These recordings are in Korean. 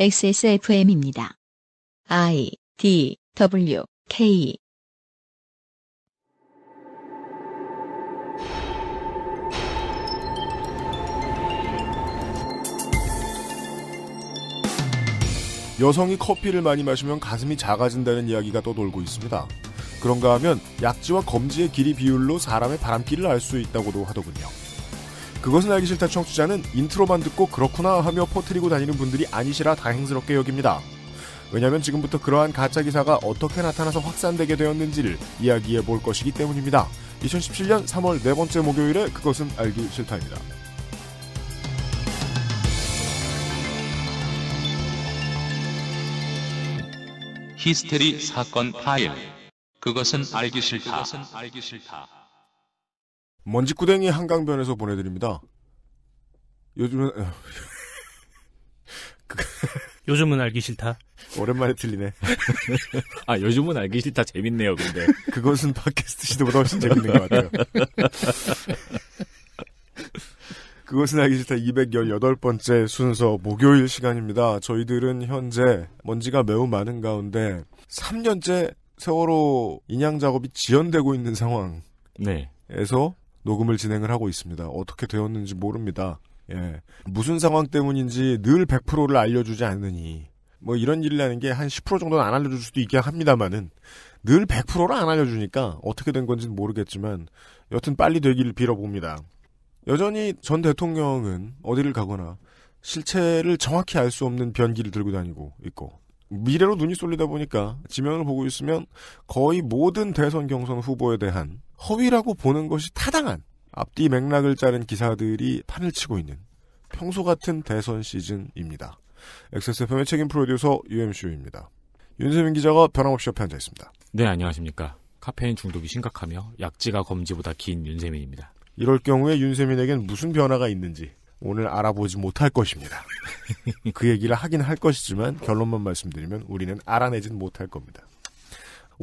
XSFM입니다. I D W K 여성이 커피를 많이 마시면 가슴이 작아진다는 이야기가 떠돌고 있습니다. 그런가 하면 약지와 검지의 길이 비율로 사람의 바람길을 알 수 있다고도 하더군요. 그것은 알기 싫다 청취자는 인트로만 듣고 그렇구나 하며 퍼트리고 다니는 분들이 아니시라 다행스럽게 여깁니다. 왜냐하면 지금부터 그러한 가짜 기사가 어떻게 나타나서 확산되게 되었는지를 이야기해 볼 것이기 때문입니다. 2017년 3월 네 번째 목요일에 그것은 알기 싫다입니다. 히스테리 사건 파일. 그것은 알기 싫다. 그것은 알기 싫다. 먼지구댕이 한강변에서 보내드립니다. 요즘은 어. 그, 요즘은 알기 싫다. 오랜만에 틀리네. 아 요즘은 알기 싫다 재밌네요. 근데 그것은 팟캐스트 시도보다 훨씬 재밌는 것 같아요. 그것은 알기 싫다 218번째 순서 목요일 시간입니다. 저희들은 현재 먼지가 매우 많은 가운데 3년째 세월호 인양 작업이 지연되고 있는 상황에서 네. 녹음을 진행을 하고 있습니다. 어떻게 되었는지 모릅니다. 예. 무슨 상황 때문인지 늘 100%를 알려주지 않으니뭐 이런 일이라는 게 한 10% 정도는 안 알려줄 수도 있긴 합니다만은, 늘 100%를 안 알려주니까 어떻게 된 건지는 모르겠지만, 여튼 빨리 되기를 빌어봅니다. 여전히 전 대통령은 어디를 가거나 실체를 정확히 알 수 없는 변기를 들고 다니고 있고, 미래로 눈이 쏠리다 보니까 지면을 보고 있으면 거의 모든 대선 경선 후보에 대한 허위라고 보는 것이 타당한 앞뒤 맥락을 자른 기사들이 판을 치고 있는 평소 같은 대선 시즌입니다. XSFM의 책임 프로듀서 UMCU입니다. 윤세민 기자가 변함없이 옆에 앉아 있습니다. 네, 안녕하십니까. 카페인 중독이 심각하며 약지가 검지보다 긴 윤세민입니다. 이럴 경우에 윤세민에겐 무슨 변화가 있는지 오늘 알아보지 못할 것입니다. 그 얘기를 하긴 할 것이지만 결론만 말씀드리면 우리는 알아내진 못할 겁니다.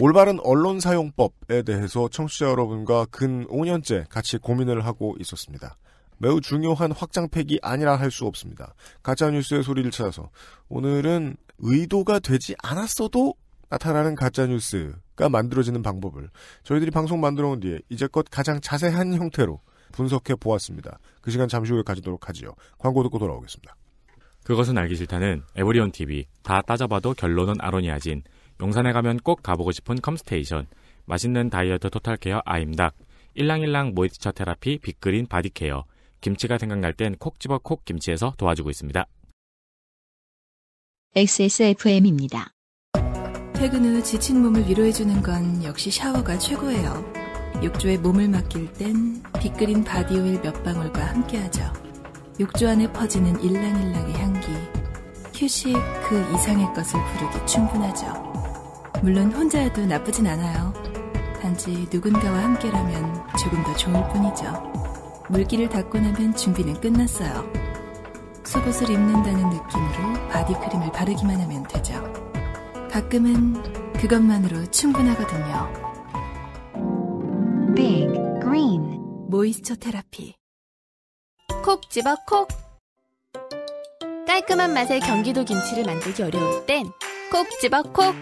올바른 언론 사용법에 대해서 청취자 여러분과 근 5년째 같이 고민을 하고 있었습니다. 매우 중요한 확장팩이 아니라 할 수 없습니다. 가짜뉴스의 소리를 찾아서 오늘은 의도가 되지 않았어도 나타나는 가짜뉴스가 만들어지는 방법을 저희들이 방송 만들어 온 뒤에 이제껏 가장 자세한 형태로 분석해 보았습니다. 그 시간 잠시 후에 가지도록 하지요. 광고 듣고 돌아오겠습니다. 그것은 알기 싫다는 에브리온 TV 다 따져봐도 결론은 아로니아진 용산에 가면 꼭 가보고 싶은 컴스테이션 맛있는 다이어트 토탈케어 아임닭 일랑일랑 모이스처 테라피 빅그린 바디케어 김치가 생각날 땐 콕 집어 콕 김치에서 도와주고 있습니다. XSFM입니다. 퇴근 후 지친 몸을 위로해주는 건 역시 샤워가 최고예요. 욕조에 몸을 맡길 땐 빗그린 바디오일 몇 방울과 함께하죠. 욕조 안에 퍼지는 일랑일랑의 향기. 큐시그 이상의 것을 부르기 충분하죠. 물론 혼자여도 나쁘진 않아요. 단지 누군가와 함께라면 조금 더 좋을 뿐이죠. 물기를 닦고 나면 준비는 끝났어요. 속옷을 입는다는 느낌으로 바디크림을 바르기만 하면 되죠. 가끔은 그것만으로 충분하거든요. 모이스처 테라피 콕 집어 콕 깔끔한 맛의 경기도 김치를 만들기 어려울 땐 콕 집어 콕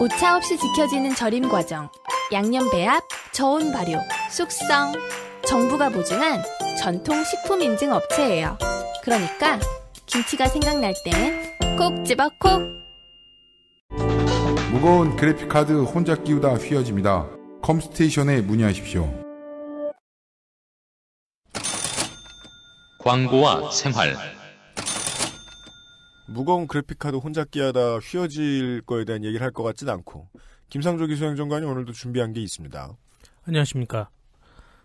오차 없이 지켜지는 절임 과정 양념 배합, 저온 발효, 숙성 정부가 보증한 전통 식품 인증 업체예요 그러니까 김치가 생각날 땐 콕 집어 콕 무거운 그래픽카드 혼자 끼우다 휘어집니다 컴스테이션에 문의하십시오 광고와 생활 무거운 그래픽카드 혼자 끼하다 휘어질 거에 대한 얘기를 할 것 같진 않고 김상조 기수행정관이 오늘도 준비한 게 있습니다. 안녕하십니까.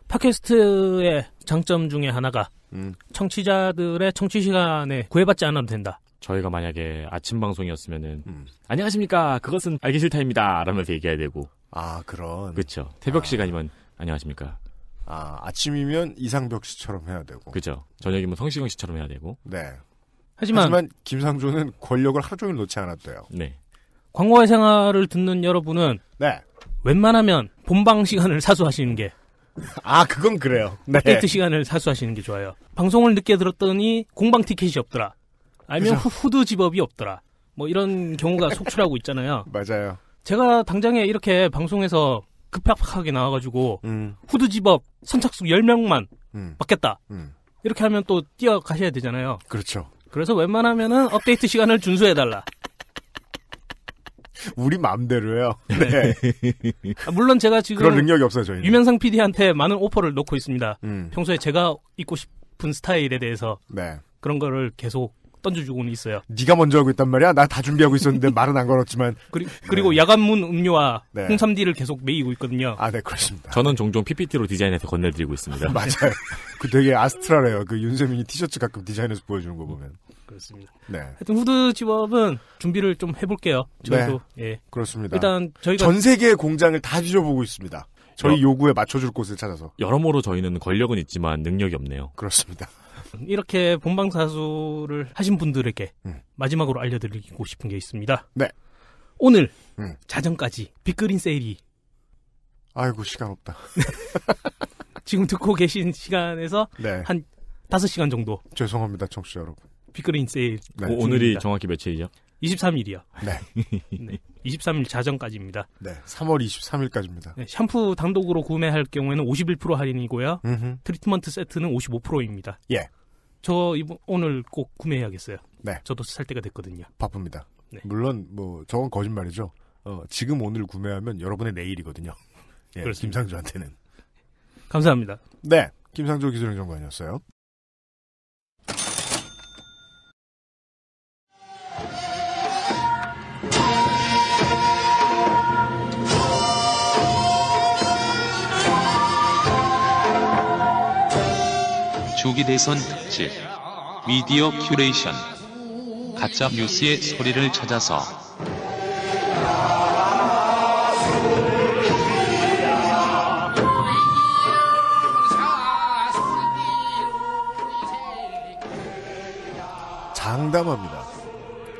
팟캐스트의 장점 중에 하나가 음. 청취자들의 청취 시간에 구애받지 않아도 된다. 저희가 만약에 아침 방송이었으면 음. 안녕하십니까 그것은 알기 싫다입니다 라면서 얘기해야 되고 아 그런 그렇죠 새벽 아. 시간이면 안녕하십니까 아, 아침이면 이상벽 씨처럼 해야 되고. 그죠. 저녁이면 성시경 씨처럼 해야 되고. 네. 하지만, 하지만 김상조는 권력을 하루 종일 놓지 않았대요. 네. 광고의 생활을 듣는 여러분은 네. 웬만하면 본방 시간을 사수하시는 게 아, 그건 그래요. 네. 데이트 시간을 사수하시는 게 좋아요. 방송을 늦게 들었더니 공방 티켓이 없더라. 아니면 그 후드 집업이 없더라. 뭐 이런 경우가 속출하고 있잖아요. 맞아요. 제가 당장에 이렇게 방송에서 급박하게 나와가지고 음. 후드 집업 선착순 10명만 음. 받겠다. 음. 이렇게 하면 또 뛰어가셔야 되잖아요. 그렇죠. 그래서 웬만하면은 업데이트 시간을 준수해달라. 우리 마음대로요. 네. 아, 물론 제가 지금 그런 능력이 없어요, 저희. 유명상 PD한테 많은 오퍼를 놓고 있습니다. 음. 평소에 제가 입고 싶은 스타일에 대해서 네. 그런 거를 계속 던져주고는 있어요. 네가 먼저 하고 있단 말이야. 나 다 준비하고 있었는데 말은 안 걸었지만. 그리고, 그리고 네. 야간문 음료와 네. 홍삼디를 계속 메이고 있거든요. 아, 네, 그렇습니다. 저는 종종 PPT로 디자인해서 건네드리고 있습니다. 맞아요. 그 되게 아스트라래요. 그 윤세민이 티셔츠 가끔 디자인해서 보여주는 거 보면. 그렇습니다. 네. 하여튼 후드 집업은 준비를 좀 해볼게요. 저희도. 네. 예. 그렇습니다. 일단 저희가 전세계 공장을 다 뒤져보고 있습니다. 저희 요구에 맞춰줄 곳을 찾아서. 여러모로 저희는 권력은 있지만 능력이 없네요. 그렇습니다. 이렇게 본방사수를 하신 분들에게 음. 마지막으로 알려드리고 싶은 게 있습니다. 네. 오늘 음. 자정까지 빅그린 세일이 아이고 시간 없다. 지금 듣고 계신 시간에서 네. 한 5시간 정도. 죄송합니다, 청취자 여러분. 빅그린 세일. 네. 오, 그 오늘이 정확히 며칠이죠? 23일이요. 네. 네. 23일 자정까지입니다. 네. 3월 23일까지입니다. 네, 샴푸 단독으로 구매할 경우에는 51% 할인이고요. 음흠. 트리트먼트 세트는 55%입니다. 예. 저 이번 오늘 꼭 구매해야겠어요. 네. 저도 살 때가 됐거든요. 바쁩니다. 네. 물론 뭐 저건 거짓말이죠. 어, 지금 오늘 구매하면 여러분의 내일이거든요. 예, 그렇습니다. 김상조한테는. 감사합니다. 네. 김상조 기술행정관이었어요. 조기 대선 특집 미디어 큐레이션 가짜 뉴스의 소리를 찾아서 장담합니다.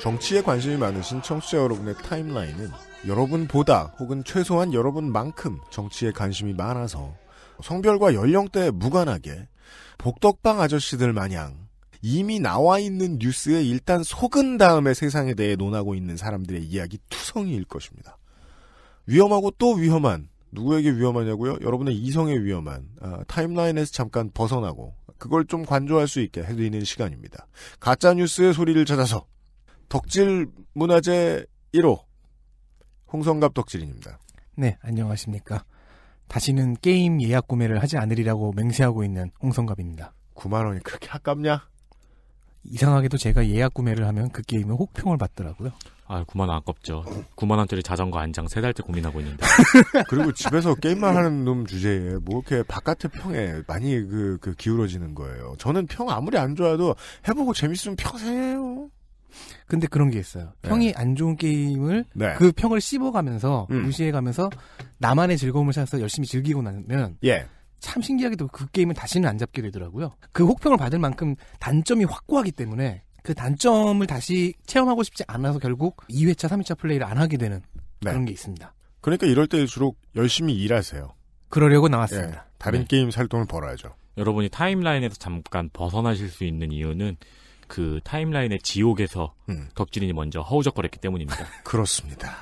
정치에 관심이 많으신 청취자 여러분의 타임라인은 여러분보다 혹은 최소한 여러분만큼 정치에 관심이 많아서 성별과 연령대에 무관하게 복덕방 아저씨들 마냥 이미 나와 있는 뉴스에 일단 속은 다음에 세상에 대해 논하고 있는 사람들의 이야기 투성이일 것입니다. 위험하고 또 위험한 누구에게 위험하냐고요? 여러분의 이성에 위험한 아, 타임라인에서 잠깐 벗어나고 그걸 좀 관조할 수 있게 해드리는 시간입니다. 가짜 뉴스의 소리를 찾아서 덕질 문화재 1호 홍성갑 덕질입니다 네, 안녕하십니까. 다시는 게임 예약 구매를 하지 않으리라고 맹세하고 있는 홍성갑입니다. 9만 원이 그렇게 아깝냐? 이상하게도 제가 예약 구매를 하면 그 게임은 혹평을 받더라고요. 아, 9만 원 아깝죠. 9만 원짜리 자전거 안장 세 달째 고민하고 있는데. 그리고 집에서 게임만 하는 놈 주제에 뭐 이렇게 바깥의 평에 많이 그, 그 기울어지는 거예요. 저는 평 아무리 안 좋아도 해보고 재밌으면 평생 해요. 근데 그런 게 있어요. 네. 평이 네. 안 좋은 게임을 네. 그 평을 씹어가면서 음. 무시해가면서 나만의 즐거움을 찾아서 열심히 즐기고 나면 예. 참 신기하게도 그 게임은 다시는 안 잡게 되더라고요. 그 혹평을 받을 만큼 단점이 확고하기 때문에 그 단점을 다시 체험하고 싶지 않아서 결국 2회차, 3회차 플레이를 안 하게 되는 네. 그런 게 있습니다. 그러니까 이럴 때일수록 열심히 일하세요. 그러려고 나왔습니다. 예. 다른 네. 게임 살 돈을 벌어야죠. 여러분이 타임라인에서 잠깐 벗어나실 수 있는 이유는 그 타임라인의 지옥에서 음. 덕질인이 먼저 허우적거렸기 때문입니다. 그렇습니다.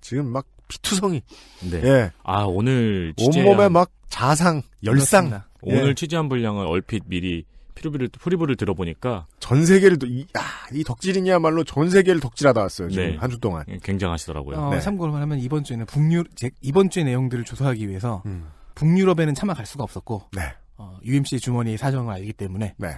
지금 막 피투성이. 네. 예. 아 오늘 온몸에 막 자상, 열상. 그렇습니다. 오늘 예. 취재한 분량을 얼핏 미리 프리뷰를 프리뷰를 들어보니까 전 세계를 이, 야, 이 덕질이야말로 전 세계를 덕질하다 왔어요 지금 네. 한주 동안 예, 굉장하시더라고요. 어, 네. 참고로 말하면 이번 주에는 북유 이번 주의 내용들을 조사하기 위해서 음. 북유럽에는 차마 갈 수가 없었고 네. 어, UMC 주머니의 사정을 알기 때문에 네.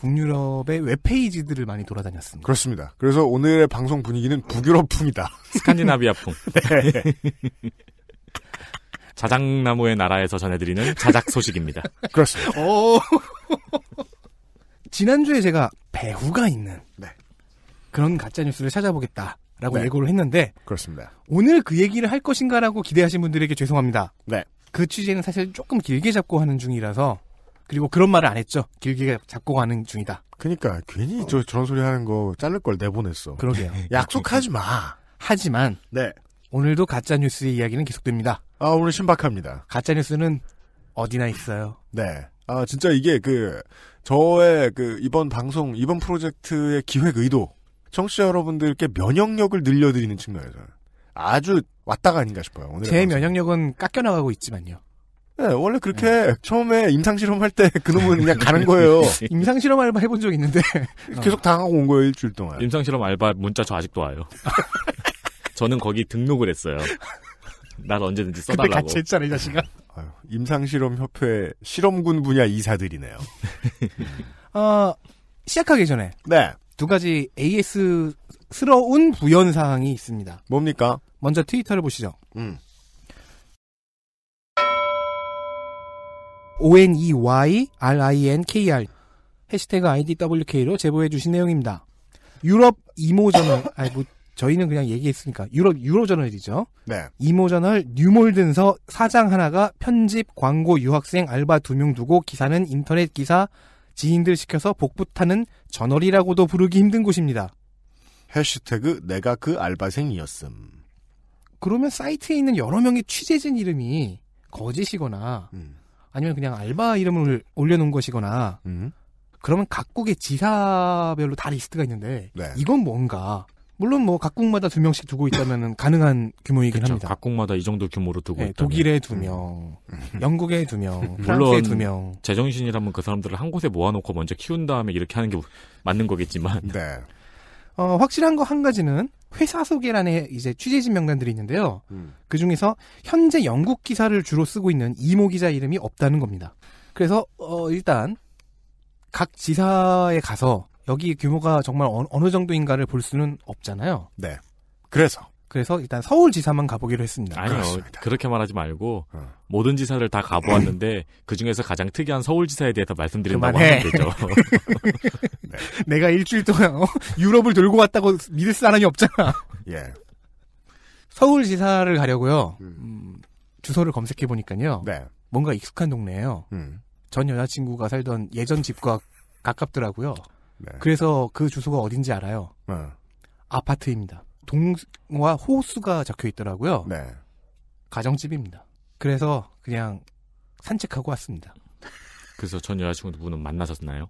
북유럽의 웹페이지들을 많이 돌아다녔습니다. 그렇습니다. 그래서 오늘의 방송 분위기는 북유럽풍이다. 스칸디나비아풍. 네. 자작나무의 나라에서 전해드리는 자작 소식입니다. 그렇습니다. 어. 지난주에 제가 배후가 있는 네. 그런 가짜뉴스를 찾아보겠다라고 네. 예고를 했는데 그렇습니다. 오늘 그 얘기를 할 것인가라고 기대하신 분들에게 죄송합니다. 네. 그 취재는 사실 조금 길게 잡고 하는 중이라서 그리고 그런 말을 안 했죠. 길게 잡고 가는 중이다. 그러니까 괜히 어. 저 저런 소리 하는 거 자를 걸 내보냈어. 그러게요. 약속하지 마. 하지만 네. 오늘도 가짜 뉴스의 이야기는 계속됩니다. 아 오늘 신박합니다. 가짜 뉴스는 어디나 있어요. 네. 아 진짜 이게 그 저의 그 이번 방송 이번 프로젝트의 기획 의도 청취자 여러분들께 면역력을 늘려드리는 측면에서 아주 왔다가 아닌가 싶어요. 오늘 제 방송. 면역력은 깎여나가고 있지만요. 네, 원래 그렇게 네. 처음에 임상실험 할 때 그놈은 그냥 가는 거예요. 임상실험 알바 해본 적 있는데 계속 당하고 온 거예요 일주일 동안. 임상실험 알바 문자 저 아직도 와요. 저는 거기 등록을 했어요. 난 언제든지 써달라고. 그때 같이 했잖아 이 자식아. 임상실험 협회 실험군 분야 이사들이네요. 음. 어, 시작하기 전에 네. 두 가지 AS스러운 부연 사항이 있습니다. 뭡니까? 먼저 트위터를 보시죠. 음. ONEYRINKR 해시태그 IDWK로 제보해 주신 내용입니다. 유럽 이모저널 아니 뭐 저희는 그냥 얘기했으니까 유럽 유로저널이죠. 네. 이모저널 뉴몰든서 사장 하나가 편집 광고 유학생 알바 두 명 두고 기사는 인터넷 기사 지인들 시켜서 복붙하는 저널이라고도 부르기 힘든 곳입니다. 해시태그 내가 그 알바생이었음. 그러면 사이트에 있는 여러 명의 취재진 이름이 거짓이거나 음. 아니면 그냥 알바 이름을 올려놓은 것이거나 음. 그러면 각국의 지사별로 다 리스트가 있는데 네. 이건 뭔가 물론 뭐 각국마다 두 명씩 두고 있다면 가능한 규모이긴 그쵸, 그렇죠. 합니다. 각국마다 이 정도 규모로 두고 네, 있다. 독일에 두 음. 명, 음. 영국에 두 명, 물론 두 명. 제정신이라면 그 사람들을 한 곳에 모아놓고 먼저 키운 다음에 이렇게 하는 게 맞는 거겠지만. 네. 어, 확실한 거 한 가지는 회사 소개란에 이제 취재진 명단들이 있는데요. 음. 그 중에서 현재 영국 기사를 주로 쓰고 있는 이모 기자 이름이 없다는 겁니다. 그래서 어, 일단 각 지사에 가서 여기 규모가 정말 어, 느 정도인가를 볼 수는 없잖아요. 네. 그래서 그래서 일단 서울지사만 가보기로 했습니다. 아니요. 그렇습니다. 그렇게 말하지 말고 어. 모든 지사를 다 가보았는데 그중에서 가장 특이한 서울지사에 대해서 말씀드린다고 그만 하면 되죠. 네. 내가 일주일 동안 어? 유럽을 돌고 왔다고 믿을 사람이 없잖아. 예. 서울지사를 가려고요. 음, 음 주소를 검색해 보니까요. 네. 뭔가 익숙한 동네예요. 음. 전 여자친구가 살던 예전 집과 가깝더라고요. 네. 그래서 그 주소가 어딘지 알아요. 어. 아파트입니다. 동화 호수가 적혀 있더라고요. 네. 가정집입니다. 그래서 그냥 산책하고 왔습니다. 그래서 전 여자친구분은 만나셨나요?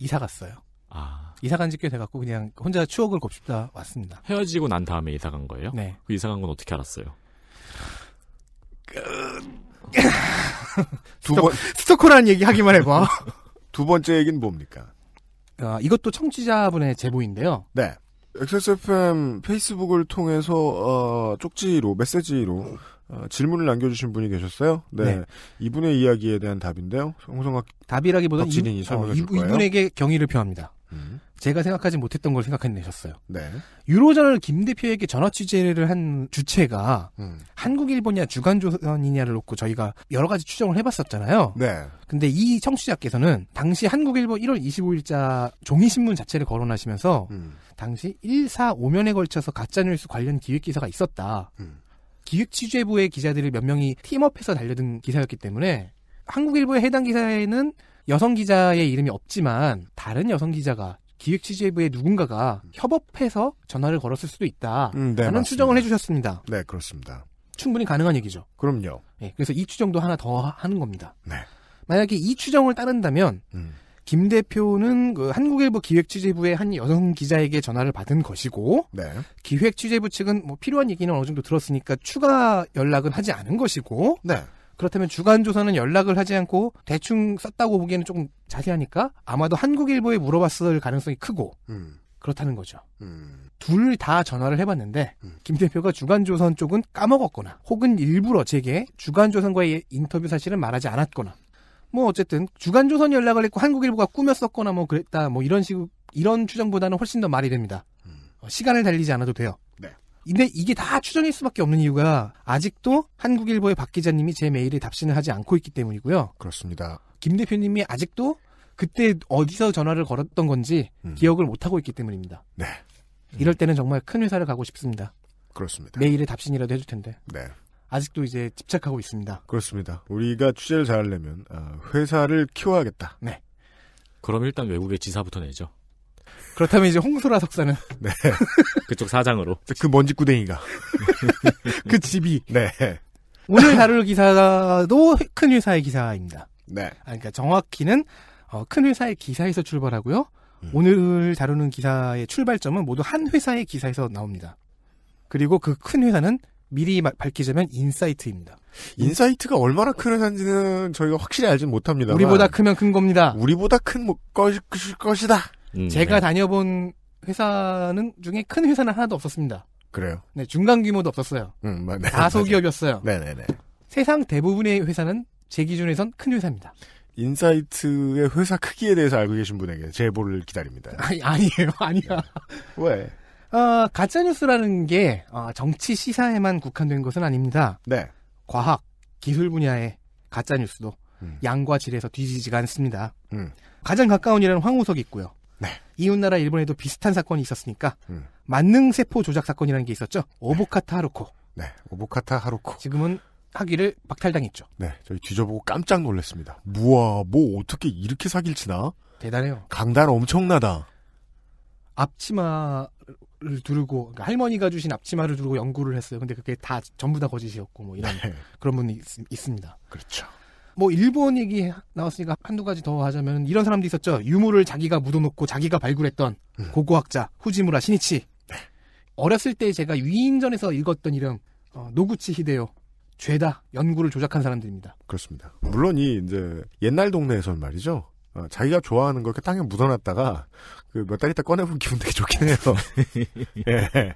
이사 갔어요. 아. 이사 간지꽤 돼갖고 그냥 혼자 추억을 곱씹다 왔습니다. 헤어지고 난 다음에 이사 간 거예요? 네. 그 이사 간 건 어떻게 알았어요? 두 번... 스토커라는 얘기 하기만 해봐. 두 번째 얘기는 뭡니까? 아, 이것도 청취자분의 제보인데요. 네. XSFM 페이스북을 통해서 어, 쪽지로 메시지로 어, 질문을 남겨주신 분이 계셨어요. 네. 네. 이분의 이야기에 대한 답인데요. 홍성학 답이라기보다 이, 어, 이, 이분에게 경의를 표합니다. 음. 제가 생각하지 못했던 걸 생각해내셨어요. 네. 유로전을 김 대표에게 전화 취재를 한 주체가 음. 한국 일보냐 주간조선이냐를 놓고 저희가 여러 가지 추정을 해봤었잖아요. 네. 근데 이 청취자께서는 당시 한국 일보 1월 25일자 종이 신문 자체를 거론하시면서 음. 당시 1, 4, 5면에 걸쳐서 가짜 뉴스 관련 기획 기사가 있었다. 음. 기획 취재부의 기자들이 몇 명이 팀업해서 달려든 기사였기 때문에 한국일보의 해당 기사에는 여성 기자의 이름이 없지만 다른 여성 기자가 기획 취재부의 누군가가 협업해서 전화를 걸었을 수도 있다라는 음, 네, 추정을 해주셨습니다. 네, 그렇습니다. 충분히 가능한 얘기죠. 그럼요. 네, 그래서 이 추정도 하나 더 하는 겁니다. 네. 만약에 이 추정을 따른다면 음. 김 대표는 그 한국일보 기획취재부의 한 여성 기자에게 전화를 받은 것이고 네. 기획취재부 측은 뭐 필요한 얘기는 어느 정도 들었으니까 추가 연락은 하지 않은 것이고 네. 그렇다면 주간조선은 연락을 하지 않고 대충 썼다고 보기에는 조금 자세하니까 아마도 한국일보에 물어봤을 가능성이 크고 음. 그렇다는 거죠. 음. 둘다 전화를 해봤는데 음. 김 대표가 주간조선 쪽은 까먹었거나 혹은 일부러 제게 주간조선과의 인터뷰 사실을 말하지 않았거나 뭐 어쨌든 주간조선 연락을 했고 한국일보가 꾸몄었거나 뭐 그랬다 뭐 이런 식 이런 추정보다는 훨씬 더 말이 됩니다. 음. 어, 시간을 달리지 않아도 돼요. 근데 이게 다 추정일 수밖에 없는 이유가 아직도 한국일보의 박 기자님이 제 메일에 답신을 하지 않고 있기 때문이고요. 그렇습니다. 김 대표님이 아직도 그때 어디서 전화를 걸었던 건지 음. 기억을 못하고 있기 때문입니다. 네. 음. 이럴 때는 정말 큰 회사를 가고 싶습니다. 그렇습니다. 메일에 답신이라도 해줄 텐데. 네. 아직도 이제 집착하고 있습니다. 그렇습니다. 우리가 취재를 잘하려면 어, 회사를 키워야겠다. 네. 그럼 일단 외국의 지사부터 내죠. 그렇다면 이제 홍소라 석사는 네. 그쪽 사장으로 그 먼지 구댕이가 그 집이 네. 오늘 다룰 기사도 큰 회사의 기사입니다. 네. 아, 그러니까 정확히는 어, 큰 회사의 기사에서 출발하고요. 음. 오늘 다루는 기사의 출발점은 모두 한 회사의 기사에서 나옵니다. 그리고 그 큰 회사는 미리 밝히자면 인사이트입니다. 인사이트가 얼마나 큰 회사인지는 저희가 확실히 알지는 못합니다. 우리보다 크면 큰 겁니다. 우리보다 큰 뭐, 것, 일 것이다. 음, 네. 제가 네. 다녀본 회사는 중에 큰 회사는 하나도 없었습니다. 그래요? 네, 중간 규모도 없었어요. 음, 네, 다소기업이었어요. 네네네. 네, 네. 세상 대부분의 회사는 제 기준에선 큰 회사입니다. 인사이트의 회사 크기에 대해서 알고 계신 분에게 제보를 기다립니다. 아니, 아니에요, 아니야. 왜? 어, 가짜뉴스라는 게 어, 정치 시사에만 국한된 것은 아닙니다. 네. 과학, 기술 분야의 가짜뉴스도 음. 양과 질에서 뒤지지가 않습니다. 음. 가장 가까운 일은 황우석이 있고요. 네. 이웃나라 일본에도 비슷한 사건이 있었으니까 음. 만능 세포 조작 사건이라는 게 있었죠. 오보카타 하루코. 네, 오보카타 하루코. 지금은 학위를 박탈당했죠. 네, 저희 뒤져보고 깜짝 놀랐습니다. 뭐야, 뭐 어떻게 이렇게 사기를 치나? 대단해요. 강단 엄청나다. 앞치마를 두르고 그러니까 할머니가 주신 앞치마를 두르고 연구를 했어요. 근데 그게 다 전부 다 거짓이었고 뭐 이런 네. 그런 분이 있, 습니다 그렇죠. 뭐 일본 얘기 나왔으니까 한두 가지 더 하자면 이런 사람도 있었죠. 유물을 자기가 묻어놓고 자기가 발굴했던 음. 고고학자 후지무라 신이치. 네. 어렸을 때 제가 위인전에서 읽었던 이름 어, 노구치 히데요. 죄다 연구를 조작한 사람들입니다. 그렇습니다. 물론 이 이제 옛날 동네에선 말이죠. 어, 자기가 좋아하는 걸 이렇게 땅에 묻어놨다가 그몇 달 있다 꺼내보면 기분 되게 좋긴 해요. 예.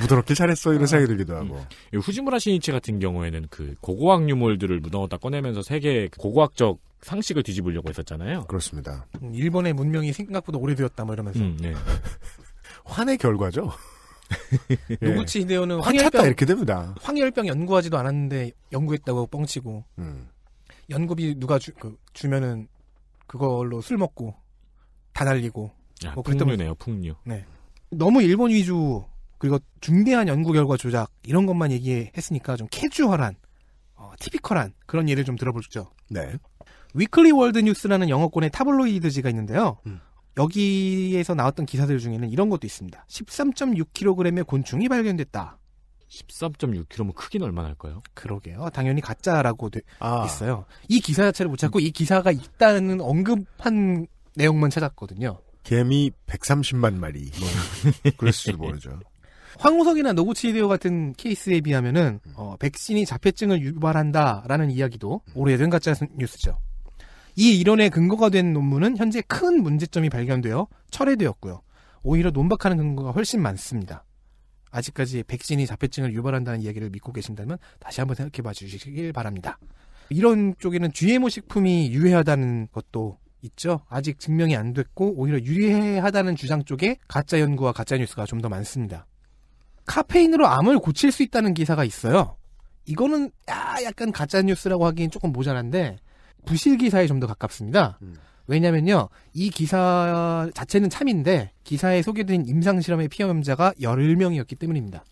무어넣게 잘했어 이런 아. 생각이 들기도 하고 음. 후지무라 신이치 같은 경우에는 그 고고학 유물들을 무어넣다 꺼내면서 세계 고고학적 상식을 뒤집으려고 했었잖아요. 그렇습니다. 음, 일본의 문명이 생각보다 오래되었다 뭐 이러면서 음, 네. 환의 결과죠. 예. 노구치 히데오는 황열병 이렇게 됩니다. 황열병 연구하지도 않았는데 연구했다고 뻥치고 음. 연구비 누가 주, 그, 주면은 그걸로 술 먹고 다 날리고 야, 아, 뭐 풍류네요 풍류. 네. 너무 일본 위주 그리고 중대한 연구 결과 조작 이런 것만 얘기했으니까 좀 캐주얼한 어, 티피컬한 그런 예를 좀 들어보죠. 네. 위클리 월드 뉴스라는 영어권의 타블로이드지가 있는데요. 음. 여기에서 나왔던 기사들 중에는 이런 것도 있습니다. 13.6kg의 곤충이 발견됐다. 13.6kg면 크는 얼마나 할까요? 그러게요. 당연히 가짜라고 돼 아. 있어요. 이 기사 자체를 못 찾고 이 기사가 있다는 언급한 내용만 찾았거든요. 개미 130만 마리. 뭐, 그랬을 도 모르죠. 황우석이나 노구치데오 같은 케이스에 비하면은 음. 어, 백신이 자폐증을 유발한다라는 이야기도 오래된 가짜 뉴스죠. 이 이론의 근거가 된 논문은 현재 큰 문제점이 발견되어 철회되었고요. 오히려 논박하는 근거가 훨씬 많습니다. 아직까지 백신이 자폐증을 유발한다는 이야기를 믿고 계신다면 다시 한번 생각해 봐 주시길 바랍니다. 이런 쪽에는 GMO 식품이 유해하다는 것도 있죠. 아직 증명이 안 됐고 오히려 유해하다는 주장 쪽에 가짜 연구와 가짜 뉴스가 좀 더 많습니다. 카페인으로 암을 고칠 수 있다는 기사가 있어요. 이거는 야, 약간 가짜 뉴스라고 하기엔 조금 모자란데 부실 기사에 좀 더 가깝습니다. 음. 왜냐면요. 이 기사 자체는 참인데 기사에 소개된 임상 실험의 피험자가 1 0명이었기 때문입니다.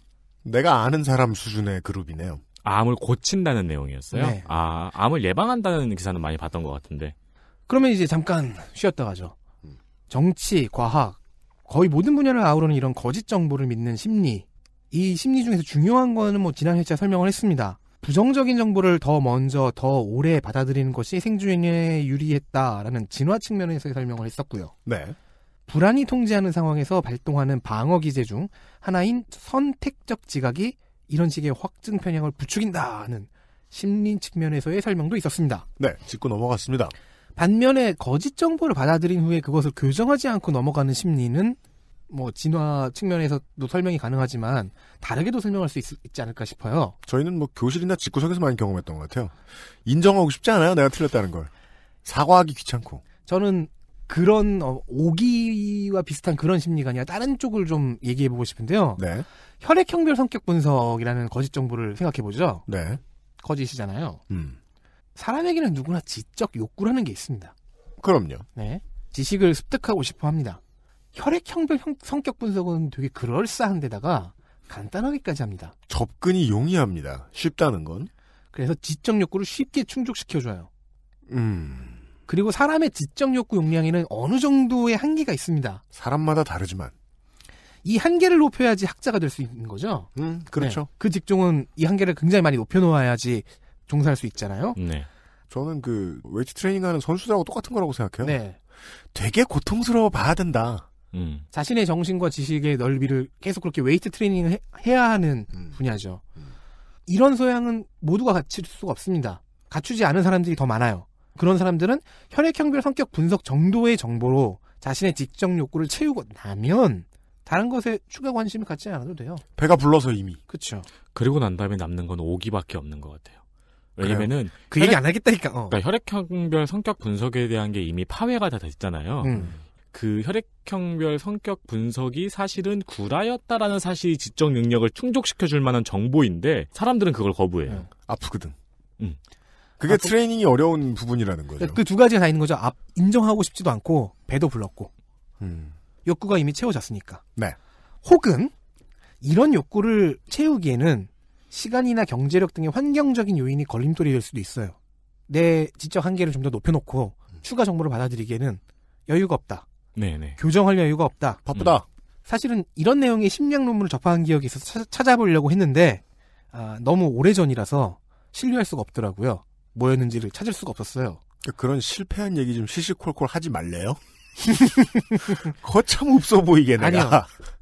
내가 아는 사람 수준의 그룹이네요. 암을 고친다는 내용이었어요? 네. 아, 암을 예방한다는 기사는 많이 봤던 것 같은데. 그러면 이제 잠깐 쉬었다 가죠. 음. 정치, 과학, 거의 모든 분야를 아우르는 이런 거짓 정보를 믿는 심리. 이 심리 중에서 중요한 거는 뭐 지난 회차 설명을 했습니다. 부정적인 정보를 더 먼저 더 오래 받아들이는 것이 생존에 주 유리했다라는 진화 측면에서의 설명을 했었고요. 네. 불안이 통제하는 상황에서 발동하는 방어 기제 중 하나인 선택적 지각이 이런 식의 확증 편향을 부추긴다는 심리 측면에서의 설명도 있었습니다. 네, 짚고 넘어갔습니다. 반면에 거짓 정보를 받아들인 후에 그것을 교정하지 않고 넘어가는 심리는 뭐 진화 측면에서도 설명이 가능하지만 다르게도 설명할 수 있, 지 않을까 싶어요. 저희는 뭐 교실이나 직구석에서 많이 경험했던 것 같아요. 인정하고 싶지 않아요. 내가 틀렸다는 걸. 사과하기 귀찮고. 저는 그런 어, 오기와 비슷한 그런 심리가 아니라 다른 쪽을 좀 얘기해 보고 싶은데요. 네. 혈액형별 성격 분석이라는 거짓 정보를 생각해 보죠. 네. 거짓이잖아요. 음. 사람에게는 누구나 지적 욕구라는 게 있습니다. 그럼요. 네. 지식을 습득하고 싶어 합니다. 혈액형별 형, 성격 분석은 되게 그럴싸한데다가 간단하기까지 합니다. 접근이 용이합니다. 쉽다는 건. 그래서 지적 욕구를 쉽게 충족시켜줘요. 음. 그리고 사람의 지적 욕구 용량에는 어느 정도의 한계가 있습니다. 사람마다 다르지만. 이 한계를 높여야지 학자가 될 수 있는 거죠. 음, 그렇죠. 네. 그 직종은 이 한계를 굉장히 많이 높여놓아야지 종사할 수 있잖아요. 네. 저는 그 웨이트 트레이닝 하는 선수들하고 똑같은 거라고 생각해요. 네. 되게 고통스러워 봐야 된다. 음. 자신의 정신과 지식의 넓이를 계속 그렇게 웨이트 트레이닝을 해, 해야 하는 음. 분야죠. 음. 이런 소양은 모두가 갖출 수가 없습니다. 갖추지 않은 사람들이 더 많아요. 그런 사람들은 혈액형별 성격 분석 정도의 정보로 자신의 직정 욕구를 채우고 나면 다른 것에 추가 관심을 갖지 않아도 돼요. 배가 불러서 이미. 그렇죠. 그리고 난 다음에 남는 건 오기밖에 없는 것 같아요. 왜냐면은 그 혈액, 얘기 안 하겠다니까. 어. 그러니까 혈액형별 성격 분석에 대한 게 이미 파회가 다 됐잖아요. 음. 그 혈액형별 성격 분석이 사실은 구라였다라는 사실이 지적 능력을 충족시켜 줄 만한 정보인데 사람들은 그걸 거부해요. 네. 아프거든. 음. 그게 아 트레이닝이 어려운 부분이라는 거죠. 그 두 가지가 다 있는 거죠. 앞 인정하고 싶지도 않고 배도 불렀고 음. 욕구가 이미 채워졌으니까. 네. 혹은 이런 욕구를 채우기에는 시간이나 경제력 등의 환경적인 요인이 걸림돌이 될 수도 있어요. 내 지적 한계를 좀 더 높여놓고 음. 추가 정보를 받아들이기에는 여유가 없다. 네네. 교정할 여유가 없다. 바쁘다. 음. 사실은 이런 내용의 심리학 논문을 접한 기억이 있어서 찾아, 보려고 했는데 아, 너무 오래전이라서 신뢰할 수가 없더라고요. 뭐였는지를 찾을 수가 없었어요. 그런 실패한 얘기 좀 시시콜콜 하지 말래요? 거참 없어 보이게 내가. 아니요.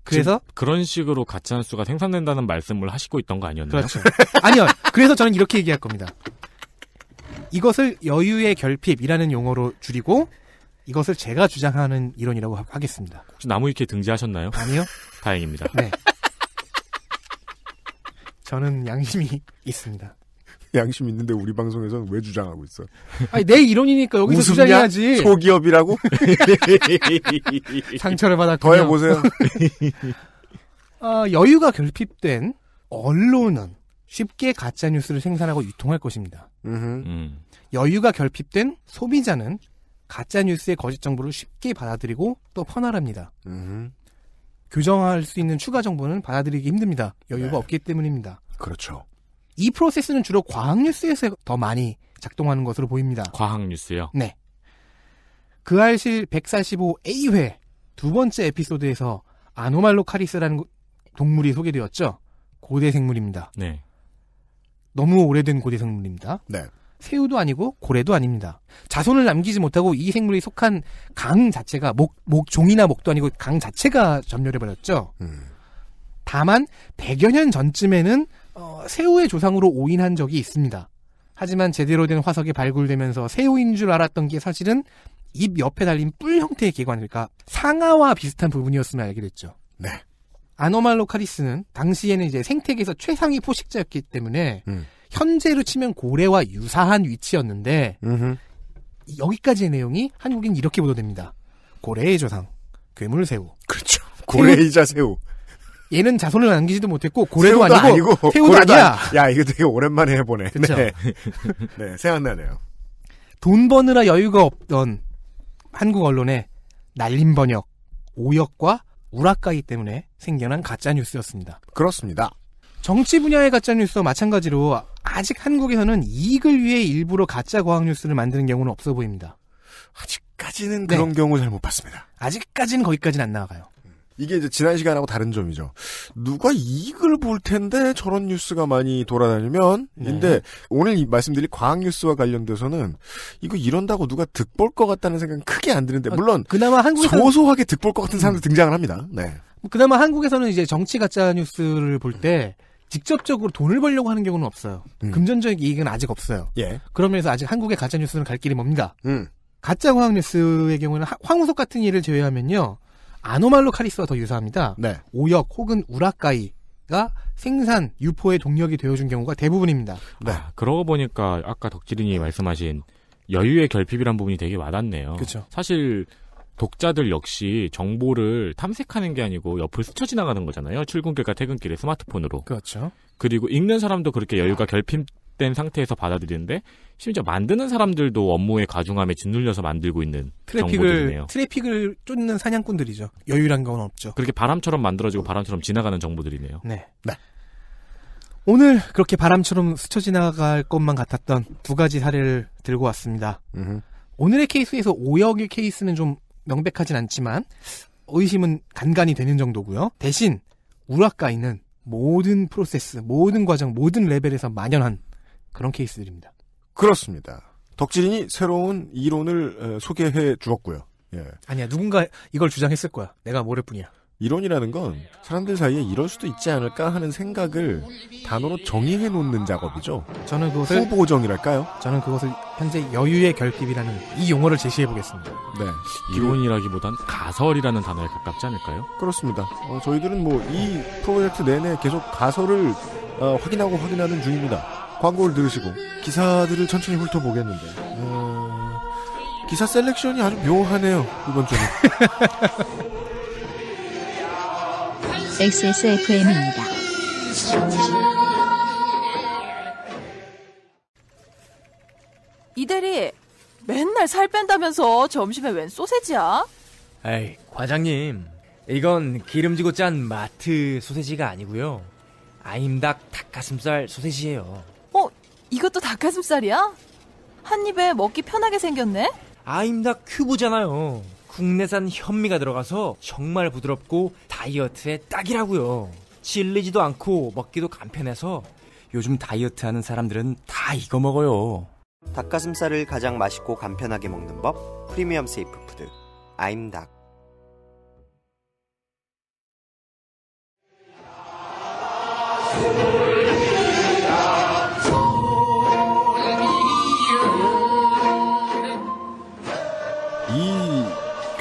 그래서 그런 식으로 가짜뉴스가 생산된다는 말씀을 하시고 있던 거 아니었나요? 그렇죠. 아니요. 그래서 저는 이렇게 얘기할 겁니다. 이것을 여유의 결핍이라는 용어로 줄이고 이것을 제가 주장하는 이론이라고 하, 겠습니다 혹시 나무위키에 등재하셨나요? 아니요. 다행입니다. 네. 저는 양심이 있습니다. 양심 있는데 우리 방송에서는 왜 주장하고 있어? 아니 내 이론이니까 여기서 웃음냐? 주장해야지. 소기업이라고? 상처를 받았군 더해 보세요. 어, 여유가 결핍된 언론은 쉽게 가짜 뉴스를 생산하고 유통할 것입니다. 음. 여유가 결핍된 소비자는 가짜 뉴스의 거짓 정보를 쉽게 받아들이고 또 퍼나릅니다. 교정할 수 있는 추가 정보는 받아들이기 힘듭니다. 여유가 네. 없기 때문입니다. 그렇죠. 이 프로세스는 주로 과학 뉴스에서 더 많이 작동하는 것으로 보입니다. 과학 뉴스요? 네. 그 알실 145A회 두 번째 에피소드에서 아노말로카리스라는 동물이 소개되었죠. 고대 생물입니다. 네. 너무 오래된 고대 생물입니다. 네. 새우도 아니고 고래도 아닙니다. 자손을 남기지 못하고 이 생물이 속한 강 자체가 목, 목 종이나 목도 아니고 강 자체가 점멸해 버렸죠. 음. 다만 100여 년 전쯤에는 어, 새우의 조상으로 오인한 적이 있습니다. 하지만 제대로 된 화석이 발굴되면서 새우인 줄 알았던 게 사실은 입 옆에 달린 뿔 형태의 기관, 그니까 상아와 비슷한 부분이었으면 알게 됐죠. 네. 아노말로카리스는 당시에는 이제 생태계에서 최상위 포식자였기 때문에 음. 현재로 치면 고래와 유사한 위치였는데 음흠. 여기까지의 내용이 한국인 이렇게 보도됩니다. 고래의 조상, 괴물새우. 그렇죠. 고래이자 새우. 얘는 자손을 남기지도 못했고 고래도 아니고, 아니고 새우도 아니야. 야 이거 되게 오랜만에 해보네. 그렇죠. 네. 네, 생각나네요. 돈 버느라 여유가 없던 한국 언론의 날림 번역, 오역과 우락가이 때문에 생겨난 가짜 뉴스였습니다. 그렇습니다. 정치 분야의 가짜뉴스와 마찬가지로 아직 한국에서는 이익을 위해 일부러 가짜 과학뉴스를 만드는 경우는 없어 보입니다. 아직까지는 네. 그런 경우 잘 못 봤습니다. 아직까지는 거기까지는 안 나가요. 이게 이제 지난 시간하고 다른 점이죠. 누가 이익을 볼 텐데 저런 뉴스가 많이 돌아다니면. 네. 근데 오늘 말씀드릴 과학 뉴스와 관련돼서는 이거 이런다고 누가 득볼 것 같다는 생각은 크게 안 드는데 어, 물론 그나마 한국 에서 소소하게 득볼 것 같은 사람들 음. 등장을 합니다. 네. 그나마 한국에서는 이제 정치 가짜 뉴스를 볼때 직접적으로 돈을 벌려고 하는 경우는 없어요. 음. 금전적 이익은 아직 없어요. 예. 그러면서 아직 한국의 가짜 뉴스는 갈 길이 멉니다. 음. 가짜 과학 뉴스의 경우는 황우석 같은 일을 제외하면요. 아노말로 카리스와 더 유사합니다. 네. 오역 혹은 우라카이가 생산 유포의 동력이 되어준 경우가 대부분입니다. 네. 아, 그러고 보니까 아까 덕질인이 말씀하신 여유의 결핍이란 부분이 되게 와닿네요. 그쵸. 사실 독자들 역시 정보를 탐색하는 게 아니고 옆을 스쳐 지나가는 거잖아요. 출근길과 퇴근길에 스마트폰으로. 그렇죠. 그리고 읽는 사람도 그렇게 여유가 결핍된 상태에서 받아들이는데 심지어 만드는 사람들도 업무의 가중함에 짓눌려서 만들고 있는 트래픽을 트래픽을 쫓는 사냥꾼들이죠. 여유란 건 없죠. 그렇게 바람처럼 만들어지고 바람처럼 지나가는 정보들이네요. 네. 네. 오늘 그렇게 바람처럼 스쳐 지나갈 것만 같았던 두 가지 사례를 들고 왔습니다. 음흠. 오늘의 케이스에서 오역의 케이스는 좀 명백하진 않지만 의심은 간간이 되는 정도고요. 대신 우라카이는 모든 프로세스, 모든 과정, 모든 레벨에서 만연한 그런 케이스들입니다. 그렇습니다. 덕질인이 새로운 이론을 소개해 주었고요. 예. 아니야, 누군가 이걸 주장했을 거야. 내가 모를 뿐이야. 이론이라는 건 사람들 사이에 이럴 수도 있지 않을까 하는 생각을 단어로 정의해 놓는 작업이죠. 저는 그것을 후보정이랄까요? 저는 그것을 현재 여유의 결핍이라는 이 용어를 제시해 보겠습니다. 네. 이론이라기보단 가설이라는 단어에 가깝지 않을까요? 그렇습니다. 어, 저희들은 뭐 이 프로젝트 내내 계속 가설을 어, 확인하고 확인하는 중입니다. 광고를 들으시고 기사들을 천천히 훑어보겠는데 어... 기사 셀렉션이 아주 묘하네요 이번 주는. XSFM입니다. 이대리, 맨날 살 뺀다면서 점심에 웬 소세지야? 에이, 과장님. 이건 기름지고 짠 마트 소세지가 아니고요. 아임닭 닭가슴살 소세지예요. 어, 이것도 닭가슴살이야? 한 입에 먹기 편하게 생겼네? 아임닭 큐브잖아요. 국내산 현미가 들어가서 정말 부드럽고 다이어트에 딱이라고요. 질리지도 않고 먹기도 간편해서 요즘 다이어트 하는 사람들은 다 이거 먹어요. 닭가슴살을 가장 맛있고 간편하게 먹는 법 프리미엄 세이프 푸드 아임닭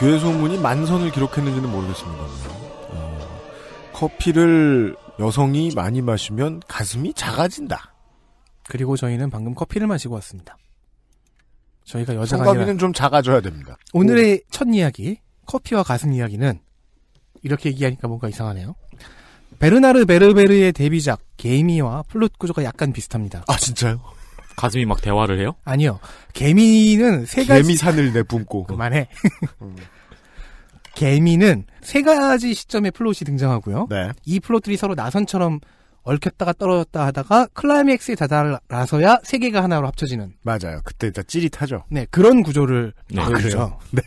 교 소문이 만선을 기록했는지는 모르겠습니다만 네. 어, 커피를 여성이 많이 마시면 가슴이 작아진다. 그리고 저희는 방금 커피를 마시고 왔습니다. 저희가 여자가 성가비는 좀 작아져야 됩니다. 오늘의 오. 첫 이야기 커피와 가슴 이야기는 이렇게 얘기하니까 뭔가 이상하네요. 베르나르 베르베르의 데뷔작 게이미와 플롯 구조가 약간 비슷합니다. 아 진짜요? 가슴이 막 대화를 해요? 아니요. 개미는 세 가지. 개미산을 내뿜고. 그만해. 음. 개미는 세 가지 시점에 플롯이 등장하고요. 네. 이 플롯들이 서로 나선처럼 얽혔다가 떨어졌다 하다가 클라이맥스에 다다라서야 세 개가 하나로 합쳐지는. 맞아요. 그때 다 찌릿하죠. 네. 그런 구조를. 네. 아, 그렇죠. 네.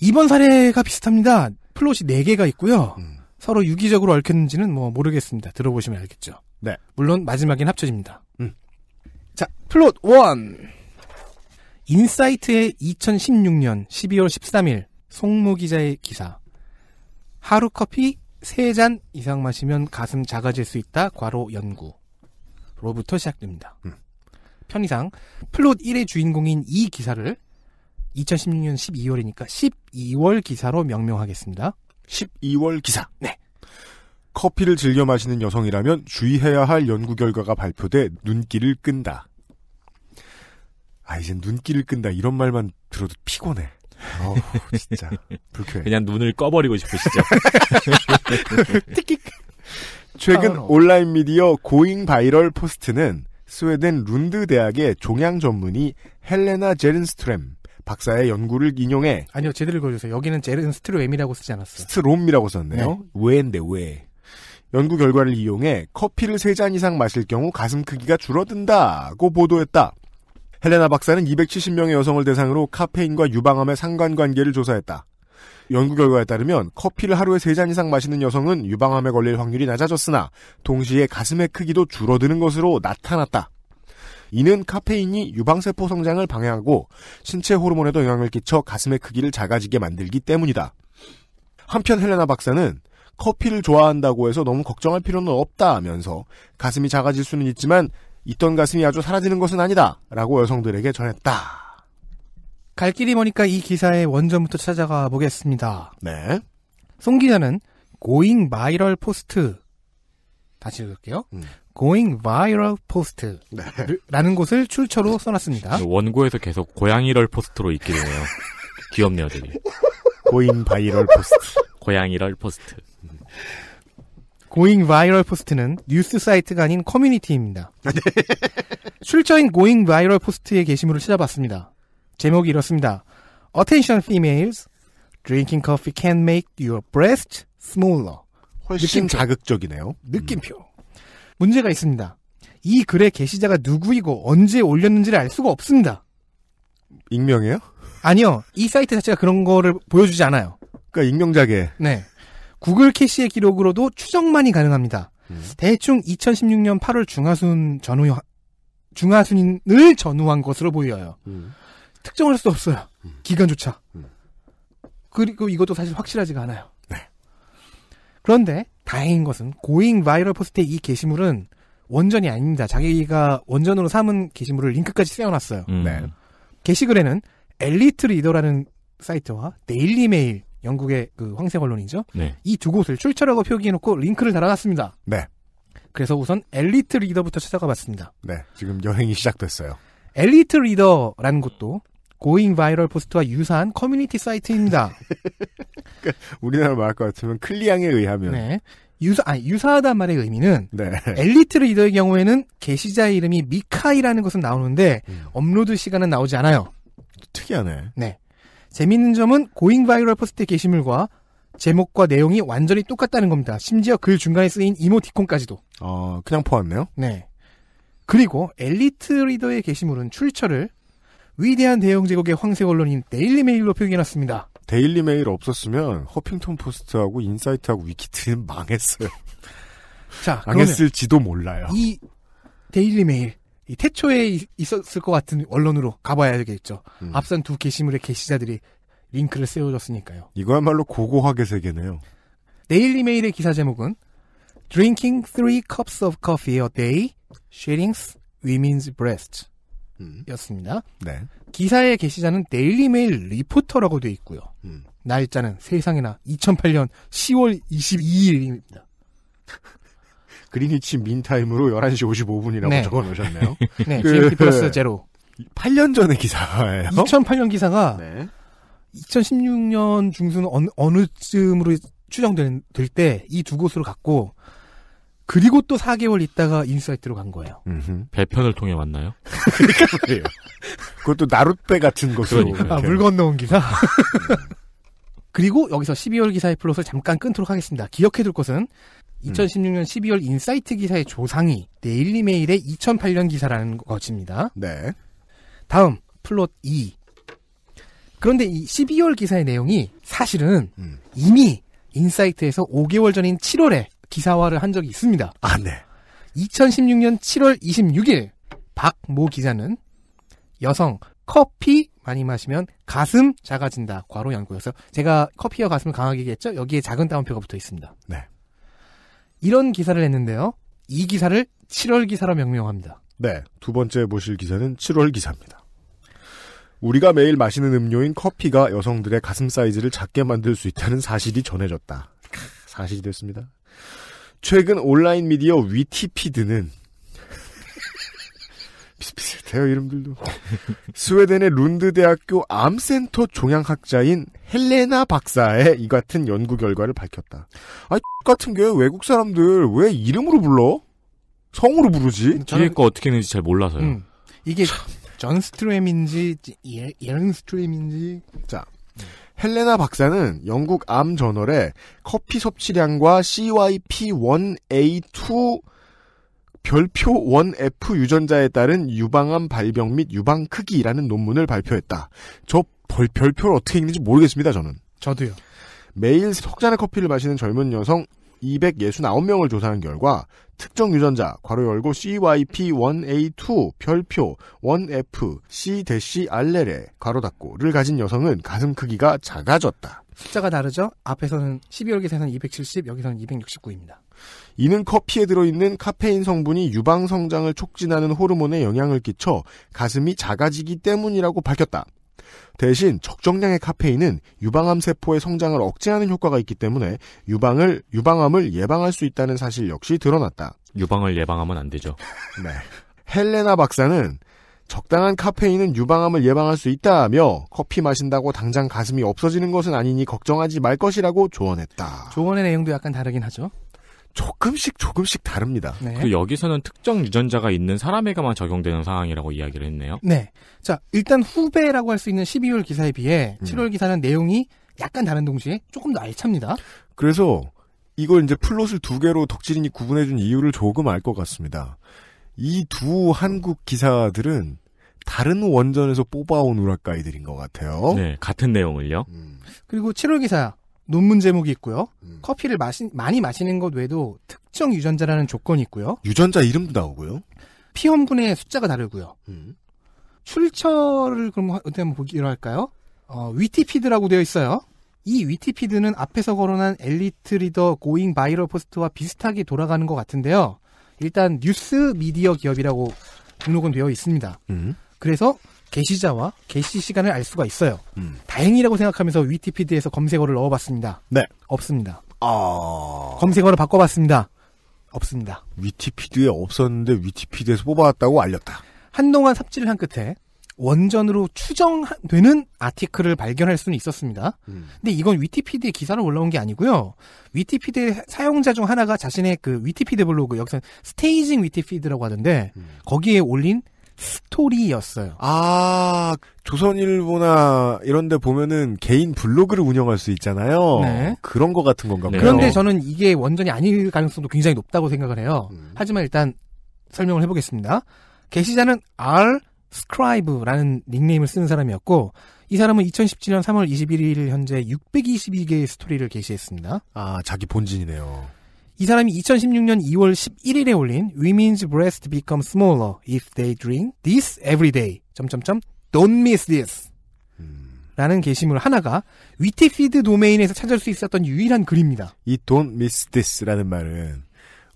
이번 사례가 비슷합니다. 플롯이 네 개가 있고요. 음. 서로 유기적으로 얽혔는지는 뭐 모르겠습니다. 들어보시면 알겠죠. 네. 물론 마지막엔 합쳐집니다. 음. 자, 플롯 1. 인사이트의 2016년 12월 13일 송무 기자의 기사. 하루 커피 3잔 이상 마시면 가슴 작아질 수 있다. 과로 연구. 로부터 시작됩니다. 음. 편의상 플롯 1의 주인공인 이 기사를 2016년 12월이니까 12월 기사로 명명하겠습니다. 12월 기사. 네. 커피를 즐겨 마시는 여성이라면 주의해야 할 연구 결과가 발표돼 눈길을 끈다. 아, 이젠 눈길을 끈다. 이런 말만 들어도 피곤해. 어우, 진짜. 불쾌해. 그냥 눈을 꺼버리고 싶으시죠? 최근 아, 온라인 미디어 고잉 바이럴 포스트는 스웨덴 룬드 대학의 종양 전문의 헬레나 제른스트렘 박사의 연구를 인용해 아니요 제대로 읽어주세요 여기는 제른스트롬이라고 쓰지 않았어요 스트롬이라고 썼네요 네. 왜인데 왜 연구 결과를 이용해 커피를 3잔 이상 마실 경우 가슴 크기가 줄어든다고 보도했다. 헬레나 박사는 270명의 여성을 대상으로 카페인과 유방암의 상관관계를 조사했다. 연구 결과에 따르면 커피를 하루에 3잔 이상 마시는 여성은 유방암에 걸릴 확률이 낮아졌으나 동시에 가슴의 크기도 줄어드는 것으로 나타났다. 이는 카페인이 유방세포 성장을 방해하고 신체 호르몬에도 영향을 끼쳐 가슴의 크기를 작아지게 만들기 때문이다. 한편 헬레나 박사는 커피를 좋아한다고 해서 너무 걱정할 필요는 없다 하면서 가슴이 작아질 수는 있지만 있던 가슴이 아주 사라지는 것은 아니다 라고 여성들에게 전했다. 갈 길이 머니까 이 기사의 원전부터 찾아가 보겠습니다. 네. 송 기자는 고잉 바이럴 포스트 다시 읽을게요. 고잉 바이럴 포스트라는 곳을 출처로 써놨습니다. 그 원고에서 계속 고양이럴 포스트로 읽기로 해요. 귀엽네요, 되게. 고잉 바이럴 포스트. 고양이럴 포스트. 고잉 바이럴 포스트는 뉴스 사이트가 아닌 커뮤니티입니다. 네. 출처인 고잉 바이럴 포스트의 게시물을 찾아봤습니다. 제목이 이렇습니다. Attention females, drinking coffee can make your breast smaller. 훨씬 느낌표. 자극적이네요. 음. 느낌표. 음. 문제가 있습니다. 이 글의 게시자가 누구이고 언제 올렸는지를 알 수가 없습니다. 익명이에요? 아니요. 이 사이트 자체가 그런 거를 보여주지 않아요. 그러니까 익명자게. 네. 구글 캐시의 기록으로도 추정만이 가능합니다. 음. 대충 2016년 8월 중하순 전후 중하순을 전후한 것으로 보여요. 음. 특정할 수 없어요. 음. 기간조차. 음. 그리고 이것도 사실 확실하지가 않아요. 네. 그런데 다행인 것은 고잉 바이럴 포스트의 이 게시물은 원전이 아닙니다. 자기가 원전으로 삼은 게시물을 링크까지 세워놨어요. 음. 네. 게시글에는 엘리트 리더라는 사이트와 데일리메일 영국의 그 황색 언론이죠. 네. 이두 곳을 출처라고 표기해놓고 링크를 달아놨습니다. 네. 그래서 우선 엘리트 리더부터 찾아가 봤습니다. 네. 지금 여행이 시작됐어요. 엘리트 리더라는 곳도 고잉 바이럴 포스트와 유사한 커뮤니티 사이트입니다. 그 우리나라 말할 것 같으면 클리앙에 의하면. 네. 유사, 아니, 유사하단 말의 의미는 네. 엘리트 리더의 경우에는 게시자의 이름이 미카이라는 것은 나오는데 음. 업로드 시간은 나오지 않아요. 특이하네. 네. 재밌는 점은 고잉 바이럴 포스트 게시물과 제목과 내용이 완전히 똑같다는 겁니다. 심지어 글 중간에 쓰인 이모티콘까지도. 어, 그냥 포함네요? 네. 그리고 엘리트 리더의 게시물은 출처를 위대한 대형 제국의 황색 언론인 데일리메일로 표기해놨습니다. 데일리메일 없었으면 허핑턴 포스트하고 인사이트하고 위키트는 망했어요. 자, 망했을지도 몰라요. 이 데일리메일 이 태초에 있었을 것 같은 언론으로 가봐야 되겠죠. 음. 앞선 두 게시물의 게시자들이 링크를 세워줬으니까요. 이거야말로 고고하게 세계네요. 네일리 메일의 기사 제목은 Drinking three cups of coffee a day, s h i l l i n g women's breast 음. 였습니다. 네. 기사의 게시자는 네일리 메일 리포터라고 돼 있고요. 음. 날짜는 세상에나 2008년 10월 22일입니다. 그리니치 민타임으로 11시 55분이라고 네. 적어 놓으셨네요. 네, 그, GMT 플러스 제로. 8년 전의 기사예요. 2008년 기사가 네. 2016년 중순 어느, 어느 쯤으로 추정될 때 이 두 곳으로 갔고 그리고 또 4개월 있다가 인사이트로 간 거예요. 음흠. 배편을 통해 왔나요? 그것도 나룻배 같은 것으로. 아, 물건 넣은 기사? 그리고 여기서 12월 기사의 플롯을 잠깐 끊도록 하겠습니다. 기억해둘 것은 2016년 12월 인사이트 기사의 조상이 네일리메일의 2008년 기사라는 것입니다. 네. 다음 플롯 2. 그런데 이 12월 기사의 내용이 사실은 음. 이미 인사이트에서 5개월 전인 7월에 기사화를 한 적이 있습니다. 아, 네. 2016년 7월 26일 박모 기자는 여성 커피 많이 마시면 가슴 작아진다. 과로 연구였어요. 제가 커피와 가슴을 강하게 얘기했죠. 여기에 작은 따옴표가 붙어 있습니다. 네. 이런 기사를 했는데요. 이 기사를 7월 기사로 명명합니다. 네. 두 번째 보실 기사는 7월 기사입니다. 우리가 매일 마시는 음료인 커피가 여성들의 가슴 사이즈를 작게 만들 수 있다는 사실이 전해졌다. 사실이 됐습니다. 최근 온라인 미디어 위티피드는 비슷비슷해요 이름들도. 스웨덴의 룬드 대학교 암센터 종양학자인 헬레나 박사의 이 같은 연구 결과를 밝혔다. 아 같은 게 외국 사람들 왜 이름으로 불러? 성으로 부르지? 이게 거 어떻게 했는지 잘 몰라서요. 음. 이게 참. 존 스트램인지 이런 예, 스트램인지 자 헬레나 박사는 영국 암 저널에 커피 섭취량과 CYP1A2 별표 1F 유전자에 따른 유방암 발병 및 유방 크기라는 논문을 발표했다. 저 벌, 별표를 어떻게 읽는지 모르겠습니다, 저는. 저도요. 매일 석잔의 커피를 마시는 젊은 여성 269명을 조사한 결과 특정 유전자 괄호 열고 CYP1A2 별표 1F C-C 알레레 괄호 닫고를 가진 여성은 가슴 크기가 작아졌다. 숫자가 다르죠? 앞에서는 12월기세는 270, 여기서는 269입니다. 이는 커피에 들어있는 카페인 성분이 유방 성장을 촉진하는 호르몬에 영향을 끼쳐 가슴이 작아지기 때문이라고 밝혔다. 대신 적정량의 카페인은 유방암 세포의 성장을 억제하는 효과가 있기 때문에 유방을 유방암을 예방할 수 있다는 사실 역시 드러났다. 유방을 예방하면 안 되죠. 네. 헬레나 박사는 적당한 카페인은 유방암을 예방할 수 있다며 커피 마신다고 당장 가슴이 없어지는 것은 아니니 걱정하지 말 것이라고 조언했다. 조언의 내용도 약간 다르긴 하죠. 조금씩 조금씩 다릅니다. 네. 그 여기서는 특정 유전자가 있는 사람에게만 적용되는 상황이라고 이야기를 했네요. 네. 자, 일단 후배라고 할 수 있는 12월 기사에 비해 음. 7월 기사는 내용이 약간 다른 동시에 조금 더 알찹니다. 그래서 이걸 이제 플롯을 두 개로 덕질인이 구분해준 이유를 조금 알 것 같습니다. 이 두 한국 기사들은 다른 원전에서 뽑아온 우라카이들인 것 같아요. 네, 같은 내용을요. 음. 그리고 7월 기사 논문 제목이 있고요. 음. 커피를 마시, 많이 마시는 것 외에도 특정 유전자라는 조건이 있고요. 유전자 이름도 나오고요. 피험군의 숫자가 다르고요. 음. 출처를 그럼 어떻게 한번 보기로 할까요? 어, 위티피드라고 되어 있어요. 이 위티피드는 앞에서 거론한 엘리트 리더 고잉 바이럴 포스트와 비슷하게 돌아가는 것 같은데요. 일단 뉴스 미디어 기업이라고 등록은 되어 있습니다. 음. 그래서 게시자와 게시 시간을 알 수가 있어요. 음. 다행이라고 생각하면서 위티피드에서 검색어를 넣어봤습니다. 네. 없습니다. 아. 검색어를 바꿔봤습니다. 없습니다. 위티피드에 없었는데 위티피드에서 뽑아왔다고 알렸다. 한동안 삽질을 한 끝에 원전으로 추정되는 아티클을 발견할 수는 있었습니다. 음. 근데 이건 위티피디의 기사로 올라온 게 아니고요. 위티피디의 사용자 중 하나가 자신의 그 위티피디 블로그 여기서 스테이징 위티피드라고 하던데 음. 거기에 올린 스토리였어요. 아, 조선일보나 이런 데 보면은 개인 블로그를 운영할 수 있잖아요. 네. 그런 거 같은 건가 봐요. 그런데 저는 이게 원전이 아닐 가능성도 굉장히 높다고 생각을 해요. 음. 하지만 일단 설명을 해보겠습니다. 게시자는 R s c r 라 b e 라는 닉네임을 쓰는 사람이었고 이 사람은 2017년 3월 21일 현재 622개의 스토리를 게시했습니다. 아, 자기 본진이네요. 이 사람이 2016년 2월 11일에 올린 Women's Breast Become Smaller If They Drink This Every Day. 점점점 Don't Miss This. 라는 게시물 하나가 위티피드 도메인에서 찾을 수 있었던 유일한 글입니다. 이 Don't Miss This라는 말은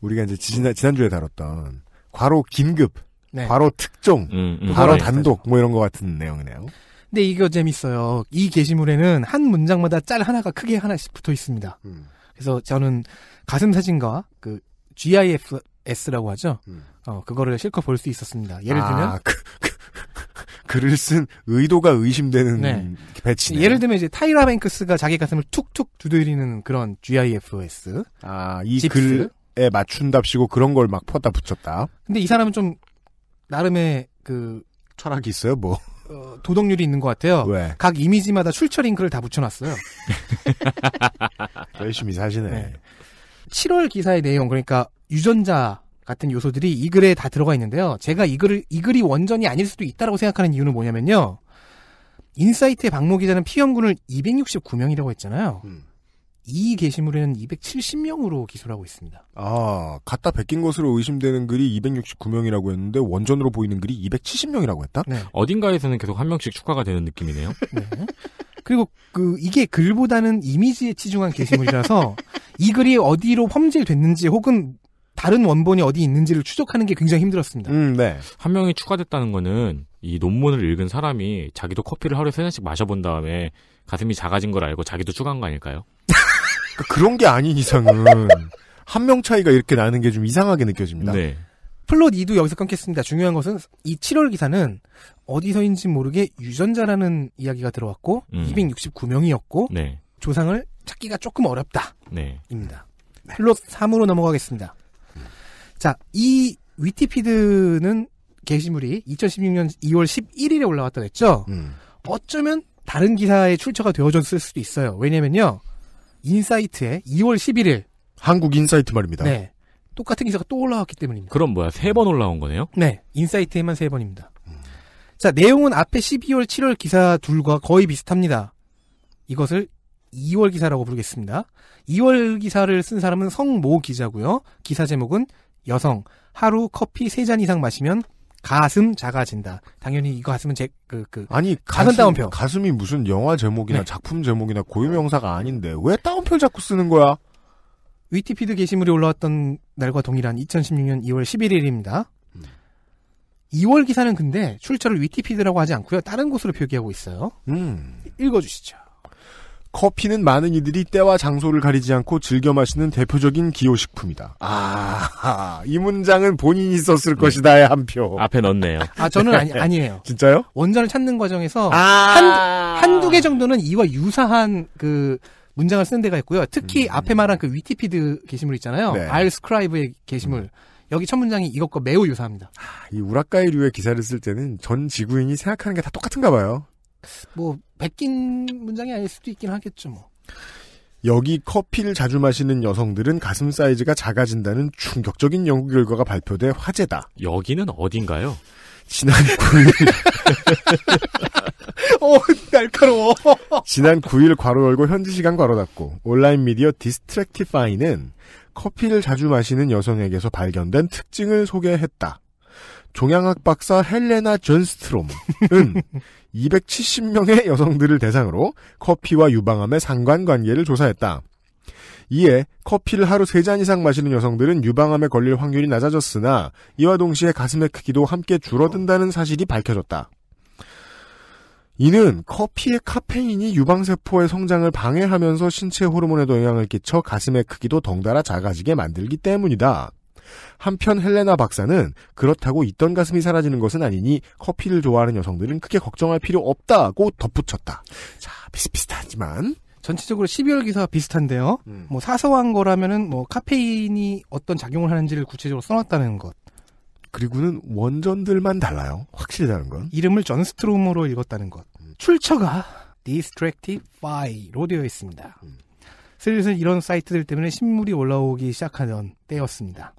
우리가 이제 지난, 지난주에 다뤘던 과로 긴급, 네. 과로 특종, 음, 음, 과로 네. 단독 뭐 이런 것 같은 내용이네요. 근데 이게 재밌어요. 이 게시물에는 한 문장마다 짤 하나가 크게 하나씩 붙어 있습니다. 음. 그래서 저는 가슴 사진과 그 GIF S라고 하죠. 음. 어, 그거를 실컷 볼 수 있었습니다. 예를 아, 들면 아, 그, 그, 글을 쓴 의도가 의심되는 네. 배치. 예를 들면 이제 타이라 뱅크스가 자기 가슴을 툭툭 두드리는 그런 GIFS. 아, 이 글에 맞춘답시고 그런 걸 막 퍼다 붙였다. 근데 이 사람은 좀 나름의 그 철학이 있어요, 뭐. 어, 도덕률이 있는 것 같아요. 왜? 각 이미지마다 출처 링크를 다 붙여놨어요. 열심히 사시네. 네. 7월 기사의 내용 그러니까 유전자 같은 요소들이 이 글에 다 들어가 있는데요. 제가 이 글을 이 글이 원전이 아닐 수도 있다라고 생각하는 이유는 뭐냐면요. 인사이트의 박모 기자는 피험군을 269명이라고 했잖아요. 음. 이 게시물에는 270명으로 기술하고 있습니다. 아, 갖다 베낀 것으로 의심되는 글이 269명이라고 했는데 원전으로 보이는 글이 270명이라고 했다? 네. 어딘가에서는 계속 한 명씩 추가가 되는 느낌이네요. 네. 그리고 그 이게 글보다는 이미지에 치중한 게시물이라서 이 글이 어디로 펌질됐는지 혹은 다른 원본이 어디 있는지를 추적하는 게 굉장히 힘들었습니다. 음, 네. 한 명이 추가됐다는 거는 이 논문을 읽은 사람이 자기도 커피를 하루에 세 잔씩 마셔본 다음에 가슴이 작아진 걸 알고 자기도 추가한 거 아닐까요? 그, 그런게 아닌 이상은 한 명 차이가 이렇게 나는 게 좀 이상하게 느껴집니다. 네. 플롯 2도 여기서 끊겠습니다. 중요한 것은 이 7월 기사는 어디서인지 모르게 유전자라는 이야기가 들어왔고 음. 269명이었고 네. 조상을 찾기가 조금 어렵다. 네. 입니다. 플롯 3으로 넘어가겠습니다. 자, 이 위티피드는 게시물이 2016년 2월 11일에 올라왔다고 했죠. 음. 어쩌면 다른 기사에 출처가 되어졌을 수도 있어요. 왜냐면요. 인사이트에 2월 11일 한국 인사이트 말입니다. 네. 똑같은 기사가 또 올라왔기 때문입니다. 그럼 뭐야? 세 번 올라온 거네요? 네. 인사이트에만 세 번입니다. 자, 내용은 앞에 12월, 7월 기사 둘과 거의 비슷합니다. 이것을 2월 기사라고 부르겠습니다. 2월 기사를 쓴 사람은 성모 기자고요. 기사 제목은 여성 하루 커피 3잔 이상 마시면 가슴 작아진다. 당연히 이거 가슴은 제그그 그, 아니 가슴 다운표. 가슴이 무슨 영화 제목이나 네. 작품 제목이나 고유명사가 아닌데 왜 다운표 자꾸 쓰는 거야? 위티피드 게시물이 올라왔던 날과 동일한 2016년 2월 11일입니다. 2월 기사는 근데 출처를 위티피드라고 하지 않고요. 다른 곳으로 표기하고 있어요. 음. 읽어주시죠. 커피는 많은 이들이 때와 장소를 가리지 않고 즐겨 마시는 대표적인 기호식품이다. 아, 이 문장은 본인이 썼을 네. 것이다의 한 표. 앞에 넣네요 아, 저는 아니, 아니에요. 진짜요? 원전을 찾는 과정에서 아~ 한, 한두 개 정도는 이와 유사한 그 문장을 쓰는 데가 있고요. 특히 음. 앞에 말한 그 위티피드 게시물 있잖아요. 네. 알스크라이브의 게시물. 음. 여기 첫 문장이 이것과 매우 유사합니다. 아, 이 우라카이류의 기사를 쓸 때는 전 지구인이 생각하는 게 다 똑같은가 봐요. 뭐 베낀 문장이 아닐 수도 있긴 하겠죠. 뭐. 여기 커피를 자주 마시는 여성들은 가슴 사이즈가 작아진다는 충격적인 연구 결과가 발표돼 화제다. 여기는 어딘가요? 지난 9일. 어, 날카로워. 지난 9일 괄호 열고 현지 시간 괄호 닫고 온라인 미디어 디스트랙티파이는 커피를 자주 마시는 여성에게서 발견된 특징을 소개했다. 종양학 박사 헬레나 존스트롬은 270명의 여성들을 대상으로 커피와 유방암의 상관관계를 조사했다. 이에 커피를 하루 3잔 이상 마시는 여성들은 유방암에 걸릴 확률이 낮아졌으나 이와 동시에 가슴의 크기도 함께 줄어든다는 사실이 밝혀졌다. 이는 커피의 카페인이 유방세포의 성장을 방해하면서 신체 호르몬에도 영향을 끼쳐 가슴의 크기도 덩달아 작아지게 만들기 때문이다. 한편 헬레나 박사는 그렇다고 있던 가슴이 사라지는 것은 아니니 커피를 좋아하는 여성들은 크게 걱정할 필요 없다고 덧붙였다. 자, 비슷비슷하지만 전체적으로 12월 기사와 비슷한데요. 음. 뭐 사소한 거라면은 뭐 카페인이 어떤 작용을 하는지를 구체적으로 써놨다는 것. 그리고는 원전들만 달라요. 확실히 다른 건. 이름을 전 스트롬으로 읽었다는 것. 음. 출처가 Distractify로 되어 있습니다. 음. 슬슬 이런 사이트들 때문에 신물이 올라오기 시작하던 때였습니다.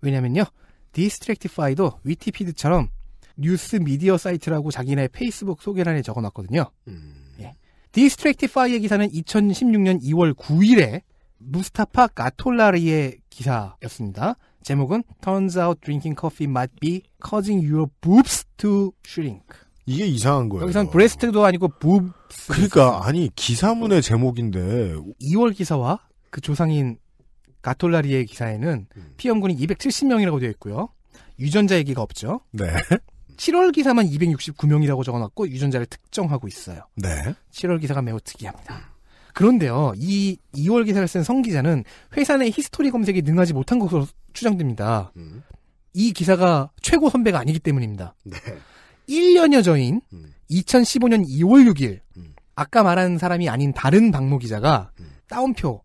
왜냐면요. Distractify도 위티피드처럼 뉴스 미디어 사이트라고 자기네 페이스북 소개란에 적어놨거든요. 음. 예. 디스트랙티파이의 기사는 2016년 2월 9일에 무스타파 가톨라리의 기사였습니다. 제목은 Turns out drinking coffee might be causing your boobs to shrink. 이게 이상한 거예요. 여기선 브레스트도 아니고 boobs. 그러니까 아니 기사문의 제목인데 2월 기사와 그 조상인 가톨라리의 기사에는 음. 피험군이 270명이라고 되어 있고요. 유전자 얘기가 없죠. 네. 7월 기사만 269명이라고 적어놨고 유전자를 특정하고 있어요. 네. 7월 기사가 매우 특이합니다. 그런데요, 이 2월 기사를 쓴 성 기자는 회사 내 히스토리 검색이 능하지 못한 것으로 추정됩니다. 음. 이 기사가 최고 선배가 아니기 때문입니다. 네. 1년여 전인 음. 2015년 2월 6일, 음. 아까 말한 사람이 아닌 다른 박모 기자가 음. 따옴표,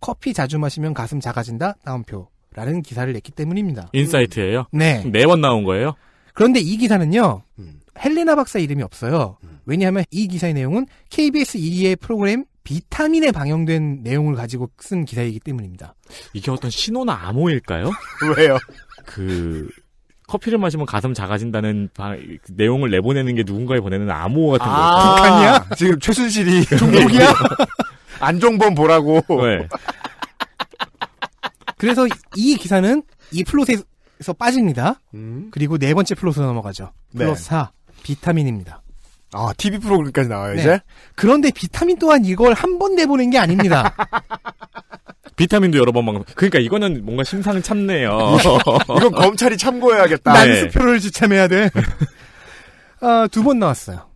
커피 자주 마시면 가슴 작아진다, 따옴표. 라는 기사를 냈기 때문입니다. 인사이트예요? 네. 매번 나온 거예요? 그런데 이 기사는요, 음. 헬레나 박사 이름이 없어요. 음. 왜냐하면 이 기사의 내용은 KBS 2의 프로그램 비타민에 방영된 내용을 가지고 쓴 기사이기 때문입니다. 이게 어떤 신호나 암호일까요? 왜요? 그 커피를 마시면 가슴 작아진다는 바... 내용을 내보내는 게 누군가에 보내는 암호 같은 거. 아~ 북한이야? 지금 최순실이 네. 중국이야? 안종범 보라고. 네. 그래서 이 기사는 이 플롯에서 빠집니다. 음? 그리고 네 번째 플롯으로 넘어가죠. 플롯 네. 4, 비타민입니다. 아, TV 프로그램까지 나와요, 네. 이제? 그런데 비타민 또한 이걸 한 번 내보낸 게 아닙니다. 비타민도 여러 번 먹는. 그러니까 이거는 뭔가 심상을 참네요. 이건 검찰이 참고해야겠다. 난수표를 네. 지참해야 돼. 어, 아, 두 번 나왔어요.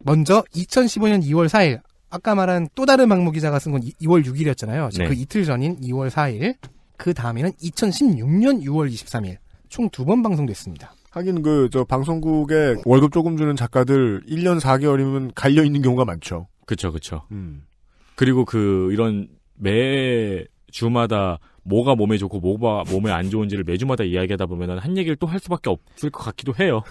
먼저 2015년 2월 4일. 아까 말한 또 다른 막무 기자가 쓴 건 2월 6일이었잖아요. 네. 그 이틀 전인 2월 4일. 그 다음에는 2016년 6월 23일. 총 두 번 방송됐습니다. 하긴 그 저 방송국에 월급 조금 주는 작가들 1년 4개월이면 갈려 있는 경우가 많죠. 그렇죠, 그렇죠. 음. 그리고 그 이런 매 주마다 뭐가 몸에 좋고 뭐가 몸에 안 좋은지를 매주마다 이야기하다 보면 한 얘기를 또 할 수밖에 없을 것 같기도 해요.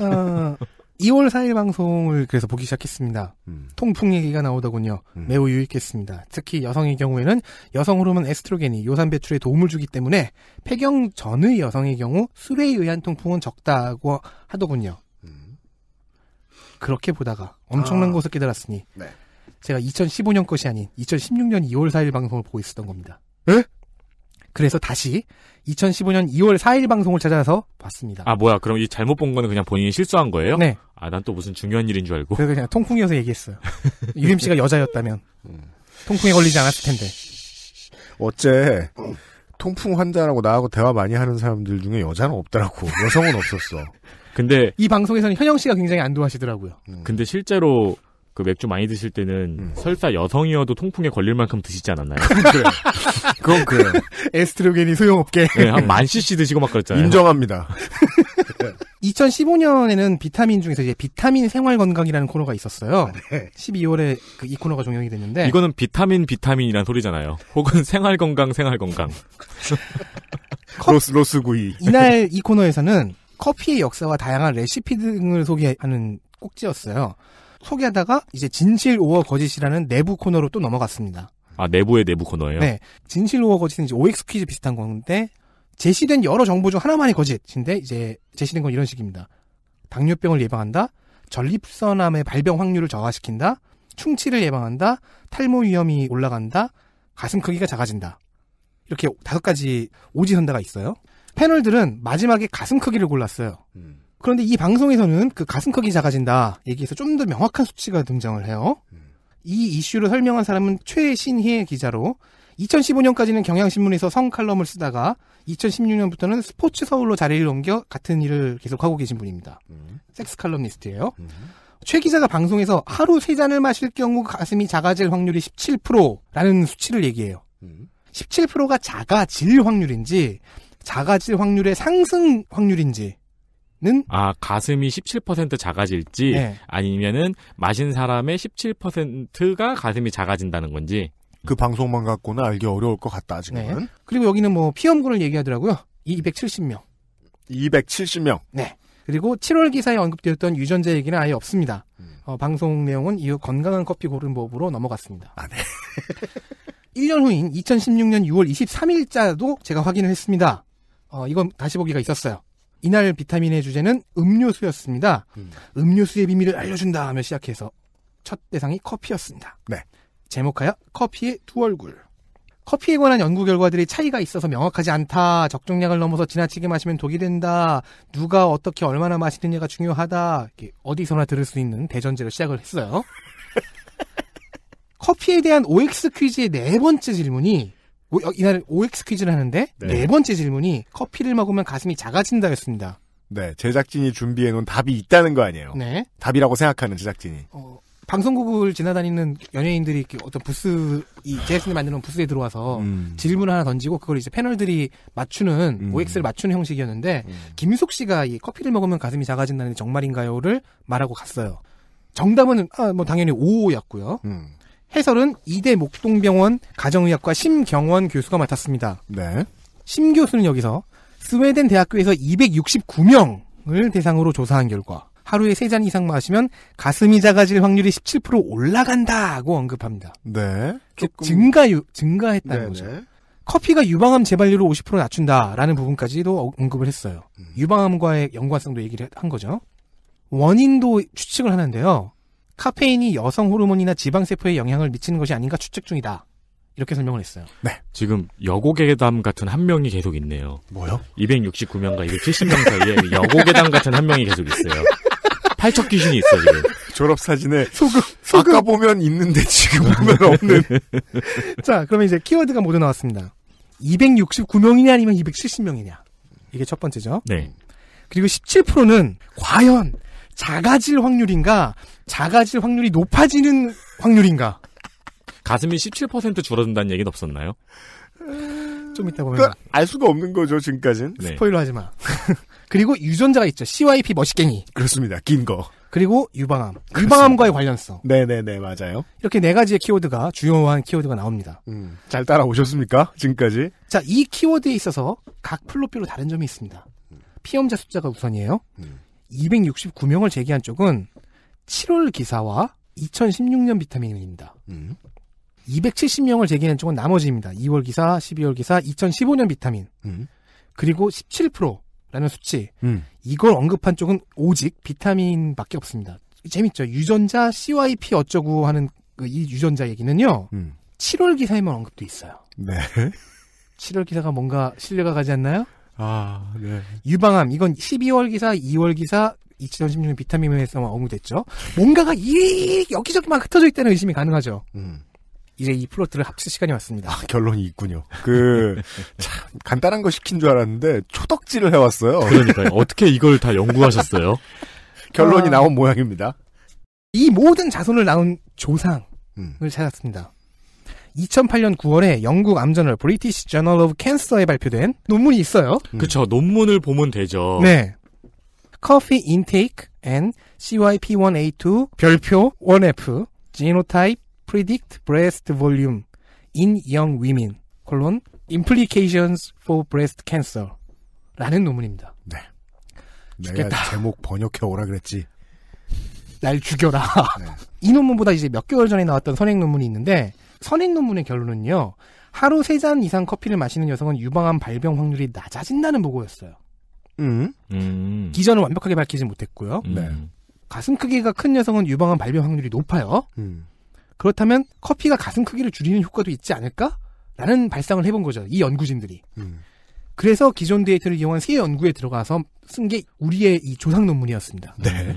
어, 2월 4일 방송을 그래서 보기 시작했습니다. 음. 통풍 얘기가 나오더군요. 음. 매우 유익했습니다. 특히 여성의 경우에는 여성 호르몬 에스트로겐이 요산 배출에 도움을 주기 때문에 폐경 전의 여성의 경우 술에 의한 통풍은 적다고 하더군요. 음. 그렇게 보다가 엄청난 아. 것을 깨달았으니 네. 제가 2015년 것이 아닌 2016년 2월 4일 방송을 보고 있었던 겁니다. 에? 그래서 다시 2015년 2월 4일 방송을 찾아서 봤습니다. 아 뭐야? 그럼 이 잘못 본 거는 그냥 본인이 실수한 거예요? 네. 아 난 또 무슨 중요한 일인 줄 알고. 그래서 그냥 통풍이어서 얘기했어요. 유림 씨가 여자였다면 음. 통풍에 걸리지 않았을 텐데. 어째 통풍 환자라고 나하고 대화 많이 하는 사람들 중에 여자는 없더라고. 여성은 없었어. 근데 이 방송에서는 현영 씨가 굉장히 안도하시더라고요. 음. 근데 실제로 그 맥주 많이 드실 때는 음. 설사 여성이어도 통풍에 걸릴 만큼 드시지 않았나요? 그건 그래요. 에스트로겐이 소용없게. 네, 한만 cc 드시고 막 그랬잖아요. 인정합니다. 2015년에는 비타민 중에서 이제 비타민 생활 건강이라는 코너가 있었어요. 아, 네. 12월에 그 이 코너가 종영이 됐는데 이거는 비타민 비타민이란 소리잖아요. 혹은 생활 건강 생활 건강. 로스 로스 구이. 이날 이 코너에서는 커피의 역사와 다양한 레시피 등을 소개하는 꼭지였어요. 소개하다가 이제 진실 오어 거짓이라는 내부 코너로 또 넘어갔습니다. 아 내부의 내부 코너예요? 네. 진실 오어 거짓은 이제 OX 퀴즈 비슷한 건데 제시된 여러 정보 중 하나만이 거짓인데 이제 제시된 건 이런 식입니다. 당뇨병을 예방한다. 전립선암의 발병 확률을 저하시킨다. 충치를 예방한다. 탈모 위험이 올라간다. 가슴 크기가 작아진다. 이렇게 다섯 가지 오지선다가 있어요. 패널들은 마지막에 가슴 크기를 골랐어요. 음. 그런데 이 방송에서는 그 가슴 크기 작아진다 얘기해서좀 더 명확한 수치가 등장을 해요. 이 이슈를 설명한 사람은 최신희의 기자로 2015년까지는 경향신문에서 성 칼럼을 쓰다가 2016년부터는 스포츠 서울로 자리를 옮겨 같은 일을 계속하고 계신 분입니다. 음. 섹스 칼럼니스트예요. 음. 최 기자가 방송에서 하루 세 잔을 마실 경우 가슴이 작아질 확률이 17%라는 수치를 얘기해요. 음. 17%가 작아질 확률인지 작아질 확률의 상승 확률인지 는아 가슴이 17% 작아질지 네. 아니면은 마신 사람의 17%가 가슴이 작아진다는 건지 그 방송만 갖고는 알기 어려울 것 같다 지금은 네. 그리고 여기는 뭐 피험군을 얘기하더라고요 270명 270명 네 그리고 7월 기사에 언급되었던 유전자 얘기는 아예 없습니다 음. 어, 방송 내용은 이후 건강한 커피 고른 법으로 넘어갔습니다 아, 네. 1년 후인 2016년 6월 23일자도 제가 확인을 했습니다 어, 이건 다시 보기가 있었어요 이날 비타민의 주제는 음료수였습니다. 음. 료수의 비밀을 알려준다 하며 시작해서 첫 대상이 커피였습니다. 네. 제목하여 커피의 두 얼굴. 커피에 관한 연구 결과들이 차이가 있어서 명확하지 않다. 적중량을 넘어서 지나치게 마시면 독이 된다. 누가 어떻게 얼마나 마시느냐가 중요하다. 이렇게 어디서나 들을 수 있는 대전제로 시작을 했어요. 커피에 대한 OX 퀴즈의 네 번째 질문이 오, 어, 이날 OX 퀴즈를 하는데 네. 네. 번째 질문이 커피를 먹으면 가슴이 작아진다였습니다. 네, 제작진이 준비해 놓은 답이 있다는 거 아니에요. 네. 답이라고 생각하는 제작진이. 어, 방송국을 지나다니는 연예인들이 어떤 부스 이 제작진이 만드는 부스에 들어와서 음. 질문을 하나 던지고 그걸 이제 패널들이 맞추는 음. OX를 맞추는 형식이었는데 음. 김숙 씨가 이 커피를 먹으면 가슴이 작아진다는 정말인가요를 말하고 갔어요. 정답은 아, 뭐 당연히 5호였고요. 음. 해설은 이대 목동병원 가정의학과 심경원 교수가 맡았습니다. 네. 심 교수는 여기서 스웨덴 대학교에서 269명을 대상으로 조사한 결과 하루에 세 잔 이상 마시면 가슴이 작아질 확률이 17% 올라간다고 언급합니다. 네. 조금... 증가유, 증가했다는 네네. 거죠. 커피가 유방암 재발률을 50% 낮춘다라는 부분까지도 언급을 했어요. 음. 유방암과의 연관성도 얘기를 한 거죠. 원인도 추측을 하는데요. 카페인이 여성 호르몬이나 지방세포에 영향을 미치는 것이 아닌가 추측 중이다. 이렇게 설명을 했어요. 네. 지금 여고괴담 같은 한 명이 계속 있네요. 뭐요? 269명과 270명 사이에 여고괴담 같은 한 명이 계속 있어요. 팔척 귀신이 있어 지금. 졸업 사진에 소금, 소금. 아까 보면 있는데 지금 보면 없는. 자, 그러면 이제 키워드가 모두 나왔습니다. 269명이냐 아니면 270명이냐. 이게 첫 번째죠. 네. 그리고 17%는 과연 작아질 확률인가 작아질 확률이 높아지는 확률인가? 가슴이 17% 줄어든다는 얘기는 없었나요? 좀 이따 보면 그러니까 알 수가 없는 거죠 지금까지는 네. 스포일러 하지 마. 그리고 유전자가 있죠. CYP 머시갱이. 그렇습니다. 긴 거. 그리고 유방암. 그렇습니다. 유방암과의 관련성. 네네네 맞아요. 이렇게 네 가지의 키워드가 주요한 키워드가 나옵니다. 음, 잘 따라오셨습니까 지금까지? 자이 키워드에 있어서 각 플로피로 다른 점이 있습니다. 피험자 숫자가 우선이에요. 음. 269명을 제기한 쪽은 7월 기사와 2016년 비타민입니다. 음. 270명을 제기한 쪽은 나머지입니다. 2월 기사, 12월 기사, 2015년 비타민. 음. 그리고 17%라는 수치. 음. 이걸 언급한 쪽은 오직 비타민밖에 없습니다. 재밌죠? 유전자 CYP 어쩌고 하는 그이 유전자 얘기는요. 7월 음. 기사에만 언급돼 있어요. 네. 7월 기사가 뭔가 신뢰가 가지 않나요? 아, 네. 유방암 이건 12월 기사, 2월 기사, 2016년 비타민 회사만 업무됐죠 뭔가가 이 여기저기 막 흩어져 있다는 의심이 가능하죠. 음. 이제 이 플로트를 합칠 시간이 왔습니다. 아, 결론이 있군요. 그, 참, 간단한 거 시킨 줄 알았는데, 초덕질을 해왔어요. 그러니까요. 어떻게 이걸 다 연구하셨어요? 결론이 아... 나온 모양입니다. 이 모든 자손을 낳은 조상을 음. 찾았습니다. 2008년 9월에 영국 암저널 브리티시 저널 오브 캔서에 발표된 논문이 있어요. 음. 그쵸. 논문을 보면 되죠. 네. 커피 인테이크 a CYP1A2 별표 1F Genotype Predict Breast Volume in Young Women 콜론 Implications for Breast Cancer 라는 논문입니다. 네. 죽겠다. 내가 제목 번역해 오라 그랬지. 날 죽여라. 네. 이 논문보다 이제 몇 개월 전에 나왔던 선행 논문이 있는데 선행 논문의 결론은요. 하루 세 잔 이상 커피를 마시는 여성은 유방암 발병 확률이 낮아진다는 보고였어요. 음. 음. 기전을 완벽하게 밝히지 못했고요. 음. 네. 가슴 크기가 큰 여성은 유방암 발병 확률이 높아요. 그렇다면 커피가 가슴 크기를 줄이는 효과도 있지 않을까? 라는 발상을 해본 거죠. 이 연구진들이. 그래서 기존 데이터를 이용한 새 연구에 들어가서 쓴 게 우리의 이 조상 논문이었습니다. 네.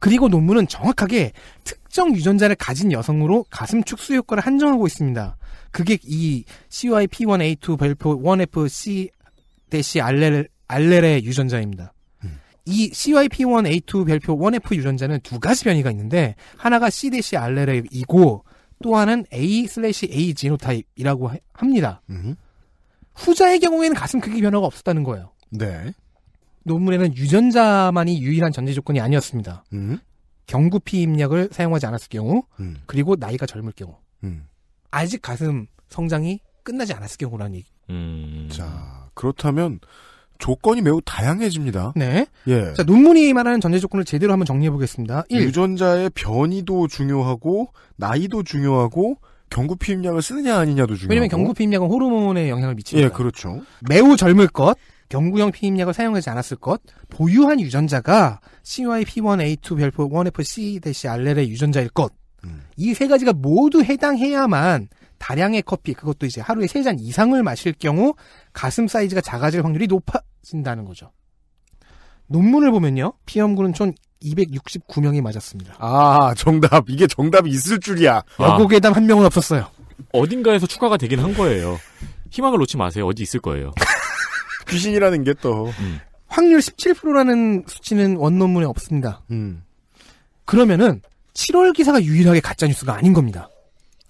그리고 논문은 정확하게 특정 유전자를 가진 여성으로 가슴 축소 효과를 한정하고 있습니다. 그게 이 CYP1A2 별표 1FC 대시 알렐, 알렐의 유전자입니다. 음. 이 CYP1A2 별표 1F 유전자는 두 가지 변이가 있는데 하나가 C 대시 알렐이고 또 하나는 A 슬래시 A 지노타입이라고 합니다. 음. 후자의 경우에는 가슴 크기 변화가 없었다는 거예요. 네. 논문에는 유전자만이 유일한 전제 조건이 아니었습니다. 음. 경구피 입력을 사용하지 않았을 경우, 음. 그리고 나이가 젊을 경우, 음. 아직 가슴 성장이 끝나지 않았을 경우라는 얘기. 음. 자, 그렇다면 조건이 매우 다양해집니다. 네. 예. 자, 논문이 말하는 전제 조건을 제대로 한번 정리해 보겠습니다. 유전자의 변이도 중요하고 나이도 중요하고 경구 피임약을 쓰느냐 아니냐도 중요하고. 왜냐면 경구 피임약은 호르몬에 영향을 미치니다 예, 그렇죠. 매우 젊을 것, 경구형 피임약을 사용하지 않았을 것, 보유한 유전자가 CYP1A2 별표 1FC-RL의 유전자일 것. 음. 이세 가지가 모두 해당해야만 다량의 커피, 그것도 이제 하루에 세 잔 이상을 마실 경우 가슴 사이즈가 작아질 확률이 높아진다는 거죠. 논문을 보면요. 피염군은 총 269명이 맞았습니다. 아, 정답. 이게 정답이 있을 줄이야. 아. 여고괴담 한 명은 없었어요. 어딘가에서 추가가 되긴 한 거예요. 희망을 놓지 마세요. 어디 있을 거예요. 귀신이라는 게 또. 음. 확률 17%라는 수치는 원논문에 없습니다. 음. 그러면은 7월 기사가 유일하게 가짜뉴스가 아닌 겁니다.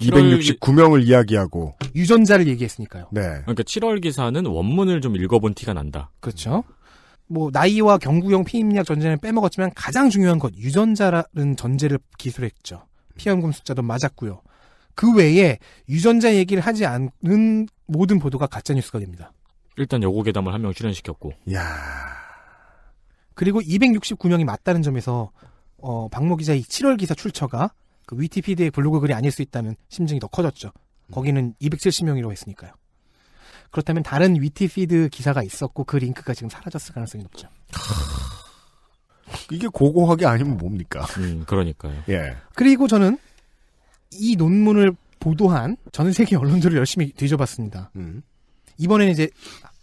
269명을 이야기하고 유전자를 얘기했으니까요. 네. 그러니까 7월 기사는 원문을 좀 읽어본 티가 난다. 그렇죠. 뭐 나이와 경구형 피임약 전제는 빼먹었지만 가장 중요한 것 유전자라는 전제를 기술했죠. 피임금 숫자도 맞았고요. 그 외에 유전자 얘기를 하지 않는 모든 보도가 가짜 뉴스가 됩니다. 일단 여고 괴담을 한 명 출연시켰고. 야. 그리고 269명이 맞다는 점에서 어, 박모 기자의 7월 기사 출처가 그위티피디의 블로그 글이 아닐 수 있다면 심증이 더 커졌죠. 음. 거기는 270명이라고 했으니까요. 그렇다면 다른 위티피드 기사가 있었고 그 링크가 지금 사라졌을 가능성이 높죠. 이게 고고하게 아니면 뭡니까? 음, 그러니까요. 예. 그리고 저는 이 논문을 보도한 전 세계 언론들을 열심히 뒤져봤습니다. 음. 이번에는 이제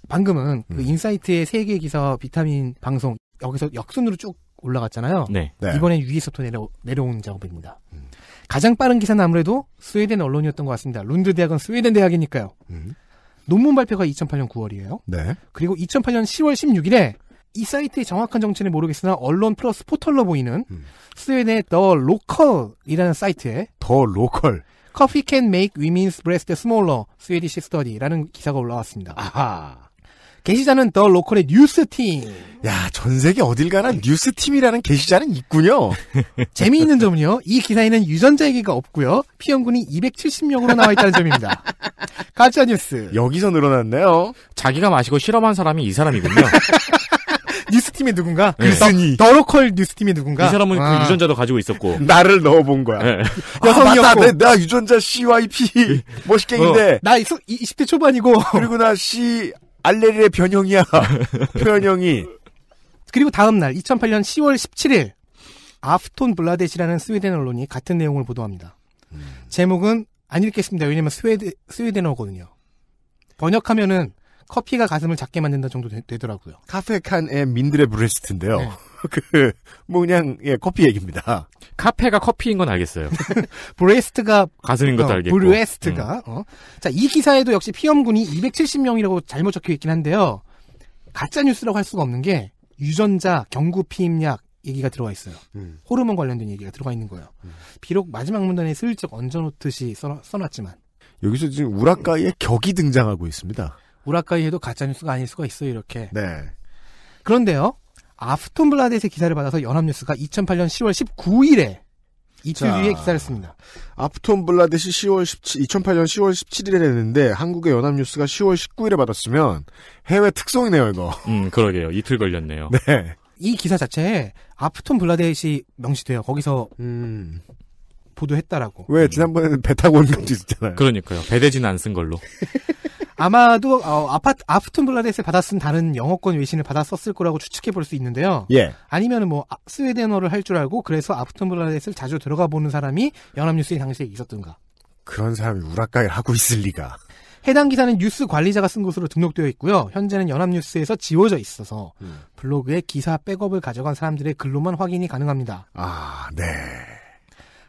방금은 그 음. 그 인사이트의 세계 기사 비타민 방송 여기서 역순으로 쭉 올라갔잖아요. 네. 네. 이번엔 위에서부터 내려, 내려온 작업입니다. 음. 가장 빠른 기사는 아무래도 스웨덴 언론이었던 것 같습니다. 룬드 대학은 스웨덴 대학이니까요. 음. 논문 발표가 2008년 9월이에요. 네. 그리고 2008년 10월 16일에 이 사이트의 정확한 정체는 모르겠으나 언론 플러스 포털로 보이는 음. 스웨덴의 더 로컬이라는 사이트에 더 로컬 커피 캔 메이크 위민스 m 레스 e women's b r e a s 라는 기사가 올라왔습니다. 아하. 게시자는 더 로컬의 뉴스팀. 야, 전 세계 어딜 가나 뉴스팀이라는 게시자는 있군요. 재미있는 점은요. 이 기사에는 유전자 얘기가 없고요. 피형군이 270명으로 나와 있다는 점입니다. 가짜 뉴스. 여기서 늘어났네요. 자기가 마시고 실험한 사람이 이 사람이군요. 뉴스팀이 누군가? 네. 글쓰니. 더, 로컬 뉴스팀이 누군가? 이 사람은 그 아. 그 유전자도 가지고 있었고. 나를 넣어본 거야. 네. 여성이었고. 아, 맞다. 내, 나 유전자 CYP. 멋있게인데. 어. 나 20대 초반이고. 그리고 나 C, 알레르의 변형이야. 변형이. 그리고 다음 날 2008년 10월 17일 아프톤 블라데시라는 스웨덴 언론이 같은 내용을 보도합니다. 음. 제목은 안 읽겠습니다. 왜냐면 스웨덴 스웨덴어거든요. 번역하면은 커피가 가슴을 작게 만든다 정도 되, 더라고요 카페칸의 민드의 브레스트인데요. 네. 그, 뭐 그냥, 예, 커피 얘기입니다. 카페가 커피인 건 알겠어요. 브레스트가. 가슴인 것도 어, 알겠고. 브레스트가. 음. 어. 자, 이 기사에도 역시 피험군이 270명이라고 잘못 적혀 있긴 한데요. 가짜뉴스라고 할 수가 없는 게 유전자, 경구 피임약, 얘기가 들어가 있어요. 음. 호르몬 관련된 얘기가 들어가 있는 거예요. 음. 비록 마지막 문단에 슬쩍 얹어놓듯이 써놨지만 여기서 지금 우라카이의 격이 등장하고 있습니다. 우라카이 해도 가짜뉴스가 아닐 수가 있어요, 이렇게. 네. 그런데요, 아프톤블라데스 기사를 받아서 연합뉴스가 2008년 10월 19일에 이틀 자, 뒤에 기사를 씁니다. 아프톤블라데시 10월 17, 2008년 10월 17일에 했는데 한국의 연합뉴스가 10월 19일에 받았으면 해외 특성이네요, 이거. 음, 그러게요. 이틀 걸렸네요. 네. 이 기사 자체에 아프톤블라데시 명시돼요. 거기서 음. 보도했다라고. 왜 지난번에는 배 타고 온 건지 있잖아요. 그러니까요. 배대지는 안 쓴 걸로. 아마도 어, 아파트 아프튼 블라데스에 받아쓴 다른 영어권 외신을 받았썼을 거라고 추측해 볼 수 있는데요. 예. 아니면은 뭐 아, 스웨덴어를 할 줄 알고 그래서 아프튼 블라데스를 자주 들어가 보는 사람이 연합뉴스인 당시에 있었던가. 그런 사람이 우라카이를 하고 있을 리가. 해당 기사는 뉴스 관리자가 쓴 것으로 등록되어 있고요. 현재는 연합뉴스에서 지워져 있어서 음. 블로그에 기사 백업을 가져간 사람들의 글로만 확인이 가능합니다. 아, 네.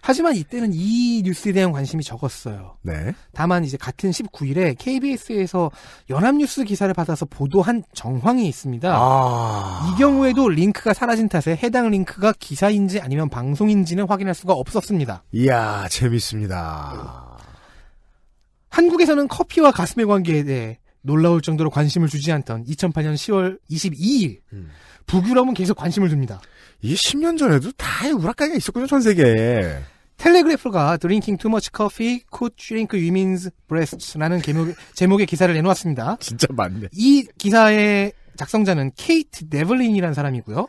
하지만 이때는 이 뉴스에 대한 관심이 적었어요. 네. 다만 이제 같은 19일에 KBS에서 연합뉴스 기사를 받아서 보도한 정황이 있습니다. 아... 이 경우에도 링크가 사라진 탓에 해당 링크가 기사인지 아니면 방송인지는 확인할 수가 없었습니다. 이야, 재밌습니다. 한국에서는 커피와 가슴의 관계에 대해 놀라울 정도로 관심을 주지 않던 2008년 10월 22일 음. 북유럽은 계속 관심을 줍니다. 이 10년 전에도 다 우라카이가 있었군요, 전 세계에. 텔레그래프가 드링킹 투머치 커피 could shrink women's breasts라는 제목, 제목의 기사를 내놓았습니다. 진짜 맞네. 이 기사의 작성자는 케이트 데블린이라는 사람이고요.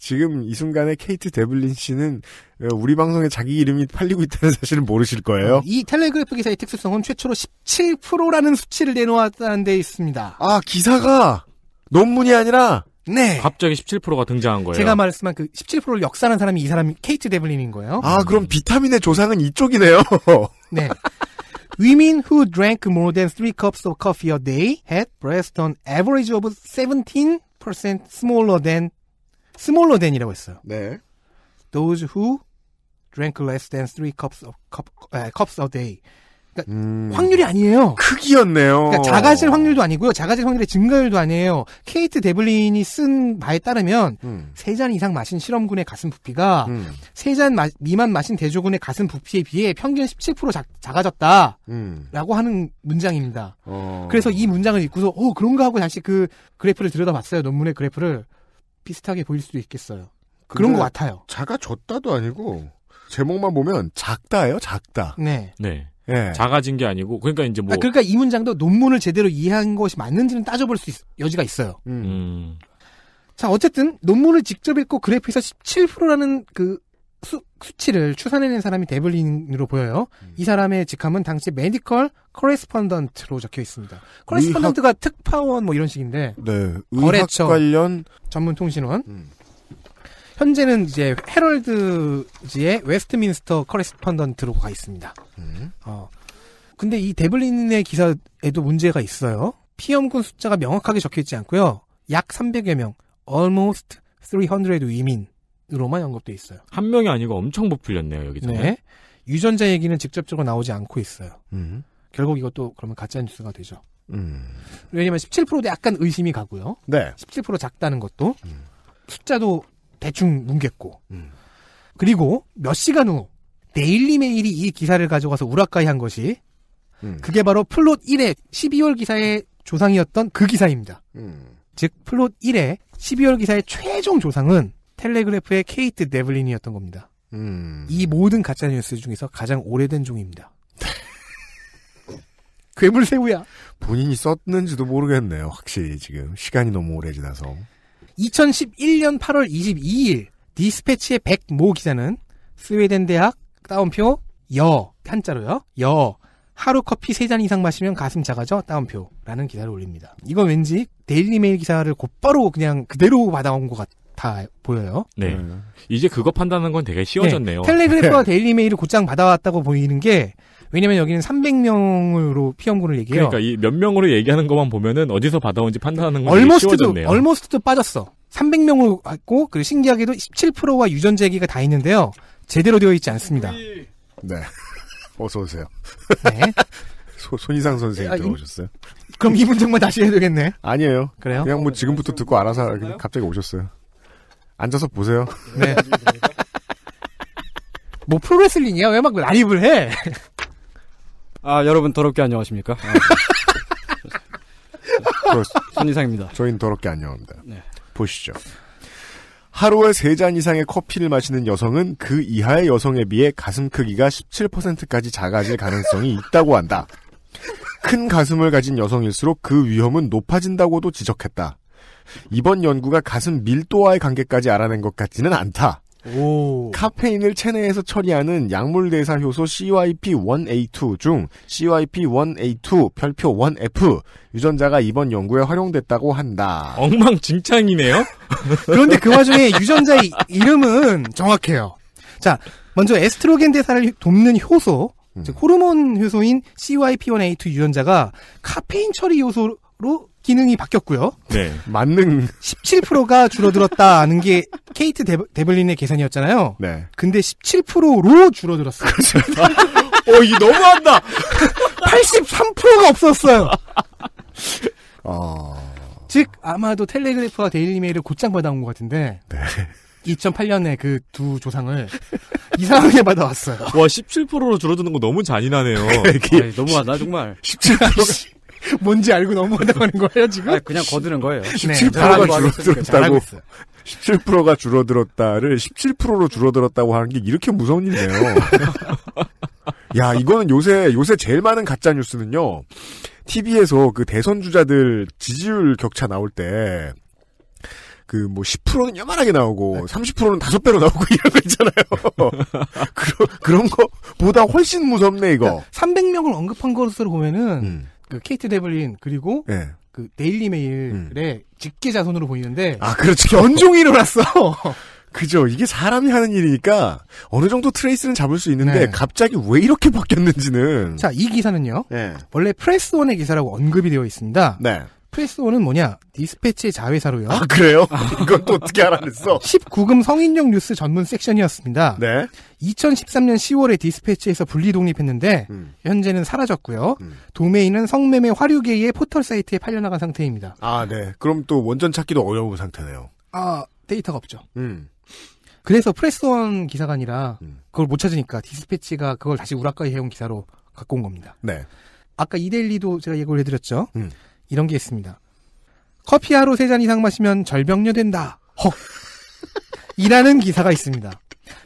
지금 이 순간에 케이트 데블린 씨는 어, 우리 방송에 자기 이름이 팔리고 있다는 사실을 모르실 거예요. 이 텔레그래프 기사의 특수성은 최초로 17%라는 수치를 내놓았다는 데 있습니다. 아 기사가 논문이 아니라 네. 갑자기 17%가 등장한 거예요. 제가 말했지만 그 17%를 역사하는 사람이 이 사람이 케이트 데블린인 거예요. 아, 그럼 비타민의 조상은 이쪽이네요. 네. Women who drank more than three cups of coffee a day had breasts on average of 17% smaller than smaller than이라고 했어요. 네. Those who drank less than three cups of cup, uh, cups a day 그러니까 음. 확률이 아니에요. 크기였네요. 그러니까 작아질 확률도 아니고요. 작아질 확률의 증가율도 아니에요. 케이트 데블린이 쓴 바에 따르면 세잔 음. 이상 마신 실험군의 가슴 부피가 세잔 음. 미만 마신 대조군의 가슴 부피에 비해 평균 17% 작, 작아졌다라고 음. 하는 문장입니다. 어. 그래서 이 문장을 읽고서 어 그런가 하고 다시 그 그래프를 들여다봤어요. 논문의 그래프를 비슷하게 보일 수도 있겠어요. 그런 것 같아요. 작아졌다도 아니고 제목만 보면 작다예요, 작다. 네. 네. 예. 작아진 게 아니고 그러니까 이제 뭐 아, 그러니까 이 문장도 논문을 제대로 이해한 것이 맞는지는 따져볼 수 있, 여지가 있어요. 음. 음. 자 어쨌든 논문을 직접 읽고 그래프에서 17%라는 그 수, 치를 추산해낸 사람이 데블린으로 보여요. 음. 이 사람의 직함은 당시 메디컬 코레스펀던트로 적혀 있습니다. 코레스펀던트가 의학... 특파원 뭐 이런 식인데 네, 의학 거래처, 관련 전문 통신원. 음. 현재는 이제 헤럴드지의 웨스트민스터 커레스펀던트로 가 있습니다. 음. 어. 근데 이 데블린의 기사에도 문제가 있어요. 피험군 숫자가 명확하게 적혀 있지 않고요. 약 300여 명, almost 300 위민으로만 언급돼 있어요. 한 명이 아니고 엄청 부풀렸네요, 여기서. 네. 유전자 얘기는 직접적으로 나오지 않고 있어요. 음. 결국 이것도 그러면 가짜 뉴스가 되죠. 음. 왜냐면 17%도 약간 의심이 가고요. 네. 17% 작다는 것도 음. 숫자도 대충 뭉갰고 음. 그리고 몇 시간 후 데일리 메일이 이 기사를 가져가서 우라카이 한 것이 음. 그게 바로 플롯 1의 12월 기사의 조상이었던 그 기사입니다. 음. 즉 플롯 1의 12월 기사의 최종 조상은 텔레그래프의 케이트 네블린이었던 겁니다. 음. 이 모든 가짜 뉴스 중에서 가장 오래된 종입니다. 괴물새우야. 본인이 썼는지도 모르겠네요. 확실히 지금 시간이 너무 오래 지나서. 2011년 8월 22일 디스패치의 백모 기자는 스웨덴 대학 따옴표 여 한자로요 여 하루 커피 세 잔 이상 마시면 가슴 작아져 따옴표라는 기사를 올립니다. 이건 왠지 데일리메일 기사를 곧바로 그냥 그대로 받아온 것 같아 보여요. 네. 음. 이제 그거 판단하는 건 되게 쉬워졌네요. 네. 텔레그래프와 네. 데일리메일을 곧장 받아왔다고 보이는 게 왜냐면 여기는 300명으로 피험군을 얘기해요. 그러니까 이 몇 명으로 얘기하는 것만 보면은 어디서 받아온지 판단하는 건 얼머스트도 얼머스트도 빠졌어. 300명으로 왔고 그리고 신기하게도 17%와 유전자 얘기가 다 있는데요. 제대로 되어 있지 않습니다. 네. 네. 어서 오세요. 네. 소, 손이상 선생님 아, 들어오셨어요? 그럼 이분 정말 다시 해야 되겠네. 아니에요. 그래요? 그냥 뭐 지금부터 듣고 알아서 갑자기 오셨어요. 앉아서 보세요. 네. 뭐 프로레슬링이야? 왜 막 라이브를 해? 아, 여러분 더럽게 안녕하십니까? 아. 손이상입니다. 저희는 더럽게 안녕합니다. 네. 보시죠. 하루에 세 잔 이상의 커피를 마시는 여성은 그 이하의 여성에 비해 가슴 크기가 17%까지 작아질 가능성이 있다고 한다. 큰 가슴을 가진 여성일수록 그 위험은 높아진다고도 지적했다. 이번 연구가 가슴 밀도와의 관계까지 알아낸 것 같지는 않다. 오. 카페인을 체내에서 처리하는 약물 대사 효소 CYP1A2 중 CYP1A2 별표 1F 유전자가 이번 연구에 활용됐다고 한다. 엉망진창이네요. 그런데 그 와중에 유전자의 이름은 정확해요. 자, 먼저 에스트로겐 대사를 돕는 효소, 음. 즉 호르몬 효소인 CYP1A2 유전자가 카페인 처리 효소로 기능이 바뀌었고요. 네. 만능 17%가 줄어들었다는 게 케이트 데블, 데블린의 계산이었잖아요. 네. 근데 17%로 줄어들었어요. 그렇죠. 어, 이게 너무한다. 83%가 없었어요. 어... 즉 아마도 텔레그래프와 데일리메일을 곧장 받아온 것 같은데. 네. 2008년에 그 두 조상을 이상하게 받아왔어요. 와, 17%로 줄어드는 거 너무 잔인하네요. 아니, 너무하다, 정말. 17%가. 뭔지 알고 넘어간다고 하는 거예요, 지금? 아 그냥 거드는 거예요. 17%가 줄어들었다고. 17%가 줄어들었다를 17%로 줄어들었다고 하는 게 이렇게 무서운 일이네요. 야, 이거는 요새, 요새 제일 많은 가짜뉴스는요, TV에서 그 대선주자들 지지율 격차 나올 때, 그, 뭐, 10%는 요만하게 나오고, 30%는 다섯 배로 나오고, 이런 거 있잖아요. 그런, 그런 거, 보다 훨씬 무섭네, 이거. 300명을 언급한 것으로 보면은, 음. 그 케이트 데블린 그리고 네. 그 데일리 메일의 음. 직계자 손으로 보이는데 아 그렇죠 견종이 일어났어 그죠 이게 사람이 하는 일이니까 어느 정도 트레이스는 잡을 수 있는데 네. 갑자기 왜 이렇게 바뀌었는지는 자 이 기사는요 네. 원래 프레스원의 기사라고 언급이 되어 있습니다 네. 프레스온은 뭐냐? 디스패치의 자회사로요. 아, 그래요? 이건 또 어떻게 알아냈어? 19금 성인용 뉴스 전문 섹션이었습니다. 네. 2013년 10월에 디스패치에서 분리 독립했는데, 음. 현재는 사라졌고요. 음. 도메인은 성매매 화류계의 포털 사이트에 팔려나간 상태입니다. 아, 네. 그럼 또 원전 찾기도 어려운 상태네요. 아, 데이터가 없죠. 음. 그래서 프레스온 기사가 아니라, 음. 그걸 못 찾으니까 디스패치가 그걸 다시 우라카이 해온 기사로 갖고 온 겁니다. 네. 아까 이데일리도 제가 예고를 해드렸죠. 음. 이런 게 있습니다. 커피 하루 세 잔 이상 마시면 절벽녀 된다. 헉. 이라는 기사가 있습니다.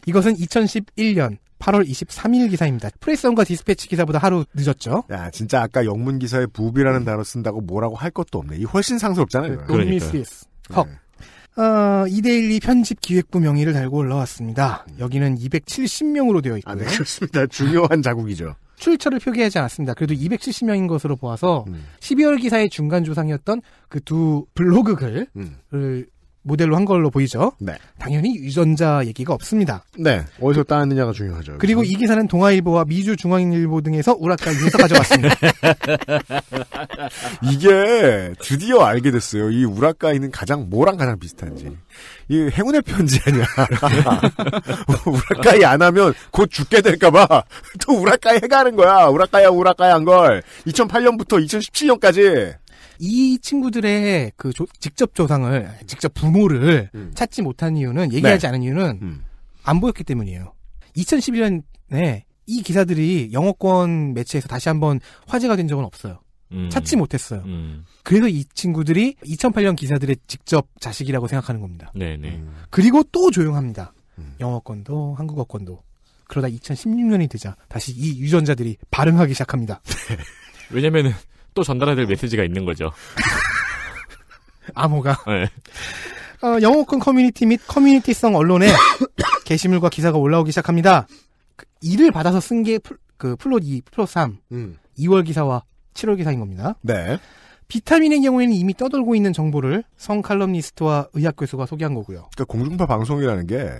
이것은 2011년 8월 23일 기사입니다. 프레스온과 디스패치 기사보다 하루 늦었죠. 야, 진짜 아까 영문 기사에 부비라는 단어 쓴다고 뭐라고 할 것도 없네. 이 훨씬 상스럽잖아요. 그러니스 헉. 네. 어, 이데일리 편집 기획부 명의를 달고 올라왔습니다. 음. 여기는 270명으로 되어 있고요. 아, 네, 그렇습니다. 중요한 자국이죠. 출처를 표기하지 않았습니다. 그래도 270명인 것으로 보아서 음. 12월 기사의 중간 조상이었던 그 두 블로그 글을 음. 모델로 한 걸로 보이죠. 네. 당연히 유전자 얘기가 없습니다. 네. 어디서 따느냐가 왔 중요하죠. 그리고 그래서. 이 기사는 동아일보와 미주중앙일보 등에서 우락과 유서 가져왔습니다. 이게 드디어 알게 됐어요. 이 우락가이는 가장 뭐랑 가장 비슷한지. 이 행운의 편지 아니야. 우락가이 안 하면 곧 죽게 될까봐 또 우락가이 해가는 거야. 우락가야 우락가이한 걸. 2008년부터 2017년까지. 이 친구들의 그 조, 직접 조상을 직접 부모를 음. 찾지 못한 이유는 네. 얘기하지 네. 않은 이유는 음. 안 보였기 때문이에요. 2011년에 이 기사들이 영어권 매체에서 다시 한번 화제가 된 적은 없어요. 음. 찾지 못했어요. 음. 그래서 이 친구들이 2008년 기사들의 직접 자식이라고 생각하는 겁니다. 네네. 네. 음. 그리고 또 조용합니다. 음. 영어권도 한국어권도 그러다 2016년이 되자 다시 이 유전자들이 발흥하기 시작합니다. 왜냐면은 또 전달해야 될 메시지가 있는 거죠. 암호가. 네. 어, 영어권 커뮤니티 및 커뮤니티성 언론에 게시물과 기사가 올라오기 시작합니다. 그 이를 받아서 쓴게그 플롯 2, 플롯 3, 음. 2월 기사와 7월 기사인 겁니다. 네. 비타민의 경우에는 이미 떠돌고 있는 정보를 성 칼럼니스트와 의학 교수가 소개한 거고요. 그러니까 공중파 방송이라는 게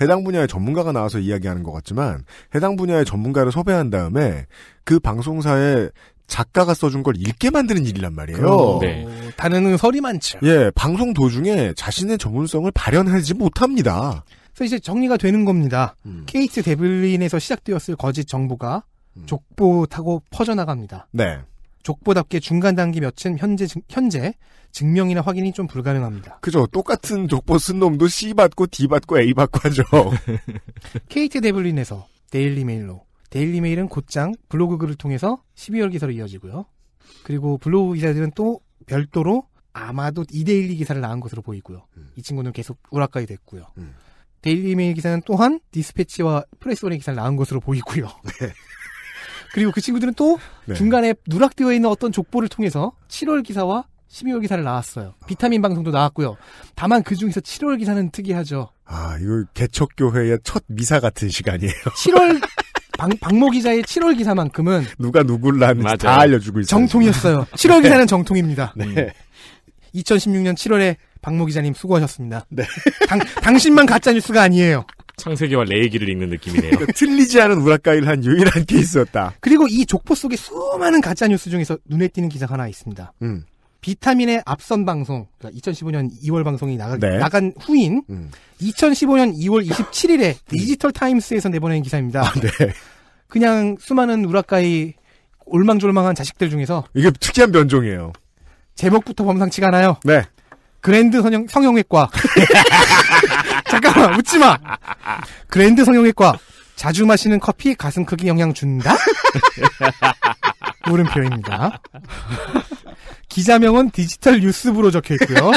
해당 분야의 전문가가 나와서 이야기하는 것 같지만 해당 분야의 전문가를 섭외한 다음에 그 방송사의 작가가 써준 걸 읽게 만드는 일이란 말이에요. 네. 단어는 설이 많죠. 예, 방송 도중에 자신의 전문성을 발현하지 못합니다. 그래서 이제 정리가 되는 겁니다. 음. 케이트 데블린에서 시작되었을 거짓 정보가 음. 족보 타고 퍼져나갑니다. 네. 족보답게 중간 단계 몇은 현재 현재 증명이나 확인이 좀 불가능합니다. 그죠. 똑같은 족보 쓴 놈도 C 받고 D 받고 A 받고 하죠. 케이트 데블린에서 데일리 메일로 데일리 메일은 곧장 블로그 글을 통해서 12월 기사로 이어지고요. 그리고 블로그 기사들은 또 별도로 아마도 이데일리 기사를 나은 것으로 보이고요. 음. 이 친구는 계속 우락가이 됐고요. 음. 데일리 메일 기사는 또한 디스패치와 프레스온의 기사를 나은 것으로 보이고요. 네. 그리고 그 친구들은 또 네. 중간에 누락되어 있는 어떤 족보를 통해서 7월 기사와 12월 기사를 나왔어요. 비타민 방송도 나왔고요. 다만 그 중에서 7월 기사는 특이하죠. 아, 이거 개척교회의 첫 미사 같은 시간이에요. 7월 박, 박모 기자의 7월 기사만큼은 누가 누굴 낳는지 다 알려주고 있어요. 정통이었어요. 7월 기사는 정통입니다. 네. 2016년 음. 7월에 박모 기자님 수고하셨습니다. 네. 당, 당신만 가짜 뉴스가 아니에요. 창세기와 레이기를 읽는 느낌이네요. 그러니까 틀리지 않은 우라카이를 한 유일한 게스였다 그리고 이 족보 속에 수많은 가짜 뉴스 중에서 눈에 띄는 기사가 하나 있습니다. 음. 비타민의 앞선 방송, 그러니까 2015년 2월 방송이 나가, 네. 나간 후인 음. 2015년 2월 27일에 디지털 타임스에서 내보낸 기사입니다. 아, 네. 그냥 수많은 우라카이 올망졸망한 자식들 중에서 이게 특이한 변종이에요. 제목부터 범상치가 않아요. 네. 그랜드 성형, 성형외과. 잠깐만 웃지 마. 그랜드 성형외과. 자주 마시는 커피 가슴 크기 영향 준다? 물음표입니다. 기자명은 디지털 뉴스부로 적혀 있고요.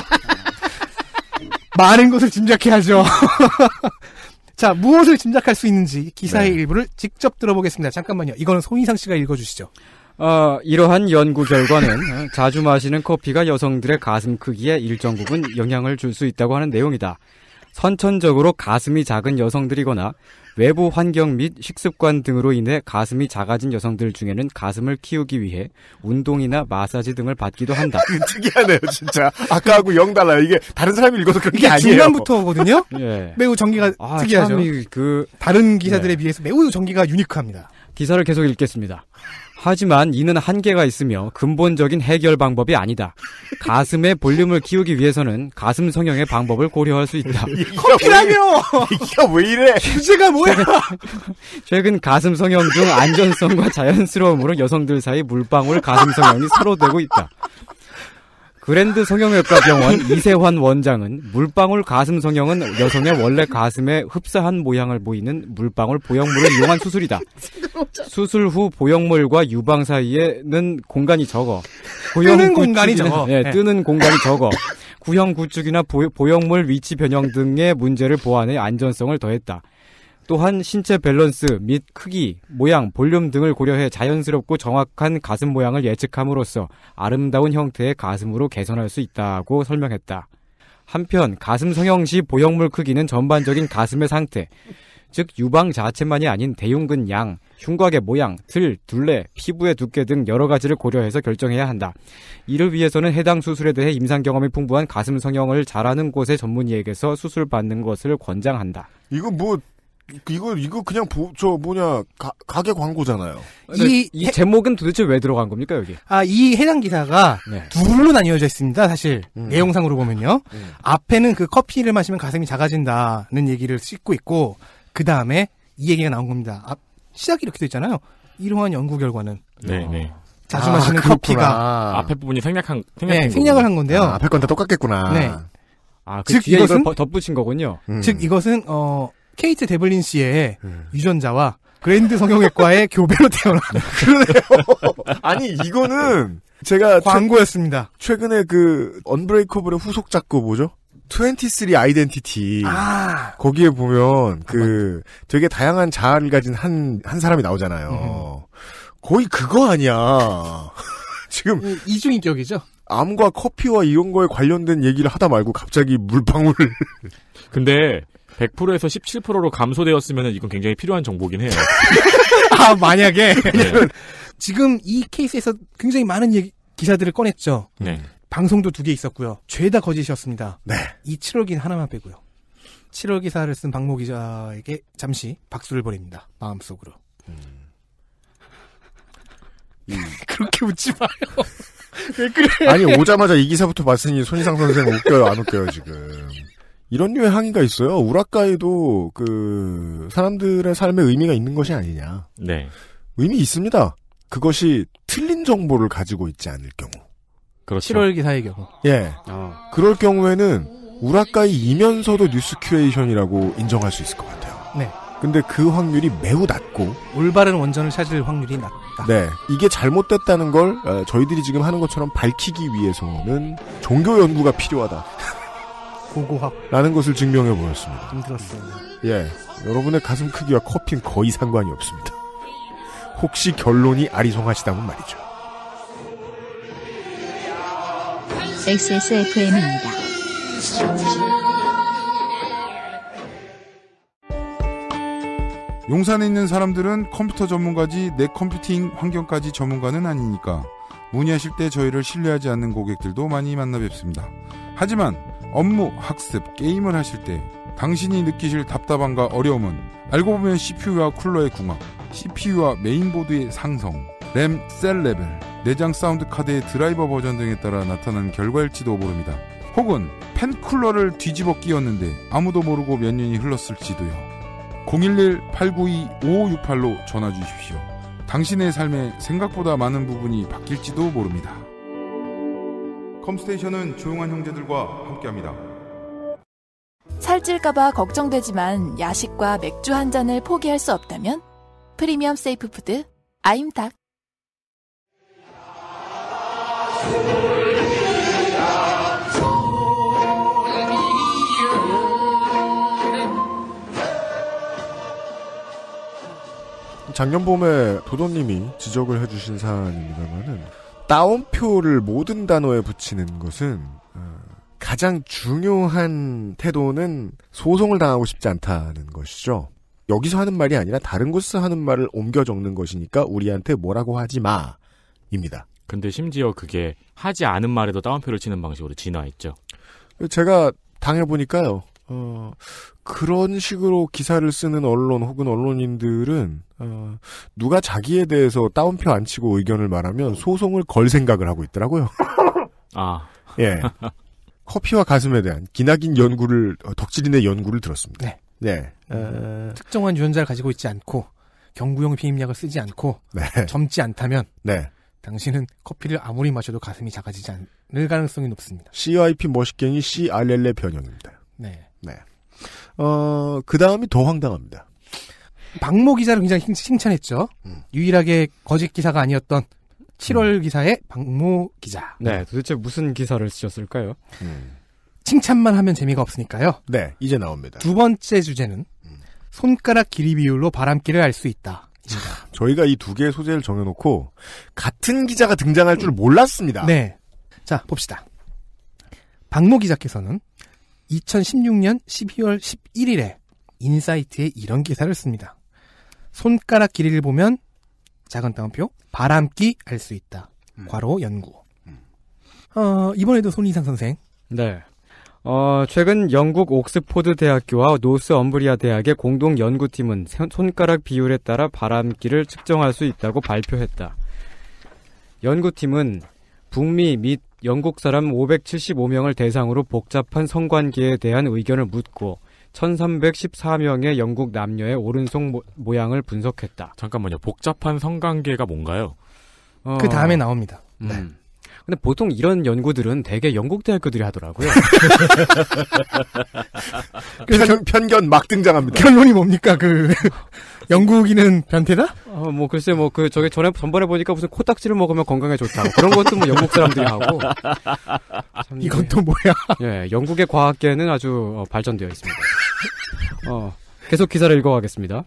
많은 것을 짐작해야죠. 자, 무엇을 짐작할 수 있는지 기사의 네. 일부를 직접 들어보겠습니다. 잠깐만요. 이거는 송인상 씨가 읽어주시죠. 어, 이러한 연구 결과는 자주 마시는 커피가 여성들의 가슴 크기에 일정 부분 영향을 줄 수 있다고 하는 내용이다. 선천적으로 가슴이 작은 여성들이거나 외부 환경 및 식습관 등으로 인해 가슴이 작아진 여성들 중에는 가슴을 키우기 위해 운동이나 마사지 등을 받기도 한다. 특이하네요, 진짜. 아까하고 영 달라요. 이게 다른 사람이 읽어서 그런 게 아니에요. 중간부터거든요. 예. 매우 전기가 아, 특이하죠. 그 다른 기사들에 네. 비해서 매우 전기가 유니크합니다. 기사를 계속 읽겠습니다. 하지만 이는 한계가 있으며 근본적인 해결 방법이 아니다. 가슴의 볼륨을 키우기 위해서는 가슴 성형의 방법을 고려할 수 있다. 커피라며! 이게 왜 이래? 주제가 뭐야? 최근 가슴 성형 중 안전성과 자연스러움으로 여성들 사이 물방울 가슴 성형이 서로 되고 있다. 그랜드 성형외과 병원 이세환 원장은 물방울 가슴 성형은 여성의 원래 가슴에 흡사한 모양을 보이는 물방울 보형물을 이용한 수술이다. 수술 후 보형물과 유방 사이에는 공간이 적어. 뜨는 공간이 적어. 예, 네. 뜨는 공간이 적어. 구형 구축이나 보, 보형물 위치 변형 등의 문제를 보완해 안전성을 더했다. 또한 신체 밸런스 및 크기, 모양, 볼륨 등을 고려해 자연스럽고 정확한 가슴 모양을 예측함으로써 아름다운 형태의 가슴으로 개선할 수 있다고 설명했다. 한편 가슴 성형 시 보형물 크기는 전반적인 가슴의 상태, 즉 유방 자체만이 아닌 대흉근 양, 흉곽의 모양, 틀, 둘레, 피부의 두께 등 여러 가지를 고려해서 결정해야 한다. 이를 위해서는 해당 수술에 대해 임상 경험이 풍부한 가슴 성형을 잘하는 곳의 전문의에게서 수술 받는 것을 권장한다. 이거 뭐 그, 이거 이거 그냥 보, 저 뭐냐 가, 가게 광고잖아요. 이, 이 해, 제목은 도대체 왜 들어간 겁니까 여기? 아이 해당 기사가 네. 둘로 나뉘어져 있습니다. 사실 음. 내용상으로 보면요. 음. 앞에는 그 커피를 마시면 가슴이 작아진다는 얘기를 씻고 있고 그 다음에 이 얘기가 나온 겁니다. 앞, 시작이 이렇게 돼 있잖아요. 이러한 연구 결과는 네, 네. 자주 아, 마시는 그렇구나. 커피가 앞에 부분이 생략한 생략한 네, 생략을 한 건데요. 아, 앞에 건 다 똑같겠구나. 네. 아, 그즉 이것은 덧붙인 거군요. 음. 즉 이것은 어 케이트 데블린 씨의 음. 유전자와 그랜드 성형외과의 교배로 태어난. 그러네요. 아니 이거는 제가 광고였습니다. 최, 근에그 언브레이커블의 후속 작고 뭐죠? 23 아이덴티티. 아. 거기에 보면 그 되게 다양한 자아를 가진 한, 한 사람이 나오잖아요. 음. 거의 그거 아니야. 지금. 이중인격이죠? 암과 커피와 이런 거에 관련된 얘기를 하다 말고 갑자기 물방울 근데 100%에서 17%로 감소되었으면 이건 굉장히 필요한 정보긴 해요. 아 만약에 네. 지금 이 케이스에서 굉장히 많은 얘기, 기사들을 꺼냈죠. 네. 방송도 두 개 있었고요. 죄다 거짓이었습니다. 네. 이7억인 하나만 빼고요. 7억 기사를 쓴 박모 기자에게 잠시 박수를 보냅니다. 마음속으로. 음. 음. 그렇게 웃지 마요. 왜 그래? 아니 오자마자 이 기사부터 봤으니 손희상 선생 웃겨요 안 웃겨요 지금. 이런 류의 항의가 있어요. 우라카이도 그 사람들의 삶에 의미가 있는 것이 아니냐. 네. 의미 있습니다. 그것이 틀린 정보를 가지고 있지 않을 경우. 그렇죠. 7월 기사의 경우. 예. 아. 그럴 경우에는 우라카이이면서도 뉴스 큐레이션이라고 인정할 수 있을 것 같아요. 네. 근데 그 확률이 매우 낮고 올바른 원전을 찾을 확률이 낮다. 네, 이게 잘못됐다는 걸 어, 저희들이 지금 하는 것처럼 밝히기 위해서는 종교 연구가 필요하다. 고고학라는 것을 증명해 보였습니다. 힘들었어요. 음, 예, 여러분의 가슴 크기와 커피는 거의 상관이 없습니다. 혹시 결론이 아리송하시다면 말이죠. XSFM입니다. 용산에 있는 사람들은 컴퓨터 전문가지 내 컴퓨팅 환경까지 전문가는 아니니까 문의하실 때 저희를 신뢰하지 않는 고객들도 많이 만나 뵙습니다. 하지만 업무, 학습, 게임을 하실 때 당신이 느끼실 답답함과 어려움은 알고 보면 CPU와 쿨러의 궁합, CPU와 메인보드의 상성, 램, 셀 레벨, 내장 사운드 카드의 드라이버 버전 등에 따라 나타난 결과일지도 모릅니다. 혹은 팬쿨러를 뒤집어 끼웠는데 아무도 모르고 몇 년이 흘렀을지도요. 011-892-5568로 전화 주십시오. 당신의 삶에 생각보다 많은 부분이 바뀔지도 모릅니다. 컴스테이션은 조용한 형제들과 함께합니다. 살찔까봐 걱정되지만 야식과 맥주 한 잔을 포기할 수 없다면 프리미엄 세이프 푸드 아임닭. 작년 봄에 도도님이 지적을 해주신 사안입니다만은 따옴표를 모든 단어에 붙이는 것은 어, 가장 중요한 태도는 소송을 당하고 싶지 않다는 것이죠. 여기서 하는 말이 아니라 다른 곳에서 하는 말을 옮겨 적는 것이니까 우리한테 뭐라고 하지 마입니다. 근데 심지어 그게 하지 않은 말에도 따옴표를 치는 방식으로 진화했죠. 제가 당해보니까요. 어, 그런 식으로 기사를 쓰는 언론 혹은 언론인들은 어, 누가 자기에 대해서 따옴표 안 치고 의견을 말하면 소송을 걸 생각을 하고 있더라고요. 아. 예. 커피와 가슴에 대한 기나긴 연구를 어, 덕질인의 연구를 들었습니다. 네. 네. 음. 어... 특정한 유전자를 가지고 있지 않고 경구용 비임약을 쓰지 않고 네. 젊지 않다면 네. 당신은 커피를 아무리 마셔도 가슴이 작아지지 않을 가능성이 높습니다. CIP 머시갱이 CRL의 변형입니다. 네. 어, 그 다음이 더 황당합니다. 박모 기사를 굉장히 칭, 찬했죠 음. 유일하게 거짓 기사가 아니었던 7월 음. 기사의 박모 기자. 네, 네, 도대체 무슨 기사를 쓰셨을까요? 음. 칭찬만 하면 재미가 없으니까요. 네, 이제 나옵니다. 두 번째 주제는 음. 손가락 길이 비율로 바람길을 알 수 있다. 참, 저희가 이 두 개의 소재를 정해놓고 같은 기자가 등장할 줄 몰랐습니다. 네. 자, 봅시다. 박모 기자께서는 2016년 12월 11일에 인사이트에 이런 기사를 씁니다. 손가락 길이를 보면 작은 따옴표 바람기 알 수 있다. 음. 과로 연구. 음. 어, 이번에도 손희상 선생. 네. 어, 최근 영국 옥스포드 대학교와 노스 엄브리아 대학의 공동 연구팀은 손가락 비율에 따라 바람길을 측정할 수 있다고 발표했다. 연구팀은 북미 및 영국 사람 575명을 대상으로 복잡한 성관계에 대한 의견을 묻고 1314명의 영국 남녀의 오른손 모, 양을 분석했다. 잠깐만요. 복잡한 성관계가 뭔가요? 어... 그 다음에 나옵니다. 음. 네. 근데 보통 이런 연구들은 대개 영국 대학교들이 하더라고요. 편, 견막 등장합니다. 결론이 뭡니까? 그 영국인은 변태다? 어, 뭐 글쎄 뭐 그 저게 전에 전번에 보니까 무슨 코딱지를 먹으면 건강에 좋다 뭐 그런 것도 뭐 영국 사람들이 하고 이건 예. 또 뭐야? 예, 영국의 과학계는 아주 어, 발전되어 있습니다. 어, 계속 기사를 읽어가겠습니다.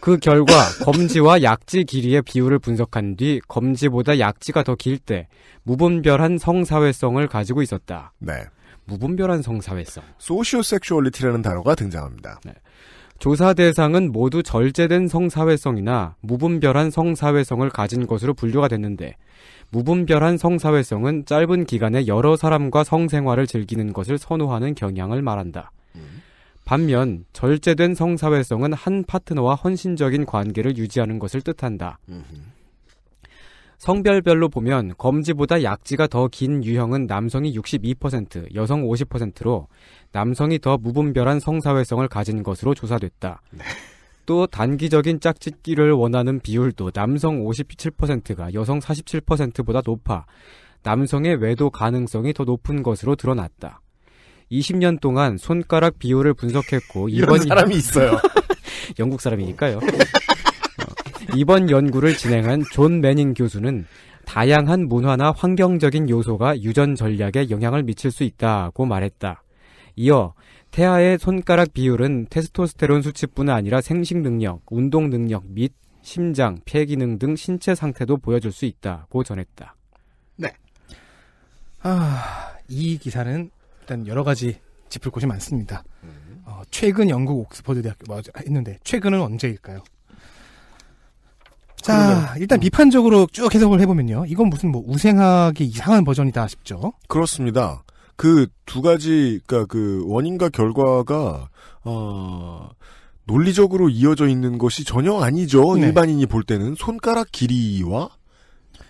그 결과 검지와 약지 길이의 비율을 분석한 뒤 검지보다 약지가 더 길 때 무분별한 성사회성을 가지고 있었다. 네. 무분별한 성사회성. 소시오섹슈얼리티라는 단어가 등장합니다. 네. 조사 대상은 모두 절제된 성사회성이나 무분별한 성사회성을 가진 것으로 분류가 됐는데 무분별한 성사회성은 짧은 기간에 여러 사람과 성생활을 즐기는 것을 선호하는 경향을 말한다. 반면 절제된 성사회성은 한 파트너와 헌신적인 관계를 유지하는 것을 뜻한다. 성별별로 보면 검지보다 약지가 더 긴 유형은 남성이 62%, 여성 50%로 남성이 더 무분별한 성사회성을 가진 것으로 조사됐다. 네. 또 단기적인 짝짓기를 원하는 비율도 남성 57%가 여성 47%보다 높아 남성의 외도 가능성이 더 높은 것으로 드러났다. 20년 동안 손가락 비율을 분석했고 이번 사람이 있어요. 영국 사람이니까요. 이번 연구를 진행한 존 매닝 교수는 다양한 문화나 환경적인 요소가 유전 전략에 영향을 미칠 수 있다고 말했다. 이어 태아의 손가락 비율은 테스토스테론 수치뿐 아니라 생식 능력, 운동 능력 및 심장, 폐 기능 등 신체 상태도 보여줄 수 있다고 전했다. 네. 아, 이 기사는 일단 여러 가지 짚을 곳이 많습니다. 음. 어, 최근 영국 옥스퍼드 대학교 맞아, 했는데 최근은 언제일까요? 자, 일단 음. 비판적으로 쭉 해석을 해보면요. 이건 무슨 뭐 우생학의 이상한 버전이다 싶죠. 그렇습니다. 그 두 가지, 그니까 그 원인과 결과가, 어, 논리적으로 이어져 있는 것이 전혀 아니죠. 네. 일반인이 볼 때는 손가락 길이와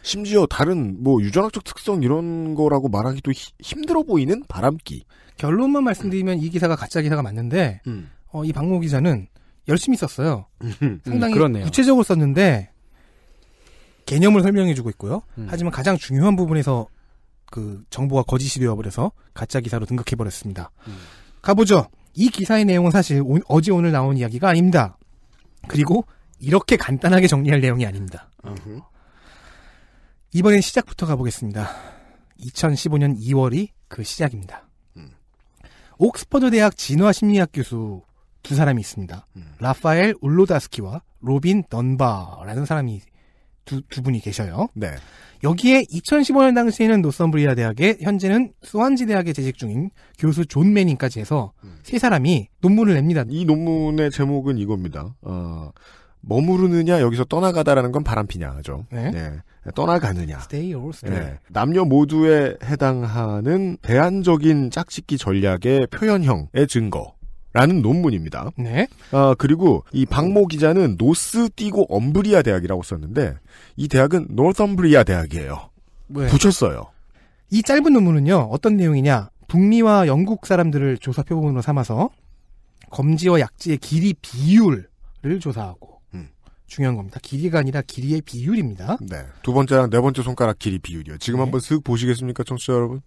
심지어 다른 뭐 유전학적 특성 이런 거라고 말하기도 히, 힘들어 보이는 바람기. 결론만 말씀드리면 이 기사가 가짜 기사가 맞는데 음. 어, 이 박모 기자는 열심히 썼어요. 음. 상당히 음, 구체적으로 썼는데 개념을 설명해주고 있고요. 음. 하지만 가장 중요한 부분에서 그 정보가 거짓이 되어버려서 가짜 기사로 등극해버렸습니다. 음. 가보죠. 이 기사의 내용은 사실 오, 어제 오늘 나온 이야기가 아닙니다. 그리고 이렇게 간단하게 정리할 내용이 아닙니다. 음 이번엔 시작부터 가보겠습니다. 2015년 2월이 그 시작입니다. 음. 옥스퍼드 대학 진화 심리학 교수 두 사람이 있습니다. 음. 라파엘 울로다스키와 로빈 던바라는 사람이 두, 두 분이 계셔요. 네. 여기에 2015년 당시에는 노선브리아 대학에 현재는 스완지 대학에 재직 중인 교수 존 매닝까지 해서 음. 세 사람이 논문을 냅니다. 이 논문의 제목은 이겁니다. 어, 머무르느냐 여기서 떠나가다라는 건 바람피냐죠. 네. 네. 떠나가느냐. Stay or stay. 네. 남녀 모두에 해당하는 대안적인 짝짓기 전략의 표현형의 증거. 라는 논문입니다. 네. 아, 그리고 이 박모 기자는 노스 띠고 엄브리아 대학이라고 썼는데 이 대학은 노스엄브리아 대학이에요. 네. 붙였어요. 이 짧은 논문은요. 어떤 내용이냐? 북미와 영국 사람들을 조사 표본으로 삼아서 검지와 약지의 길이 비율을 조사하고 음. 중요한 겁니다. 길이가 아니라 길이의 비율입니다. 네. 두 번째랑 네 번째 손가락 길이 비율이요. 지금 네. 한번 쓱 보시겠습니까, 청취자 여러분?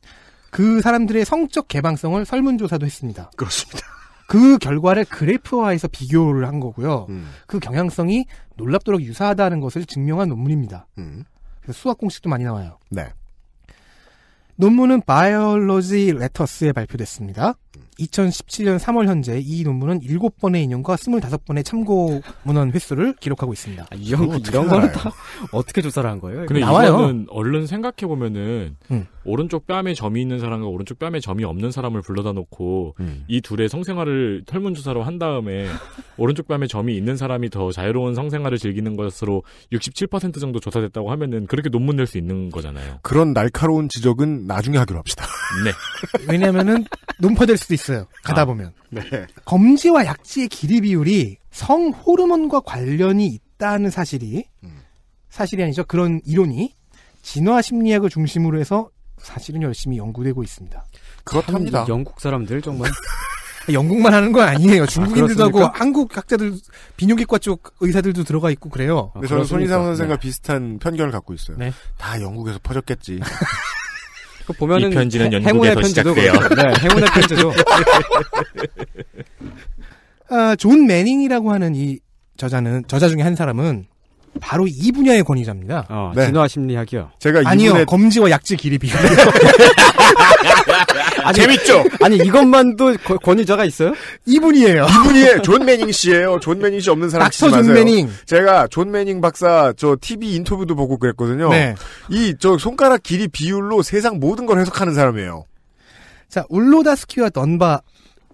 그 사람들의 성적 개방성을 설문조사도 했습니다. 그렇습니다. 그 결과를 그래프화해서 비교를 한 거고요. 음. 그 경향성이 놀랍도록 유사하다는 것을 증명한 논문입니다. 음. 그래서 수학 공식도 많이 나와요. 네. 논문은 바이올로지 레터스에 발표됐습니다. 2017년 3월 현재 이 논문은 7번의 인용과 25번의 참고 문헌 횟수를 기록하고 있습니다. 아, 이런, 이런 거는 다 어떻게 조사를 한 거예요? 근데 나와요. 이거는 얼른 생각해 보면은 음. 오른쪽 뺨에 점이 있는 사람과 오른쪽 뺨에 점이 없는 사람을 불러다 놓고 음. 이 둘의 성생활을 설문조사로 한 다음에 오른쪽 뺨에 점이 있는 사람이 더 자유로운 성생활을 즐기는 것으로 67% 정도 조사됐다고 하면은 그렇게 논문 낼 수 있는 거잖아요. 그런 날카로운 지적은 나중에 하기로 합시다. 네. 왜냐면은 논파될 수도 있어요. 가다 아, 보면. 네. 검지와 약지의 길이 비율이 성 호르몬과 관련이 있다는 사실이 음. 사실이 아니죠. 그런 이론이 진화 심리학을 중심으로 해서 사실은 열심히 연구되고 있습니다. 그렇답니다. 영국 사람들 정말 영국만 하는 건 아니에요. 아, 중국인들도 아, 하고 한국 학자들 비뇨기과 쪽 의사들도 들어가 있고 그래요. 아, 근데 아, 저는 손희상 선생과 네. 비슷한 편견을 갖고 있어요. 네. 다 영국에서 퍼졌겠지. 그 보면은 이 편지는 해, 행운의 편지도 그요 그렇죠. 네, 행운의 편지도. 아, 존 매닝이라고 하는 이 저자는 저자 중에 한 사람은 바로 이 분야의 권위자입니다. 어, 네. 진화 심리학이요. 제가 이분의... 아니요 검지와 약지 길이 비교. 아니, 재밌죠? 아니 이것만도 거, 권위자가 있어요? 이분이에요. 이분이에요. 존 매닝 씨예요. 존 매닝 씨 없는 사람 치지 마세요. 존 매닝. 제가 존 매닝 박사 저 TV 인터뷰도 보고 그랬거든요. 네. 이저 손가락 길이 비율로 세상 모든 걸 해석하는 사람이에요. 자 울로다스키와 넌바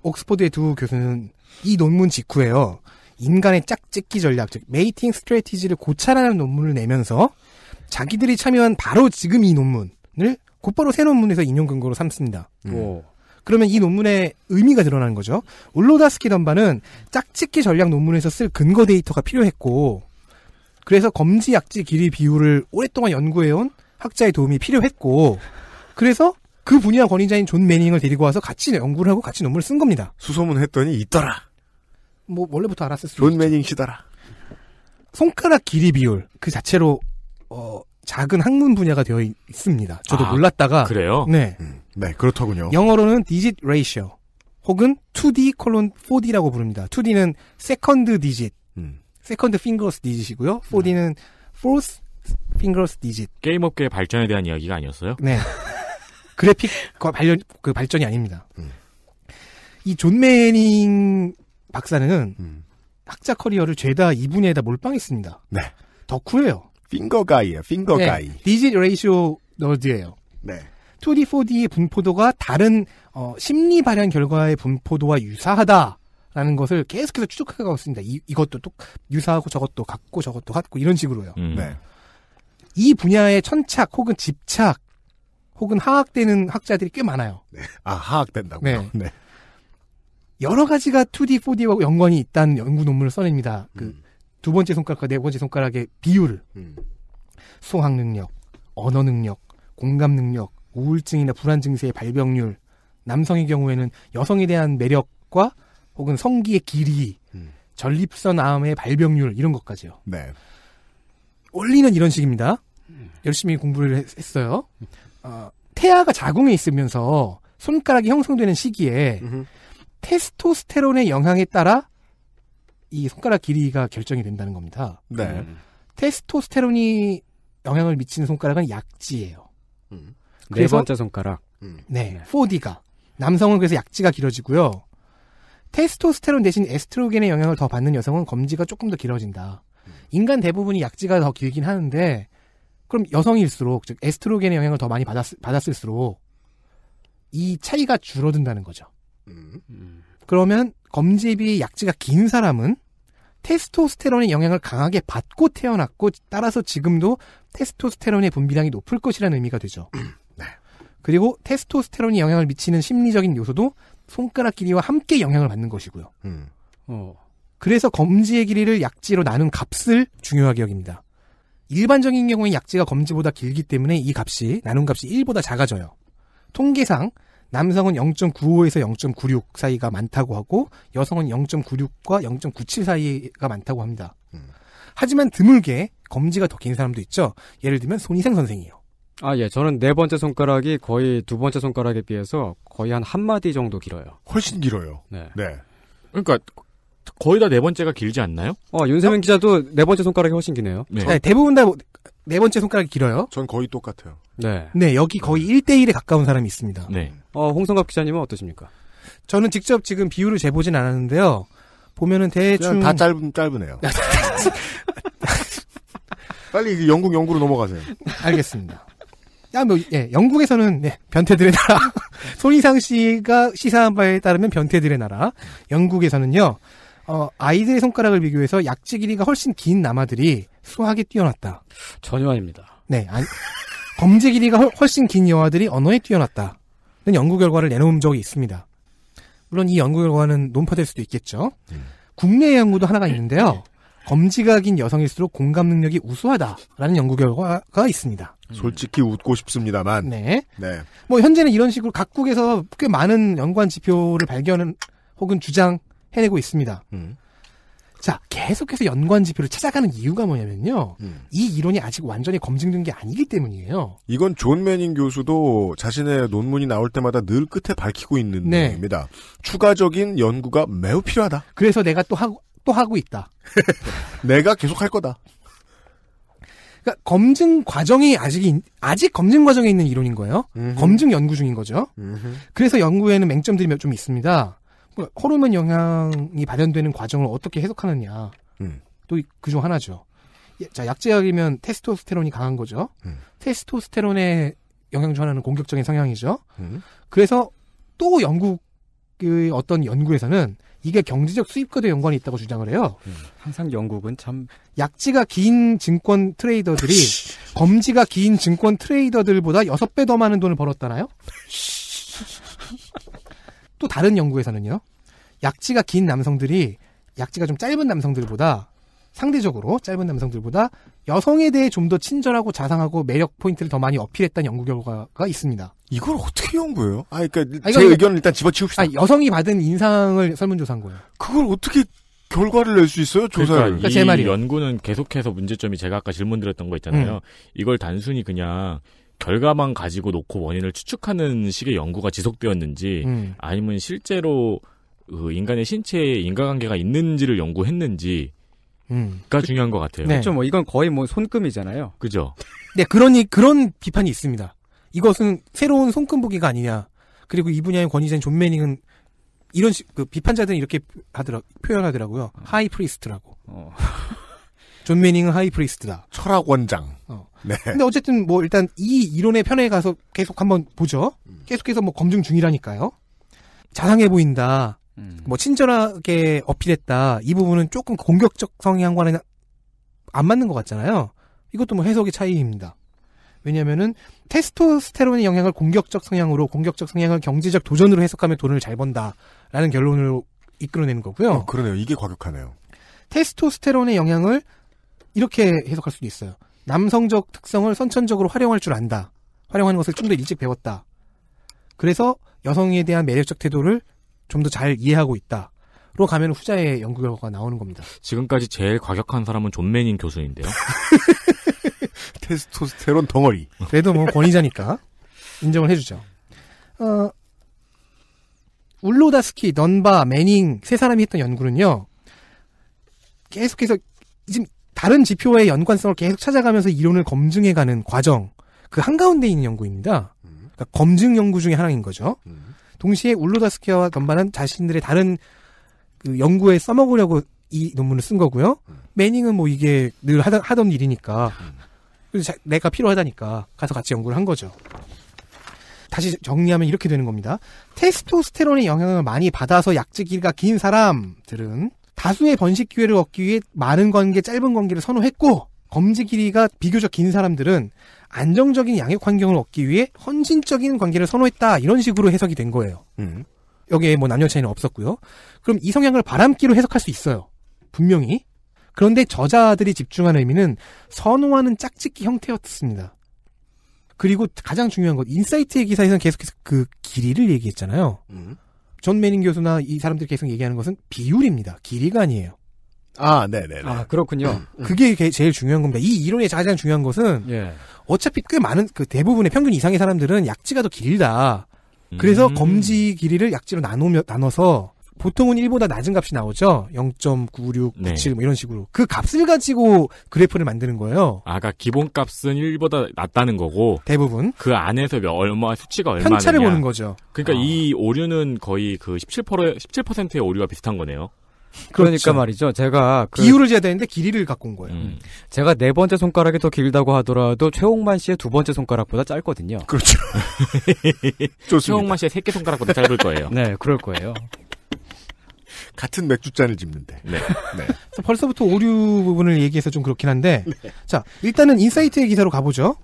옥스포드의 두 교수는 이 논문 직후에요. 인간의 짝짓기 전략, 즉 메이팅 스트레티지를 고찰하는 논문을 내면서 자기들이 참여한 바로 지금 이 논문을 곧바로 새 논문에서 인용 근거로 삼습니다. 음. 그러면 이 논문의 의미가 드러나는 거죠. 올로다스키 덤바는 짝짓기 전략 논문에서 쓸 근거 데이터가 필요했고 그래서 검지 약지 길이 비율을 오랫동안 연구해온 학자의 도움이 필요했고 그래서 그 분야 권위자인 존 매닝을 데리고 와서 같이 연구를 하고 같이 논문을 쓴 겁니다. 수소문 했더니 있더라. 뭐 원래부터 알았을 수존 매닝 시더라. 손가락 길이 비율 그 자체로 어 작은 학문 분야가 되어 있습니다. 저도 아, 몰랐다가 그래요? 네. 음, 네, 그렇더군요. 영어로는 디짓 레이셔 혹은 2D 콜론 4D라고 부릅니다. 2D는 세컨드 디짓. 세컨드 핑거스 디짓이고요. 4D는 음. 포스 핑거스 디짓. 게임 업계의 발전에 대한 이야기가 아니었어요? 네. 그래픽 발전 그 발전이 아닙니다. 음. 이존 매닝 박사는 음. 학자 커리어를 죄다 이 분야에다 몰빵했습니다. 네. 덕후예요. 핑거가이에요. 핑거가이. 네, 디짓 레이쇼 너드예요. 네. 2D, 4D의 분포도가 다른 어, 심리 발현 결과의 분포도와 유사하다라는 것을 계속해서 추적해가고 있습니다. 이, 이것도 똑 유사하고 저것도 같고 저것도 같고 이런 식으로요. 음. 네. 이분야의 천착 혹은 집착 혹은 하악되는 학자들이 꽤 많아요. 네. 아 하악된다고요? 네. 네. 여러 가지가 2D, 4D와 연관이 있다는 연구 논문을 써냅니다. 그 음. 두 번째 손가락과 네 번째 손가락의 비율을 음. 수학 능력, 언어 능력, 공감 능력, 우울증이나 불안 증세의 발병률, 남성의 경우에는 여성에 대한 매력과 혹은 성기의 길이, 음. 전립선 암의 발병률 이런 것까지요. 네. 원리는 이런 식입니다. 열심히 공부를 했어요. 어, 태아가 자궁에 있으면서 손가락이 형성되는 시기에 음흠. 테스토스테론의 영향에 따라 이 손가락 길이가 결정이 된다는 겁니다. 네. 음. 테스토스테론이 영향을 미치는 손가락은 약지예요. 음. 네 번째 손가락. 음. 네, 4D가 남성은 그래서 약지가 길어지고요. 테스토스테론 대신 에스트로겐의 영향을 더 받는 여성은 검지가 조금 더 길어진다. 음. 인간 대부분이 약지가 더 길긴 하는데 그럼 여성일수록 즉 에스트로겐의 영향을 더 많이 받았, 받았을수록 이 차이가 줄어든다는 거죠. 음. 음. 그러면 검지에 비해 약지가 긴 사람은 테스토스테론의 영향을 강하게 받고 태어났고 따라서 지금도 테스토스테론의 분비량이 높을 것이라는 의미가 되죠. 음. 네. 그리고 테스토스테론이 영향을 미치는 심리적인 요소도 손가락 길이와 함께 영향을 받는 것이고요. 음. 어. 그래서 검지의 길이를 약지로 나눈 값을 중요하게 여깁니다. 일반적인 경우엔 약지가 검지보다 길기 때문에 이 값이 나눈 값이 1보다 작아져요. 통계상 남성은 0.95에서 0.96 사이가 많다고 하고 여성은 0.96과 0.97 사이가 많다고 합니다. 음. 하지만 드물게 검지가 더 긴 사람도 있죠. 예를 들면 손희상 선생이요. 아, 예. 저는 네 번째 손가락이 거의 두 번째 손가락에 비해서 거의 한 한마디 정도 길어요. 훨씬 길어요. 네. 네. 그러니까 거의 다 네 번째가 길지 않나요? 어, 윤세민 어? 기자도 네 번째 손가락이 훨씬 기네요. 네. 네 대부분 다 네 번째 손가락이 길어요. 전 거의 똑같아요. 네. 네, 여기 거의 1대1에 가까운 사람이 있습니다. 네. 어, 홍성갑 기자님은 어떠십니까? 저는 직접 지금 비율을 재보진 않았는데요. 보면은 대충 다 짧은 짧으네요. 빨리 영국 영구로 넘어가세요. 알겠습니다. 야, 뭐, 예, 영국에서는 예, 변태들의 나라. 손희상 씨가 시사한 바에 따르면 변태들의 나라. 영국에서는요, 어, 아이들의 손가락을 비교해서 약지 길이가 훨씬 긴 남아들이 수학에 뛰어났다. 전혀 아닙니다. 네, 아니, 검지 길이가 훨, 훨씬 긴 여아들이 언어에 뛰어났다. 연구 결과를 내놓은 적이 있습니다. 물론 이 연구 결과는 논파될 수도 있겠죠. 음. 국내 연구도 하나가 있는데요. 네. 검지가 긴 여성일수록 공감 능력이 우수하다라는 연구 결과가 있습니다. 음. 솔직히 웃고 싶습니다만. 네. 네. 뭐 현재는 이런 식으로 각국에서 꽤 많은 연관 지표를 발견 혹은 주장해내고 있습니다. 음. 자, 계속해서 연관 지표를 찾아가는 이유가 뭐냐면요. 음. 이 이론이 아직 완전히 검증된 게 아니기 때문이에요. 이건 존 매닝 교수도 자신의 논문이 나올 때마다 늘 끝에 밝히고 있는 네. 내용입니다. 추가적인 연구가 매우 필요하다. 그래서 내가 또 하고 또 하고 있다. 내가 계속 할 거다. 그러니까 검증 과정이 아직 아직 검증 과정에 있는 이론인 거예요. 음흠. 검증 연구 중인 거죠. 음흠. 그래서 연구에는 맹점들이 좀 있습니다. 그러니까 호르몬 영향이 발현되는 과정을 어떻게 해석하느냐. 음. 또그 중 하나죠. 예, 자, 약제약이면 테스토스테론이 강한 거죠. 음. 테스토스테론의 영향 중 하나는 공격적인 성향이죠. 음. 그래서 또 영국의 어떤 연구에서는 이게 경제적 수입과도 연관이 있다고 주장을 해요. 음. 항상 영국은 참 약지가 긴 증권 트레이더들이 범지가긴 증권 트레이더들보다 여섯 배 더 많은 돈을 벌었다나요? 또 다른 연구에서는요. 약지가 긴 남성들이 약지가 좀 짧은 남성들보다 상대적으로 짧은 남성들보다 여성에 대해 좀 더 친절하고 자상하고 매력 포인트를 더 많이 어필했다는 연구 결과가 있습니다. 이걸 어떻게 연구해요? 아, 그러니까 아니, 제그 의견을 일단 집어치웁시다. 아니, 여성이 받은 인상을 설문조사한 거예요. 그걸 어떻게 결과를 낼 수 있어요? 그러니까 조사를. 그러니까, 그러니까 이 연구는 계속해서 문제점이 제가 아까 질문드렸던 거 있잖아요. 음. 이걸 단순히 그냥 결과만 가지고 놓고 원인을 추측하는 식의 연구가 지속되었는지 음. 아니면 실제로 그 인간의 신체에 인과관계가 있는지를 연구했는지가 음. 중요한 것 같아요. 네. 그렇죠. 뭐 이건 거의 뭐 손금이잖아요. 그죠. 네, 그러니 그런 비판이 있습니다. 이것은 새로운 손금보기가 아니냐. 그리고 이 분야의 권위자인 존 매닝은 이런 시, 그 비판자들은 이렇게 하더라 표현하더라고요. 어. 하이 프리스트라고. 어. 존 매닝은 하이 프리스트다. 철학 원장. 어. 네. 근데 어쨌든 뭐 일단 이 이론의 편에 가서 계속 한번 보죠. 음. 계속해서 뭐 검증 중이라니까요. 자상해 보인다. 음. 뭐 친절하게 어필했다. 이 부분은 조금 공격적 성향과는 안 맞는 것 같잖아요. 이것도 뭐 해석의 차이입니다. 왜냐면은 테스토스테론의 영향을 공격적 성향으로 공격적 성향을 경제적 도전으로 해석하면 돈을 잘 번다라는 결론으로 이끌어내는 거고요. 어, 그러네요. 이게 과격하네요. 테스토스테론의 영향을 이렇게 해석할 수도 있어요. 남성적 특성을 선천적으로 활용할 줄 안다. 활용하는 것을 좀 더 일찍 배웠다. 그래서 여성에 대한 매력적 태도를 좀 더 잘 이해하고 있다. 로 가면 후자의 연구 결과가 나오는 겁니다. 지금까지 제일 과격한 사람은 존맨인 교수인데요. 테스토스테론 덩어리. 그래도 뭐 권위자니까 인정을 해주죠. 어, 울로다스키, 넌바, 매닝 세 사람이 했던 연구는요. 계속해서 지금 다른 지표와의 연관성을 계속 찾아가면서 이론을 검증해가는 과정 그 한가운데 있는 연구입니다. 그러니까 검증 연구 중의 하나인 거죠. 동시에 울로다스키와 덤반는 자신들의 다른 그 연구에 써먹으려고 이 논문을 쓴 거고요. 매닝은 뭐 이게 늘 하던 일이니까 그래서 내가 필요하다니까 가서 같이 연구를 한 거죠. 다시 정리하면 이렇게 되는 겁니다. 테스토스테론의 영향을 많이 받아서 약지기가 긴 사람들은 다수의 번식 기회를 얻기 위해 많은 관계, 짧은 관계를 선호했고 검지 길이가 비교적 긴 사람들은 안정적인 양육 환경을 얻기 위해 헌신적인 관계를 선호했다 이런 식으로 해석이 된 거예요. 음. 여기에 뭐 남녀 차이는 없었고요. 그럼 이 성향을 바람기로 해석할 수 있어요. 분명히. 그런데 저자들이 집중한 의미는 선호하는 짝짓기 형태였습니다. 그리고 가장 중요한 건 인사이트의 기사에서는 계속해서 그 길이를 얘기했잖아요. 음. 존메닝 교수나 이 사람들이 계속 얘기하는 것은 비율입니다. 길이가 아니에요. 아, 네네. 아, 그렇군요. 음, 그게 제일 중요한 겁니다. 이 이론의 가장 중요한 것은 예. 어차피 꽤 많은 그 대부분의 평균 이상의 사람들은 약지가 더 길다. 그래서 음. 검지 길이를 약지로 나누며 나눠서 보통은 1보다 낮은 값이 나오죠. 0.96, 97, 네. 뭐 이런 식으로. 그 값을 가지고 그래프를 만드는 거예요. 아, 그니까 기본 값은 1보다 낮다는 거고. 대부분. 그 안에서 얼마, 수치가 얼마냐. 편차를 보는 거죠. 그러니까 아. 이 오류는 거의 그 17%, 17%의 오류가 비슷한 거네요. 그러니까 그렇죠. 말이죠. 제가 그 기울을 재야 되는데 길이를 갖고 온 거예요. 음. 제가 네 번째 손가락이 더 길다고 하더라도 최홍만 씨의 두 번째 손가락보다 짧거든요. 그렇죠. 최홍만 씨의 세 개 손가락보다 짧을 거예요. 네, 그럴 거예요. 같은 맥주잔을 집는데. 네. 네. 벌써부터 오류 부분을 얘기해서 좀 그렇긴 한데, 네. 자 일단은 인사이트의 기사로 가보죠.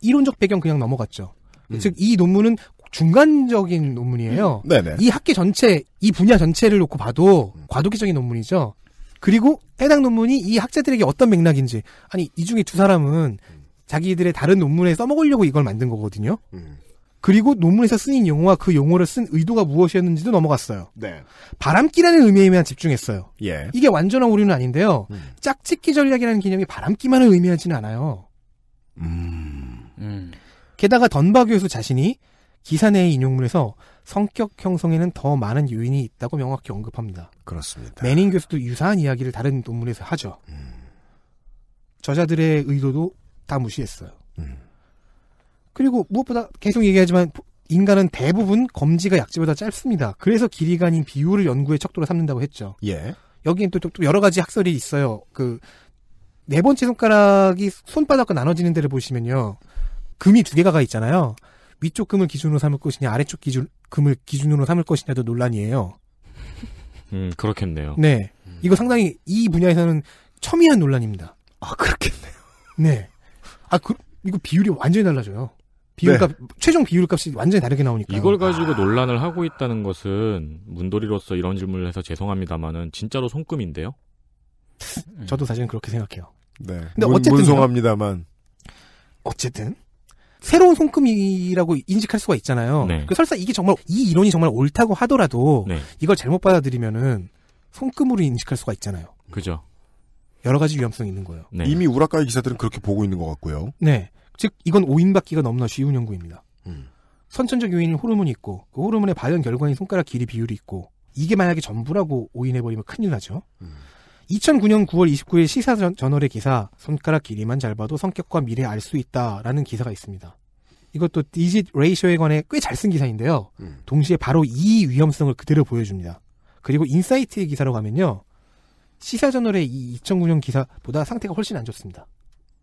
이론적 배경 그냥 넘어갔죠. 음. 즉이 논문은 중간적인 논문이에요. 음. 네네. 네. 이 학계 전체, 이 분야 전체를 놓고 봐도 음. 과도기적인 논문이죠. 그리고 해당 논문이 이 학자들에게 어떤 맥락인지, 아니 이 중에 두 사람은 음. 자기들의 다른 논문에 써먹으려고 이걸 만든 거거든요. 음. 그리고 논문에서 쓰인 용어와 그 용어를 쓴 의도가 무엇이었는지도 넘어갔어요. 네. 바람기라는 의미에만 집중했어요. 예. 이게 완전한 오류는 아닌데요. 음. 짝짓기 전략이라는 개념이 바람기만을 의미하지는 않아요. 음. 음. 게다가 던바 교수 자신이 기사 내의 인용문에서 성격 형성에는 더 많은 요인이 있다고 명확히 언급합니다. 그렇습니다. 매닝 교수도 유사한 이야기를 다른 논문에서 하죠. 음. 저자들의 의도도 다 무시했어요. 음. 그리고 무엇보다 계속 얘기하지만 인간은 대부분 검지가 약지보다 짧습니다. 그래서 길이가 아닌 비율을 연구의 척도로 삼는다고 했죠. 예. 여기엔 또, 또 여러 가지 학설이 있어요. 그 네 번째 손가락이 손바닥과 나눠지는 데를 보시면요. 금이 두 개가 가 있잖아요. 위쪽 금을 기준으로 삼을 것이냐 아래쪽 기준 금을 기준으로 삼을 것이냐도 논란이에요. 음, 그렇겠네요. 네. 음. 이거 상당히 이 분야에서는 첨예한 논란입니다. 아, 그렇겠네요. 네. 아, 그, 이거 비율이 완전히 달라져요. 비율값 네. 최종 비율값이 완전히 다르게 나오니까 이걸 가지고 아. 논란을 하고 있다는 것은 문돌이로서 이런 질문을 해서 죄송합니다만은 진짜로 손금인데요. 음. 저도 사실은 그렇게 생각해요. 네. 근데 문, 어쨌든 죄송합니다만 어쨌든 새로운 손금이라고 인식할 수가 있잖아요. 네. 그 설사 이게 정말 이 이론이 정말 옳다고 하더라도 네. 이걸 잘못 받아들이면은 손금으로 인식할 수가 있잖아요. 그죠. 여러 가지 위험성이 있는 거예요. 네. 이미 우라카이 기사들은 그렇게 보고 있는 것 같고요. 네. 즉 이건 오인받기가 너무나 쉬운 연구입니다. 음. 선천적 요인 호르몬이 있고 그 호르몬의 발현 결과인 손가락 길이 비율이 있고 이게 만약에 전부라고 오인해버리면 큰일 나죠. 음. 2009년 9월 29일 시사저널의 기사 손가락 길이만 잘 봐도 성격과 미래 알 수 있다라는 기사가 있습니다. 이것도 디짓 레이셔에 관해 꽤 잘 쓴 기사인데요. 음. 동시에 바로 이 위험성을 그대로 보여줍니다. 그리고 인사이트의 기사로 가면요. 시사저널의 이 2009년 기사보다 상태가 훨씬 안 좋습니다.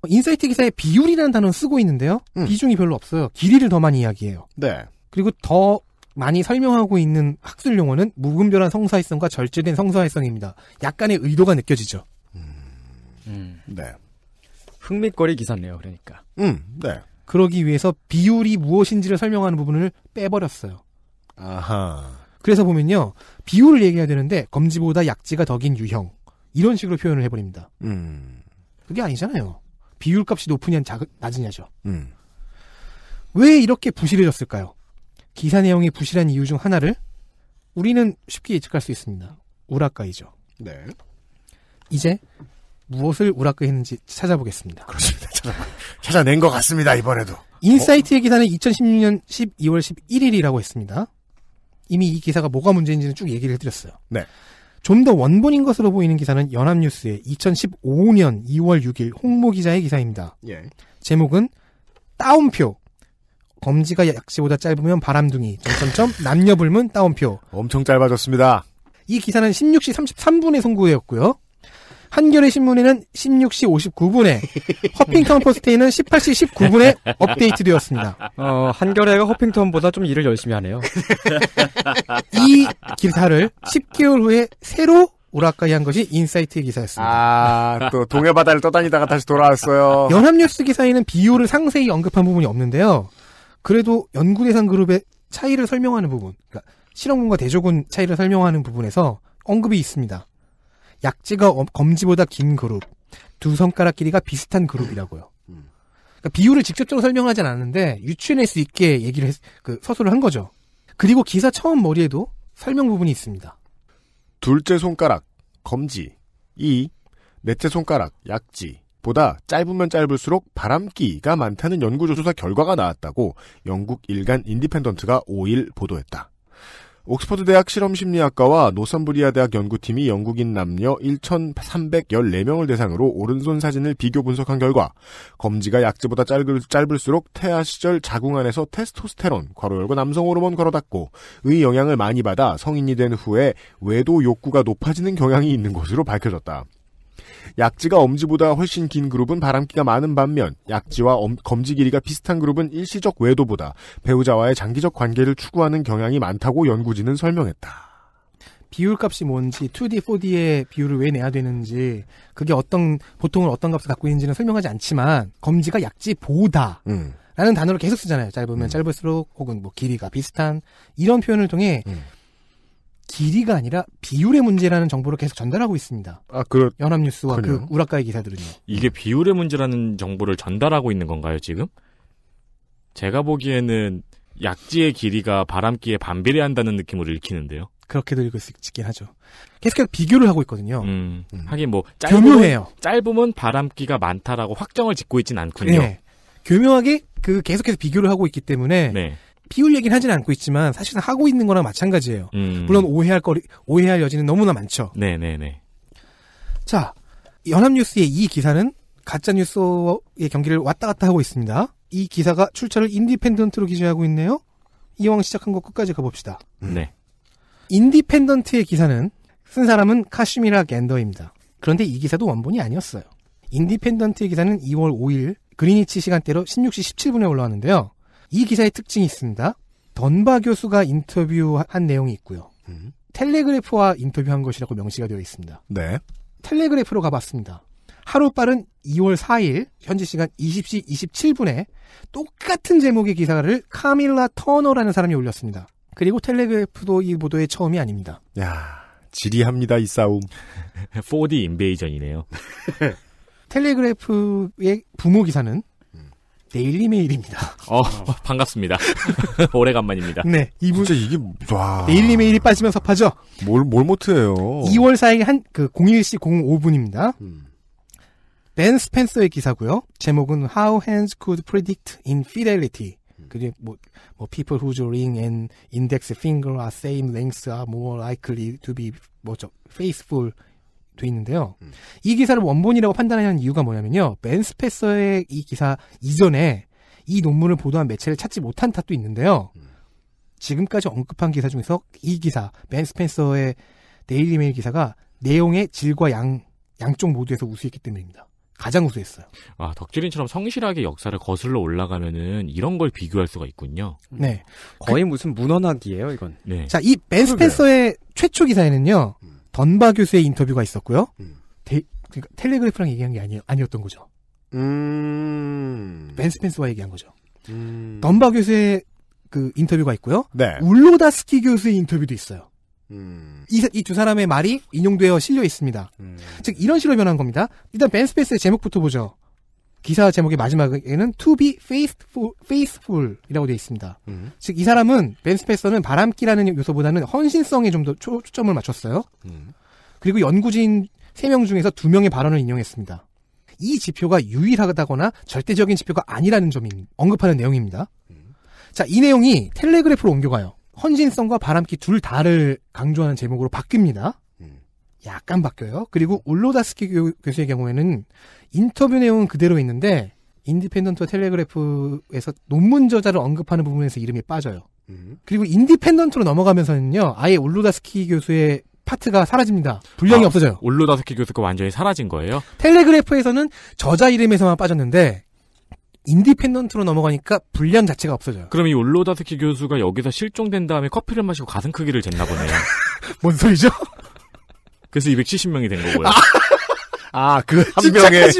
어, 인사이트 기사에 비율이라는 단어는 쓰고 있는데요. 음. 비중이 별로 없어요. 길이를 더 많이 이야기해요. 네. 그리고 더 많이 설명하고 있는 학술 용어는 무분별한 성사회성과 절제된 성사회성입니다. 약간의 의도가 느껴지죠. 음. 음. 네. 흥미거리 기사네요, 그러니까. 음, 네. 그러기 위해서 비율이 무엇인지를 설명하는 부분을 빼버렸어요. 아하. 그래서 보면요, 비율을 얘기해야 되는데 검지보다 약지가 더 긴 유형 이런 식으로 표현을 해버립니다. 음. 그게 아니잖아요. 비율 값이 높으냐 낮으냐죠. 음. 왜 이렇게 부실해졌을까요? 기사 내용이 부실한 이유 중 하나를 우리는 쉽게 예측할 수 있습니다. 우라카이죠. 네. 이제 무엇을 우라카이했는지 찾아보겠습니다. 그렇습니다. 찾아, 낸것 같습니다. 이번에도. 인사이트의 어? 기사는 2016년 12월 11일이라고 했습니다. 이미 이 기사가 뭐가 문제인지는 쭉 얘기를 해드렸어요. 네. 좀더 원본인 것으로 보이는 기사는 연합뉴스의 2015년 2월 6일 홍모 기자의 기사입니다. 예. 제목은 따옴표. 검지가 약시보다 짧으면 바람둥이. 점점점 남녀 불문 따옴표. 엄청 짧아졌습니다. 이 기사는 16시 33분에 송구되었고요. 한겨레 신문에는 16시 59분에 허핑턴 포스트에는 18시 19분에 업데이트되었습니다. 어, 한겨레가 허핑턴보다 좀 일을 열심히 하네요. 이 기사를 10개월 후에 새로 오락가이한 것이 인사이트의 기사였습니다. 아, 또 동해 바다를 떠다니다가 다시 돌아왔어요. 연합뉴스 기사에는 비율을 상세히 언급한 부분이 없는데요. 그래도 연구대상 그룹의 차이를 설명하는 부분, 그러니까 실험군과 대조군 차이를 설명하는 부분에서 언급이 있습니다. 약지가 검지보다 긴 그룹, 두 손가락 길이가 비슷한 그룹이라고요. 그러니까 비율을 직접적으로 설명하진 않는데 유추해낼 수 있게 얘기를 했, 그 서술을 한 거죠. 그리고 기사 처음 머리에도 설명 부분이 있습니다. 둘째 손가락 검지, 이 넷째 손가락 약지. 보다 짧으면 짧을수록 바람기가 많다는 연구조사 결과가 나왔다고 영국 일간 인디펜던트가 5일 보도했다. 옥스퍼드 대학 실험심리학과와 노선브리아 대학 연구팀이 영국인 남녀 1,314명을 대상으로 오른손 사진을 비교 분석한 결과 검지가 약지보다 짧을, 짧을수록 태아 시절 자궁 안에서 테스토스테론, 괄호 열고 남성 호르몬 걸어 닫고 의 영향을 많이 받아 성인이 된 후에 외도 욕구가 높아지는 경향이 있는 것으로 밝혀졌다. 약지가 엄지보다 훨씬 긴 그룹은 바람기가 많은 반면 약지와 엄, 검지 길이가 비슷한 그룹은 일시적 외도보다 배우자와의 장기적 관계를 추구하는 경향이 많다고 연구진은 설명했다. 비율 값이 뭔지 2D, 4D의 비율을 왜 내야 되는지 그게 어떤 보통은 어떤 값을 갖고 있는지는 설명하지 않지만 검지가 약지보다 음. 라는 단어를 계속 쓰잖아요. 짧으면 음. 짧을수록 혹은 뭐 길이가 비슷한 이런 표현을 통해 음. 길이가 아니라 비율의 문제라는 정보를 계속 전달하고 있습니다. 아, 그렇 연합뉴스와 그 우라카의 기사들은요. 이게 비율의 문제라는 정보를 전달하고 있는 건가요, 지금? 제가 보기에는 약지의 길이가 바람기에 반비례한다는 느낌으로 읽히는데요. 그렇게도 읽을 수 있긴 하죠. 계속해서 비교를 하고 있거든요. 음, 음. 하긴 뭐 짧으면, 교묘해요. 짧으면 바람기가 많다라고 확정을 짓고 있진 않군요. 네. 교묘하게 그 계속해서 비교를 하고 있기 때문에 네. 비울얘기는 하진 않고 있지만 사실상 하고 있는 거랑 마찬가지예요. 음. 물론 오해할 거리, 오해할 여지는 너무나 많죠. 네네네. 네, 네. 자, 연합뉴스의 이 기사는 가짜뉴스의 경기를 왔다 갔다 하고 있습니다. 이 기사가 출처를 인디펜던트로 기재하고 있네요. 이왕 시작한 거 끝까지 가봅시다. 네. 인디펜던트의 기사는 쓴 사람은 카시미라 겐더입니다. 그런데 이 기사도 원본이 아니었어요. 인디펜던트의 기사는 2월 5일 그리니치 시간대로 16시 17분에 올라왔는데요. 이 기사의 특징이 있습니다. 던바 교수가 인터뷰한 내용이 있고요. 음. 텔레그래프와 인터뷰한 것이라고 명시가 되어 있습니다. 네. 텔레그래프로 가봤습니다. 하루 빠른 2월 4일 현지 시간 20시 27분에 똑같은 제목의 기사를 카밀라 터너라는 사람이 올렸습니다. 그리고 텔레그래프도 이 보도의 처음이 아닙니다. 야, 지리합니다 이 싸움. 4D 인베이전이네요. 텔레그래프의 부모 기사는 데일리메일입니다. 어, 반갑습니다. 오래간만입니다. 네, 이분 진짜 이게 와. 데일리메일이 빠지면 섭하죠. 뭘 뭘 못해요. 2월 4일 한그 01시 05분입니다. 음. 벤 스펜서의 기사고요. 제목은 How Hands Could Predict Infidelity. 음. 그리고 뭐, 뭐 People whose ring and index finger are same lengths are more likely to be 뭐죠 faithful 돼 있는데요. 음. 이 기사를 원본이라고 판단하는 이유가 뭐냐면요. 맨 스페서의 이 기사 이전에 이 논문을 보도한 매체를 찾지 못한 탓도 있는데요. 음. 지금까지 언급한 기사 중에서 이 기사, 맨스페서의 데일리 메일 기사가 내용의 질과 양, 양쪽 모두에서 우수했기 때문입니다. 가장 우수했어요. 아, 덕질인처럼 성실하게 역사를 거슬러 올라가면은 이런 걸 비교할 수가 있군요. 음. 네. 거의 그, 무슨 문헌학이에요, 이건. 네. 자, 이맨 스펜서의 최초 기사에는요. 음. 던바 교수의 인터뷰가 있었고요. 음. 데, 그러니까 텔레그래프랑 얘기한 게 아니, 아니었던 거죠. 음. 벤 스펜스와 얘기한 거죠. 음. 던바 교수의 그 인터뷰가 있고요. 네. 울로다스키 교수의 인터뷰도 있어요. 음. 이두 사람의 말이 인용되어 실려 있습니다. 음. 즉 이런 식으로 변한 겁니다. 일단 벤스펜스의 제목부터 보죠. 기사 제목의 마지막에는 to be faithful, faithful이라고 되어 있습니다. 음. 즉이 사람은 벤 스페서는 바람기라는 요소보다는 헌신성에 좀 더 초점을 맞췄어요. 음. 그리고 연구진 3명 중에서 2명의 발언을 인용했습니다. 이 지표가 유일하다거나 절대적인 지표가 아니라는 점이 언급하는 내용입니다. 음. 자, 이 내용이 텔레그래프로 옮겨가요. 헌신성과 바람기 둘 다를 강조하는 제목으로 바뀝니다. 약간 바뀌어요. 그리고 울로다스키 교수의 경우에는 인터뷰 내용은 그대로 있는데 인디펜던트 와 텔레그래프에서 논문 저자를 언급하는 부분에서 이름이 빠져요. 음. 그리고 인디펜던트로 넘어가면서는요, 아예 울로다스키 교수의 파트가 사라집니다. 분량이 아, 없어져요. 울로다스키 교수가 완전히 사라진 거예요? 텔레그래프에서는 저자 이름에서만 빠졌는데 인디펜던트로 넘어가니까 분량 자체가 없어져요. 그럼 이 울로다스키 교수가 여기서 실종된 다음에 커피를 마시고 가슴 크기를 쟀나 보네요. 뭔 소리죠? 그래서 270명이 된 거고요. 아, 아 그한 명의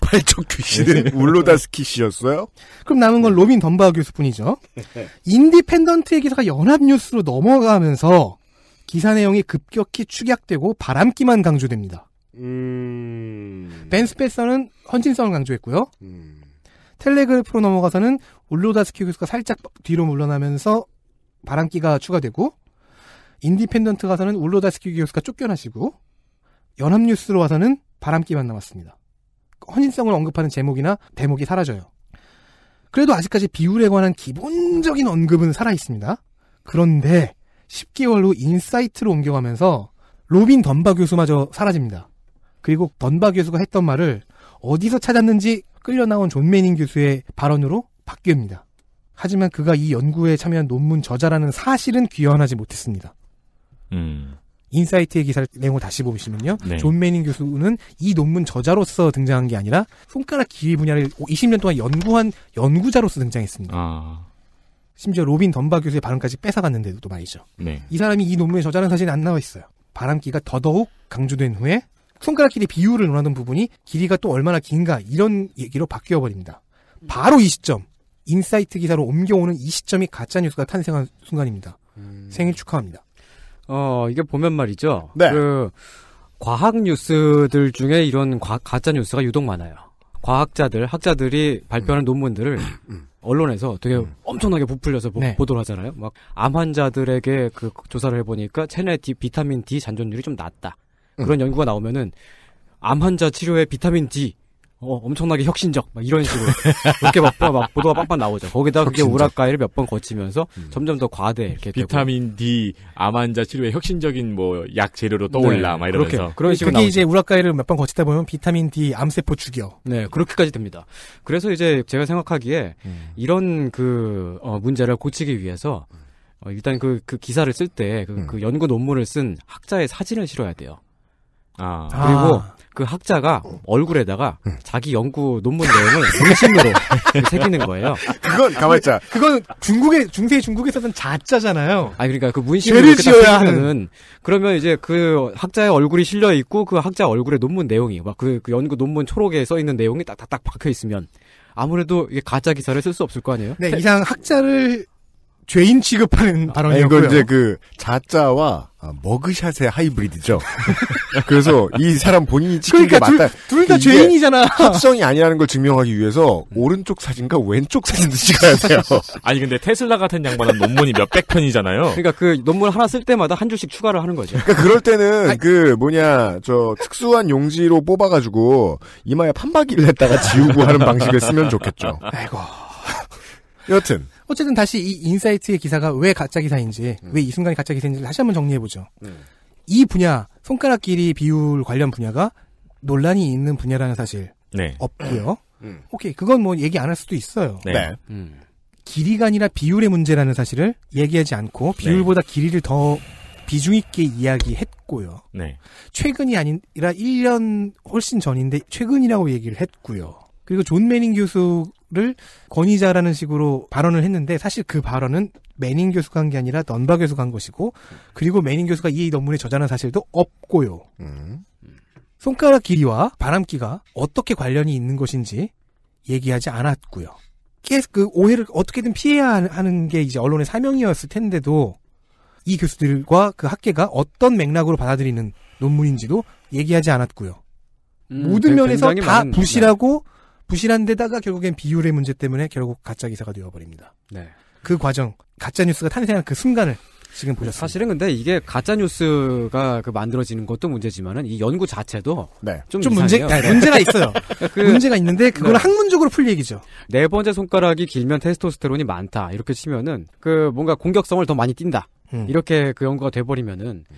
팔척 귀신은 네. 울로다스키 씨였어요? 그럼 남은 건 로빈 덤바 교수뿐이죠. 인디펜던트의 기사가 연합뉴스로 넘어가면서 기사 내용이 급격히 축약되고 바람기만 강조됩니다. 음... 벤 스페서는 헌신성을 강조했고요. 음... 텔레그래프로 넘어가서는 울로다스키 교수가 살짝 뒤로 물러나면서 바람기가 추가되고 인디펜던트 가서는 울로다스키 교수가 쫓겨나시고 연합뉴스로 와서는 바람기만 남았습니다. 헌인성을 언급하는 제목이나 대목이 사라져요. 그래도 아직까지 비율에 관한 기본적인 언급은 살아있습니다. 그런데 10개월 후 인사이트로 옮겨가면서 로빈 던바 교수마저 사라집니다. 그리고 던바 교수가 했던 말을 어디서 찾았는지 끌려나온 존 매닝 교수의 발언으로 바뀝니다. 하지만 그가 이 연구에 참여한 논문 저자라는 사실은 귀환하지 못했습니다. 음. 인사이트의 기사 내용을 다시 보시면요. 네. 존 매닝 교수는 이 논문 저자로서 등장한 게 아니라 손가락 길이 분야를 20년 동안 연구한 연구자로서 등장했습니다. 아. 심지어 로빈 덤바 교수의 발언까지 뺏어갔는데도 말이죠. 네. 이 사람이 이 논문의 저자는 사실 안 나와 있어요. 바람기가 더더욱 강조된 후에 손가락 길이 비율을 논하던 부분이 길이가 또 얼마나 긴가 이런 얘기로 바뀌어 버립니다. 바로 이 시점, 인사이트 기사로 옮겨오는 이 시점이 가짜 뉴스가 탄생한 순간입니다. 음... 생일 축하합니다. 어, 이게 보면 말이죠. 네. 그, 과학 뉴스들 중에 이런 과, 가짜 뉴스가 유독 많아요. 과학자들, 학자들이 발표하는 음. 논문들을 음. 음. 언론에서 되게 음. 엄청나게 부풀려서 보, 네. 보도를 하잖아요. 막 암 환자들에게 그 조사를 해보니까 체내 D, 비타민 D 잔존율이 좀 낮다. 그런 음. 연구가 나오면은 암 환자 치료에 비타민 D 어, 엄청나게 혁신적, 막 이런 식으로. 이렇게 막, 막 보도가 빵빵 나오죠. 거기다 그게 우라가이를몇 번 거치면서 음. 점점 더 과대, 이렇게. 비타민 되고. D, 암 환자 치료에 혁신적인 뭐, 약 재료로 떠올라, 네, 막 이러면서. 그렇게, 그런 식으로. 그게 이제 우라가이를몇 번 거치다 보면 비타민 D, 암세포 죽여. 네, 그렇게까지 됩니다. 그래서 이제 제가 생각하기에 음. 이런 그, 어, 문제를 고치기 위해서 어, 일단 그, 그 기사를 쓸 때그 음. 그 연구 논문을 쓴 학자의 사진을 실어야 돼요. 아. 그리고 아. 그 학자가 어. 얼굴에다가 자기 연구 논문 내용을 문신으로 새기는 거예요. 그건 가만있자. 그건 중국의 중세 중국에서는 자자잖아요. 아 그러니까 그 문신으로 새기면 하는... 그러면 이제 그 학자의 얼굴이 실려 있고 그 학자 얼굴의 논문 내용이 막그 그 연구 논문 초록에 써 있는 내용이 딱딱딱 박혀 있으면 아무래도 이게 가짜 기사를 쓸 수 없을 거 아니에요? 네, 이상 학자를 죄인 취급하는 아, 발언이었고요. 이건 이제 그 자자와 아, 머그샷의 하이브리드죠. 그래서 이 사람 본인이 찍힌 그러니까 게 맞다. 둘 다 죄인이잖아. 합성이 아니라는 걸 증명하기 위해서 오른쪽 사진과 왼쪽 사진도 찍어야 돼요. 아니 근데 테슬라 같은 양반은 논문이 몇백 편이잖아요. 그러니까 그 논문 하나 쓸 때마다 한 줄씩 추가를 하는 거죠. 그러니까 그럴 때는 아니, 그 뭐냐 저 특수한 용지로 뽑아가지고 이마에 판박이를 했다가 지우고 하는 방식을 쓰면 좋겠죠. 아이고. 여튼 어쨌든 다시 이 인사이트의 기사가 왜 가짜 기사인지, 음. 왜이 순간이 가짜 기사인지 다시 한번 정리해보죠. 음. 이 분야, 손가락 길이 비율 관련 분야가 논란이 있는 분야라는 사실. 네. 없고요. 음. 음. 오케이, 그건 뭐 얘기 안 할 수도 있어요. 네. 네. 음. 길이가 아니라 비율의 문제라는 사실을 얘기하지 않고 네. 비율보다 네. 길이를 더 비중 있게 이야기했고요. 네. 최근이 아니라 1년 훨씬 전인데 최근이라고 얘기를 했고요. 그리고 존 매닝 교수 교수를 권위자라는 식으로 발언을 했는데 사실 그 발언은 매닝 교수가 한게 아니라 넌바 교수가 한 것이고 그리고 매닝 교수가 이 논문에 저자는 사실도 없고요. 음. 손가락 길이와 바람기가 어떻게 관련이 있는 것인지 얘기하지 않았고요. 계속 그 오해를 어떻게든 피해야 하는 게 이제 언론의 사명이었을 텐데도 이 교수들과 그 학계가 어떤 맥락으로 받아들이는 논문인지도 얘기하지 않았고요. 음, 모든 네, 면에서 다 부실하고 맥락. 부실한 데다가 결국엔 비율의 문제 때문에 결국 가짜 기사가 되어버립니다. 네. 그 과정, 가짜 뉴스가 탄생한 그 순간을 지금 네, 보셨습니 사실은 근데 이게 가짜 뉴스가 그 만들어지는 것도 문제지만은 이 연구 자체도 네. 좀, 좀 문제 아, 문제가 있어요. 그, 문제가 있는데 그걸 네. 학문적으로 풀 얘기죠. 네 번째 손가락이 길면 테스토스테론이 많다 이렇게 치면은 그 뭔가 공격성을 더 많이 띈다 음. 이렇게 그 연구가 돼버리면은. 음.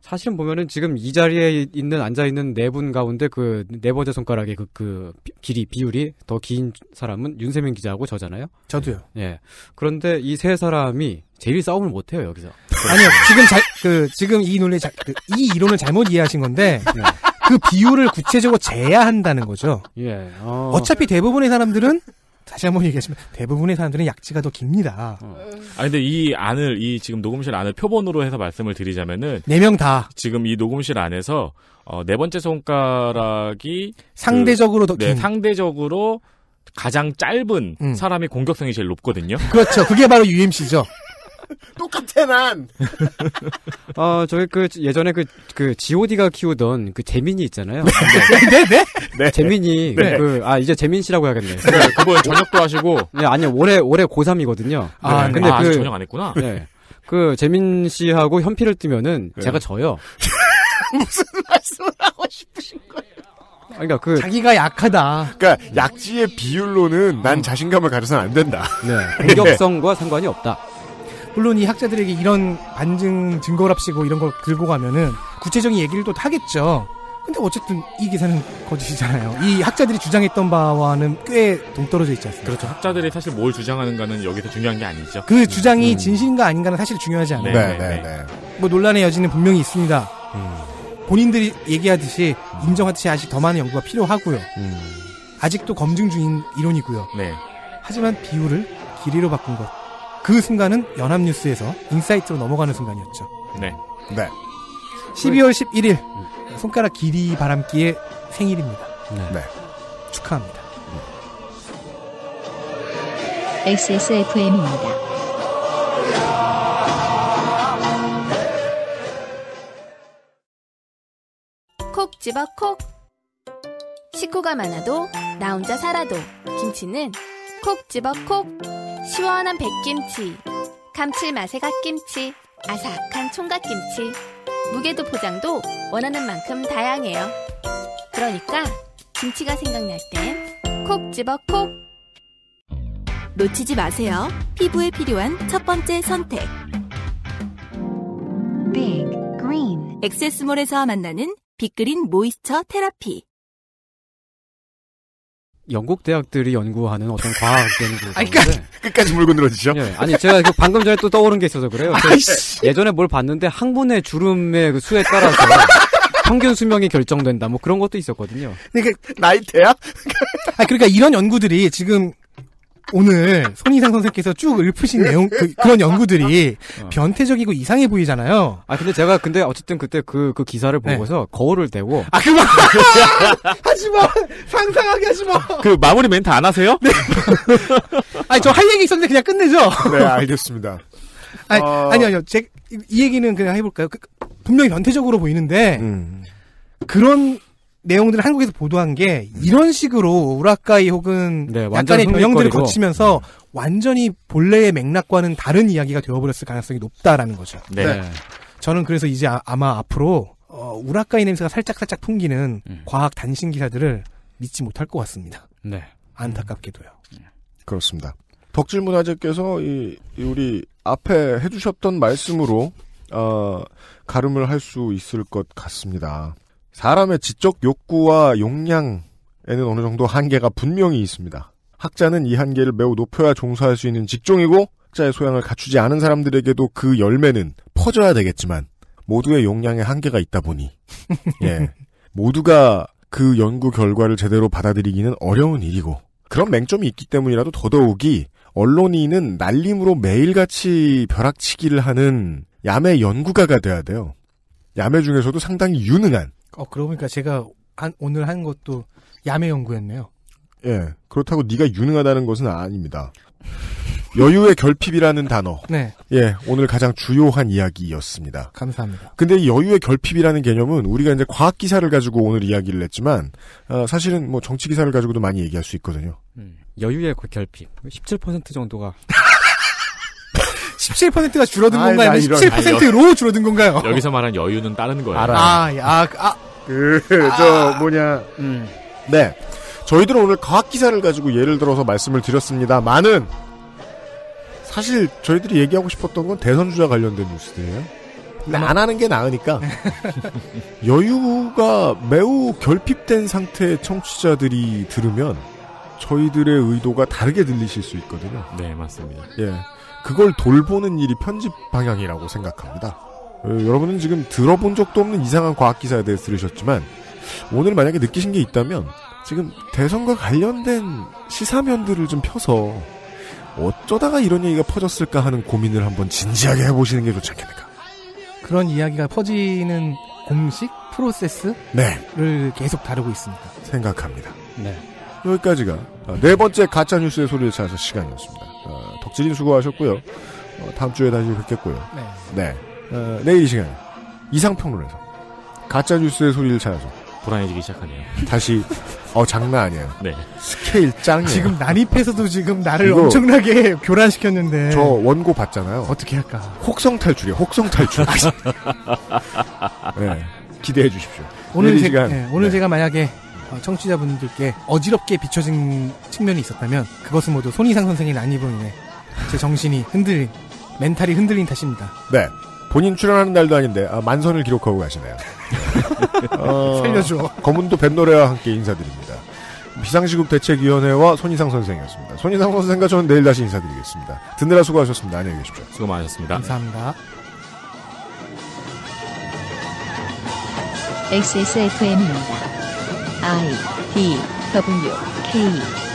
사실은 보면은 지금 이 자리에 있는 앉아 있는 네 분 가운데 그 네 번째 손가락의 그, 그 길이 비율이 더 긴 사람은 윤세민 기자하고 저잖아요. 저도요. 예. 그런데 이 세 사람이 제일 싸움을 못 해요 여기서. 아니요. 지금 잘 그 지금 이 논리 자, 그, 이 이론을 잘못 이해하신 건데. 네. 그 비율을 구체적으로 재야 한다는 거죠. 예. 어. 차피 대부분의 사람들은 다시 한번얘기하시면 대부분의 사람들은 약지가 더 깁니다. 어. 음. 아 근데 이 안을 이 지금 녹음실 안을 표본으로 해서 말씀을 드리자면은 네 명 다. 지금 이 녹음실 안에서 어, 네 번째 손가락이 그 상대적으로 그, 더 네, 긴. 네, 상대적으로 가장 짧은 음. 사람이 공격성이 제일 높거든요. 그렇죠. 그게 바로 UMC죠. 똑같아 난. 아 저희 그 예전에 그그 그, 그 G.O.D가 키우던 그 재민이 있잖아요. 네, 네 네, 네. 네, 네. 재민이 네. 그아 이제 재민 씨라고 해야겠네. 네, 그분 전역도 하시고. 네, 아니요 올해 올해 고3이거든요. 아, 네. 근데 아, 그 전역 안 했구나. 네. 그 재민 씨하고 현피를 뜨면은 네. 제가 져요. 무슨 말씀을 하고 싶으신 거예요? 그러니까 그 자기가 약하다. 그러니까 약지의 비율로는 난 자신감을 가져서안 된다. 네. 공격성과 상관이 없다. 물론 이 학자들에게 이런 반증 증거랍시고 이런 걸 들고 가면은 구체적인 얘기를 또 하겠죠. 근데 어쨌든 이 기사는 거짓이잖아요. 이 학자들이 주장했던 바와는 꽤 동떨어져 있지 않습니까? 그렇죠. 학자들이 사실 뭘 주장하는가는 여기서 중요한 게 아니죠. 그 주장이 음. 진실인가 아닌가는 사실 중요하지 않아요. 네, 네, 네, 네. 뭐 논란의 여지는 분명히 있습니다. 음. 본인들이 얘기하듯이 인정하듯이 아직 더 많은 연구가 필요하고요. 음. 아직도 검증 중인 이론이고요. 네. 하지만 비율을 길이로 바꾼 것그 순간은 연합뉴스에서 인사이트로 넘어가는 순간이었죠. 네. 네. 12월 11일 그 음. 손가락 길이 바람기의 생일입니다. 네. 네. 축하합니다. XSFM입니다. 음. 콕 집어 콕. 식구가 많아도 나 혼자 살아도 김치는 콕 집어 콕. 시원한 백김치, 감칠맛의 갓김치, 아삭한 총각김치, 무게도 포장도 원하는 만큼 다양해요. 그러니까 김치가 생각날 땐 콕 집어 콕! 놓치지 마세요. 피부에 필요한 첫 번째 선택. 빅 그린 엑세스몰에서 만나는 빅그린 모이스처 테라피 영국 대학들이 연구하는 어떤 과학 연구. 아그니까 끝까지 물고 늘어지죠? 예, 아니, 제가 그 방금 전에 또 떠오른 게 있어서 그래요. 그 예전에 뭘 봤는데 항문의 주름의 그 수에 따라서 평균 수명이 결정된다. 뭐 그런 것도 있었거든요. 그러니까 나이 대야 아, 그러니까 이런 연구들이 지금 오늘 손희상 선생께서 쭉 읊으신 내용 그, 런 연구들이 어. 변태적이고 이상해 보이잖아요. 아 근데 제가 근데 어쨌든 그때 그그 그 기사를 네. 보고서 네. 거울을 대고 아 그만 하지 마 상상하게 하지 마. 그 마무리 멘트 안 하세요? 네. 아니 저 할 얘기 있었는데 그냥 끝내죠. 네 알겠습니다. 아니 어... 아니 아니요 제 이 얘기는 그냥 해볼까요? 그, 분명히 변태적으로 보이는데 음. 그런 내용들을 한국에서 보도한 게 이런 식으로 우라카이 혹은 네, 약간의 변형들을 거치면서 완전히 본래의 맥락과는 다른 이야기가 되어버렸을 가능성이 높다라는 거죠. 네. 네. 저는 그래서 이제 아, 마 앞으로 어, 우라카이 냄새가 살짝살짝 풍기는 음. 과학 단신 기사들을 믿지 못할 것 같습니다. 네. 안타깝게도요. 그렇습니다. 덕질 문화재께서 이, 이 우리 앞에 해주셨던 말씀으로 어, 가름을 할 수 있을 것 같습니다. 사람의 지적 욕구와 용량에는 어느 정도 한계가 분명히 있습니다. 학자는 이 한계를 매우 높여야 종사할 수 있는 직종이고 학자의 소양을 갖추지 않은 사람들에게도 그 열매는 퍼져야 되겠지만 모두의 용량에 한계가 있다 보니 예 모두가 그 연구 결과를 제대로 받아들이기는 어려운 일이고 그런 맹점이 있기 때문이라도 더더욱이 언론인은 날림으로 매일같이 벼락치기를 하는 야매 연구가가 돼야 돼요. 야매 중에서도 상당히 유능한 어, 그러니까 제가 한, 오늘 한 것도 야매 연구였네요. 예. 그렇다고 네가 유능하다는 것은 아닙니다. 여유의 결핍이라는 단어. 네. 예, 오늘 가장 주요한 이야기였습니다. 감사합니다. 근데 여유의 결핍이라는 개념은 우리가 이제 과학 기사를 가지고 오늘 이야기를 했지만 어, 사실은 뭐 정치 기사를 가지고도 많이 얘기할 수 있거든요. 음, 여유의 결핍. 17% 정도가 17%가 줄어든 아 건가요? 아니면 17%로 아, 줄어든 건가요? 여기서 말한 여유는 다른 거예요. 알아. 아, 아, 아. 그, 아. 저, 뭐냐. 음. 네. 저희들은 오늘 과학 기사를 가지고 예를 들어서 말씀을 드렸습니다. 많은 사실 저희들이 얘기하고 싶었던 건 대선 주자 관련된 뉴스들이에요. 근데 안 하는 게 나으니까 여유가 매우 결핍된 상태의 청취자들이 들으면 저희들의 의도가 다르게 들리실 수 있거든요. 네, 맞습니다. 예. 그걸 돌보는 일이 편집 방향이라고 생각합니다. 어, 여러분은 지금 들어본 적도 없는 이상한 과학 기사에 대해 들으셨지만 오늘 만약에 느끼신 게 있다면 지금 대선과 관련된 시사면들을 좀 펴서 어쩌다가 이런 얘기가 퍼졌을까 하는 고민을 한번 진지하게 해보시는 게 좋지 않겠는가. 그런 이야기가 퍼지는 공식 프로세스를 네. 계속 다루고 있습니다. 생각합니다. 네. 여기까지가 네 번째 가짜 뉴스의 소리를 찾아서 시간이었습니다. 덕질인 수고하셨고요. 어, 다음 주에 다시 뵙겠고요. 네. 네. 어, 내일 이 시간에 이상평론에서 가짜뉴스의 소리를 찾아서 불안해지기 시작하네요. 다시 어 장난 아니에요. 네. 스케일 짱이에요. 지금 난입해서도 지금 나를 이거, 엄청나게 교란시켰는데. 저 원고 봤잖아요. 어떻게 할까? 혹성 탈출이요. 에 혹성 탈출. 아, 네. 기대해 주십시오. 오늘 제, 간 네, 오늘 네. 제가 만약에 어, 청취자분들께 어지럽게 비춰진 측면이 있었다면 그것은 모두 손희상 선생의 난입으로 인해 제 정신이 흔들린, 멘탈이 흔들린 탓입니다. 네. 본인 출연하는 날도 아닌데 아, 만선을 기록하고 가시네요. 어, 살려줘. 검은도 뱃노래와 함께 인사드립니다. 비상시국 대책위원회와 손희상 선생이었습니다. 손희상 선생과 저는 내일 다시 인사드리겠습니다. 듣느라 수고하셨습니다. 안녕히 계십시오. 수고 많으셨습니다. 감사합니다. XSFM입니다. I D W K